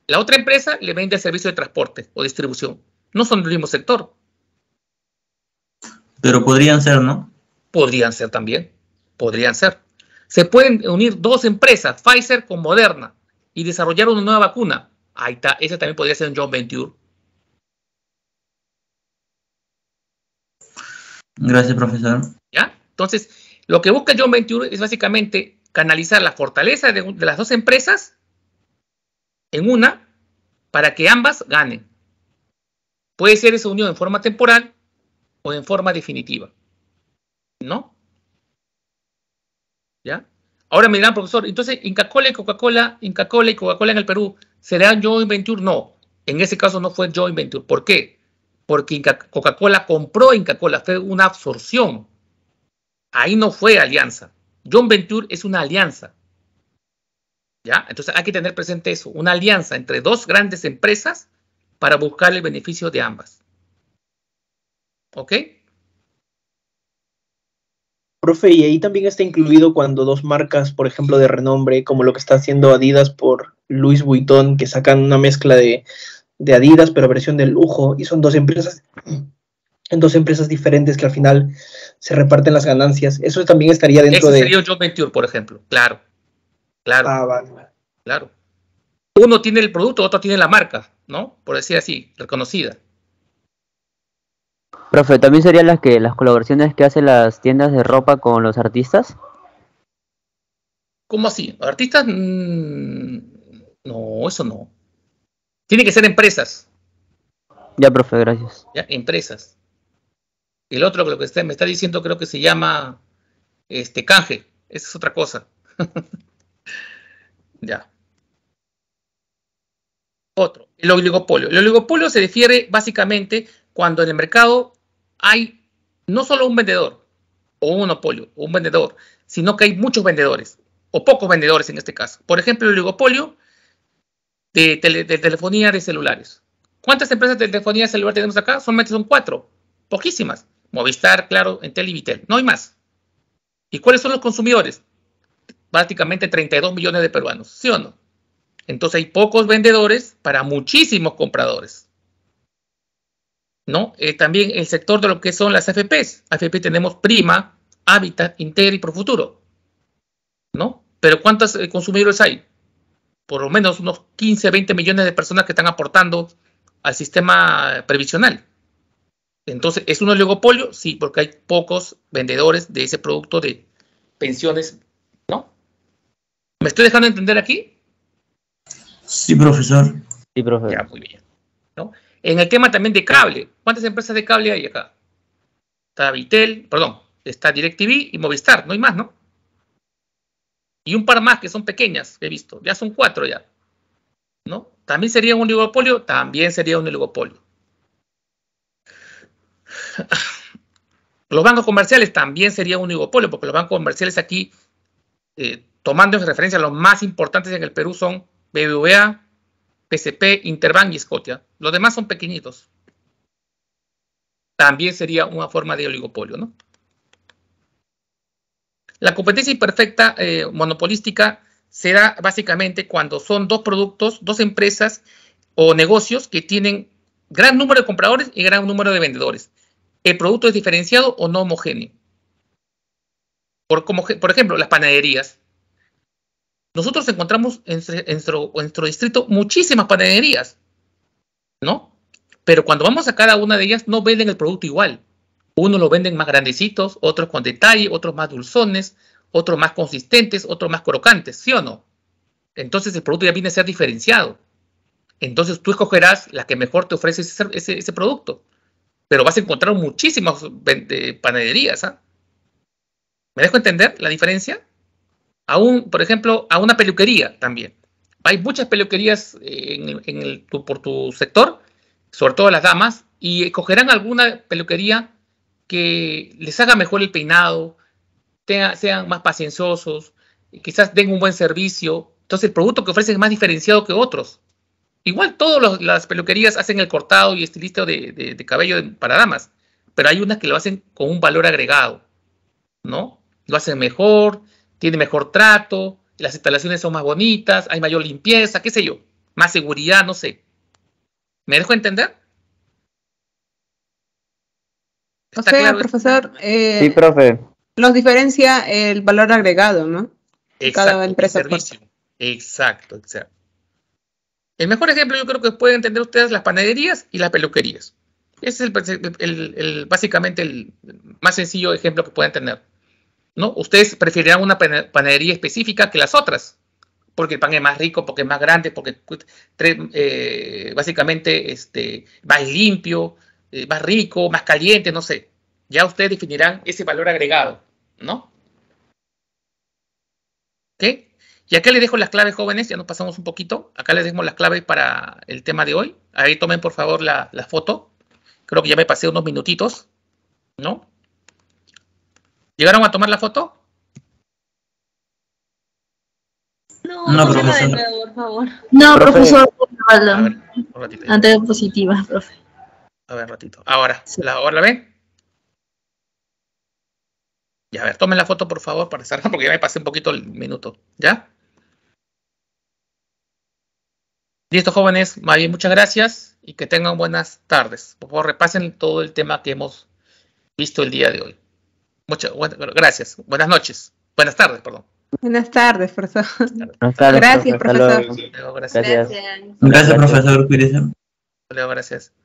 La otra empresa le vende servicios servicio de transporte o distribución. No son del mismo sector. Pero podrían ser, ¿no? Podrían ser también, podrían ser. Se pueden unir dos empresas, Pfizer con Moderna, y desarrollar una nueva vacuna. Ahí está, ese también podría ser un John Venture. Gracias, profesor. ¿Ya? Entonces, lo que busca John Venture es básicamente canalizar la fortaleza de, de las dos empresas en una para que ambas ganen. Puede ser esa unión en forma temporal o en forma definitiva. ¿No? ¿Ya? Ahora me dirán, profesor, entonces Inca y Coca-Cola, Inca Cola y Coca-Cola en el Perú, serán joint venture? No, en ese caso no fue joint venture. ¿Por qué? Porque Coca-Cola compró Inca Cola, fue una absorción. Ahí no fue alianza. John venture es una alianza. ¿Ya? Entonces hay que tener presente eso, una alianza entre dos grandes empresas para buscar el beneficio de ambas. ¿Ok? Profe, y ahí también está incluido cuando dos marcas, por ejemplo, de renombre, como lo que está haciendo Adidas por Luis Vuitton, que sacan una mezcla de, Adidas, pero versión de lujo, y son dos empresas, en [CLEARS THROAT] dos empresas diferentes que al final se reparten las ganancias. Eso también estaría dentro Ese sería de. Sería un Venture, por ejemplo, claro. Claro. Ah, vale. Claro. Uno tiene el producto, otro tiene la marca, ¿no? Por decir así, reconocida. Profe, ¿también serían las que las colaboraciones que hacen las tiendas de ropa con los artistas? ¿Cómo así? ¿Artistas? Mm, no, eso no. Tiene que ser empresas. Ya, profe, gracias. Ya, empresas. El otro lo que me está diciendo creo que se llama este canje. Esa es otra cosa. [LAUGHS] ya. Otro, el oligopolio. El oligopolio se refiere básicamente cuando en el mercado hay no solo un vendedor o un monopolio, o un vendedor, sino que hay muchos vendedores o pocos vendedores en este caso. Por ejemplo, el oligopolio de, telefonía de celulares. ¿Cuántas empresas de telefonía celular tenemos acá? Solamente son cuatro, poquísimas. Movistar, claro, Entel y Vitel, no hay más. ¿Y cuáles son los consumidores? Básicamente 32 millones de peruanos, ¿sí o no? Entonces hay pocos vendedores para muchísimos compradores. ¿no? Eh, también el sector de lo que son las AFPs. AFP tenemos Prima, Hábitat, integra y futuro, ¿no? Pero ¿cuántos eh, consumidores hay? Por lo menos unos 15, 20 millones de personas que están aportando al sistema eh, previsional. Entonces, ¿es un oligopolio? Sí, porque hay pocos vendedores de ese producto de pensiones, ¿no? ¿Me estoy dejando entender aquí? Sí, profesor. Sí, profesor. muy bien. ¿no? En el tema también de cable, ¿cuántas empresas de cable hay acá? Está Vitel, perdón, está DirecTV y Movistar, no hay más, ¿no? Y un par más que son pequeñas, he visto, ya son cuatro ya, ¿no? También sería un oligopolio, también sería un oligopolio. Los bancos comerciales también serían un oligopolio, porque los bancos comerciales aquí, eh, tomando en referencia los más importantes en el Perú, son BBVA, PSP, Interbank y Scotia. Los demás son pequeñitos. También sería una forma de oligopolio, ¿no? La competencia imperfecta eh, monopolística será básicamente cuando son dos productos, dos empresas o negocios que tienen gran número de compradores y gran número de vendedores. El producto es diferenciado o no homogéneo. por ejemplo, las panaderías. Nosotros encontramos en, nuestro, distrito muchísimas panaderías, ¿no? Pero cuando vamos a cada una de ellas, no venden el producto igual. Uno lo venden más grandecitos, otros con detalle, otros más dulzones, otros más consistentes, otros más crocantes, ¿sí o no? Entonces el producto ya viene a ser diferenciado. Entonces tú escogerás la que mejor te ofrece ese, producto. Pero vas a encontrar muchísimas eh, panaderías. ¿ah? ¿Me dejo entender la diferencia? por ejemplo, a una peluquería también. Hay muchas peluquerías eh, en, por tu sector, sobre todo las damas, y escogerán alguna peluquería que les haga mejor el peinado, sean más pacienciosos, quizás den un buen servicio. Entonces el producto que ofrecen es más diferenciado que otros. Igual todas las peluquerías hacen el cortado y estilista de, de, cabello para damas, pero hay unas que lo hacen con un valor agregado, ¿no? Lo hacen mejor, tiene mejor trato, las instalaciones son más bonitas, hay mayor limpieza, qué sé yo, más seguridad, no sé. ¿Me dejo entender? O sea, profesor, eh, sí, profe. los diferencia el valor agregado, ¿no? Exacto, Cada servicio. Exacto, exacto. El mejor ejemplo yo creo que pueden entender ustedes las panaderías y las peluquerías. Ese es el, básicamente el más sencillo ejemplo que pueden tener. ¿no? Ustedes preferirán una panadería específica que las otras, porque el pan es más rico, porque es más grande, porque eh, básicamente este, más limpio, eh, más rico, más caliente, no sé. Ya ustedes definirán ese valor agregado, ¿no? ¿Ok? Y acá les dejo las claves jóvenes, ya nos pasamos un poquito. Acá les dejo las claves para el tema de hoy. Ahí tomen por favor la, la foto. Creo que ya me pasé unos minutitos, ¿no? ¿Llegaron a tomar la foto? No, profesor. por favor. No, profesor, de profe. A ver, ratito. Ahora, ¿la, ¿ahora la ven? Ya, a ver, tomen la foto, por favor, para estar, [LAUGHS] porque ya me pasé un poquito el minuto. ¿Ya? Listo, jóvenes. Muy bien, muchas gracias y que tengan buenas tardes. Por favor, repasen todo el tema que hemos visto el día de hoy. Muchas gracias. Buenas noches. Buenas tardes, perdón. Buenas tardes, profesor. gracias, profesor. Gracias. Gracias, gracias. profesor. Gracias.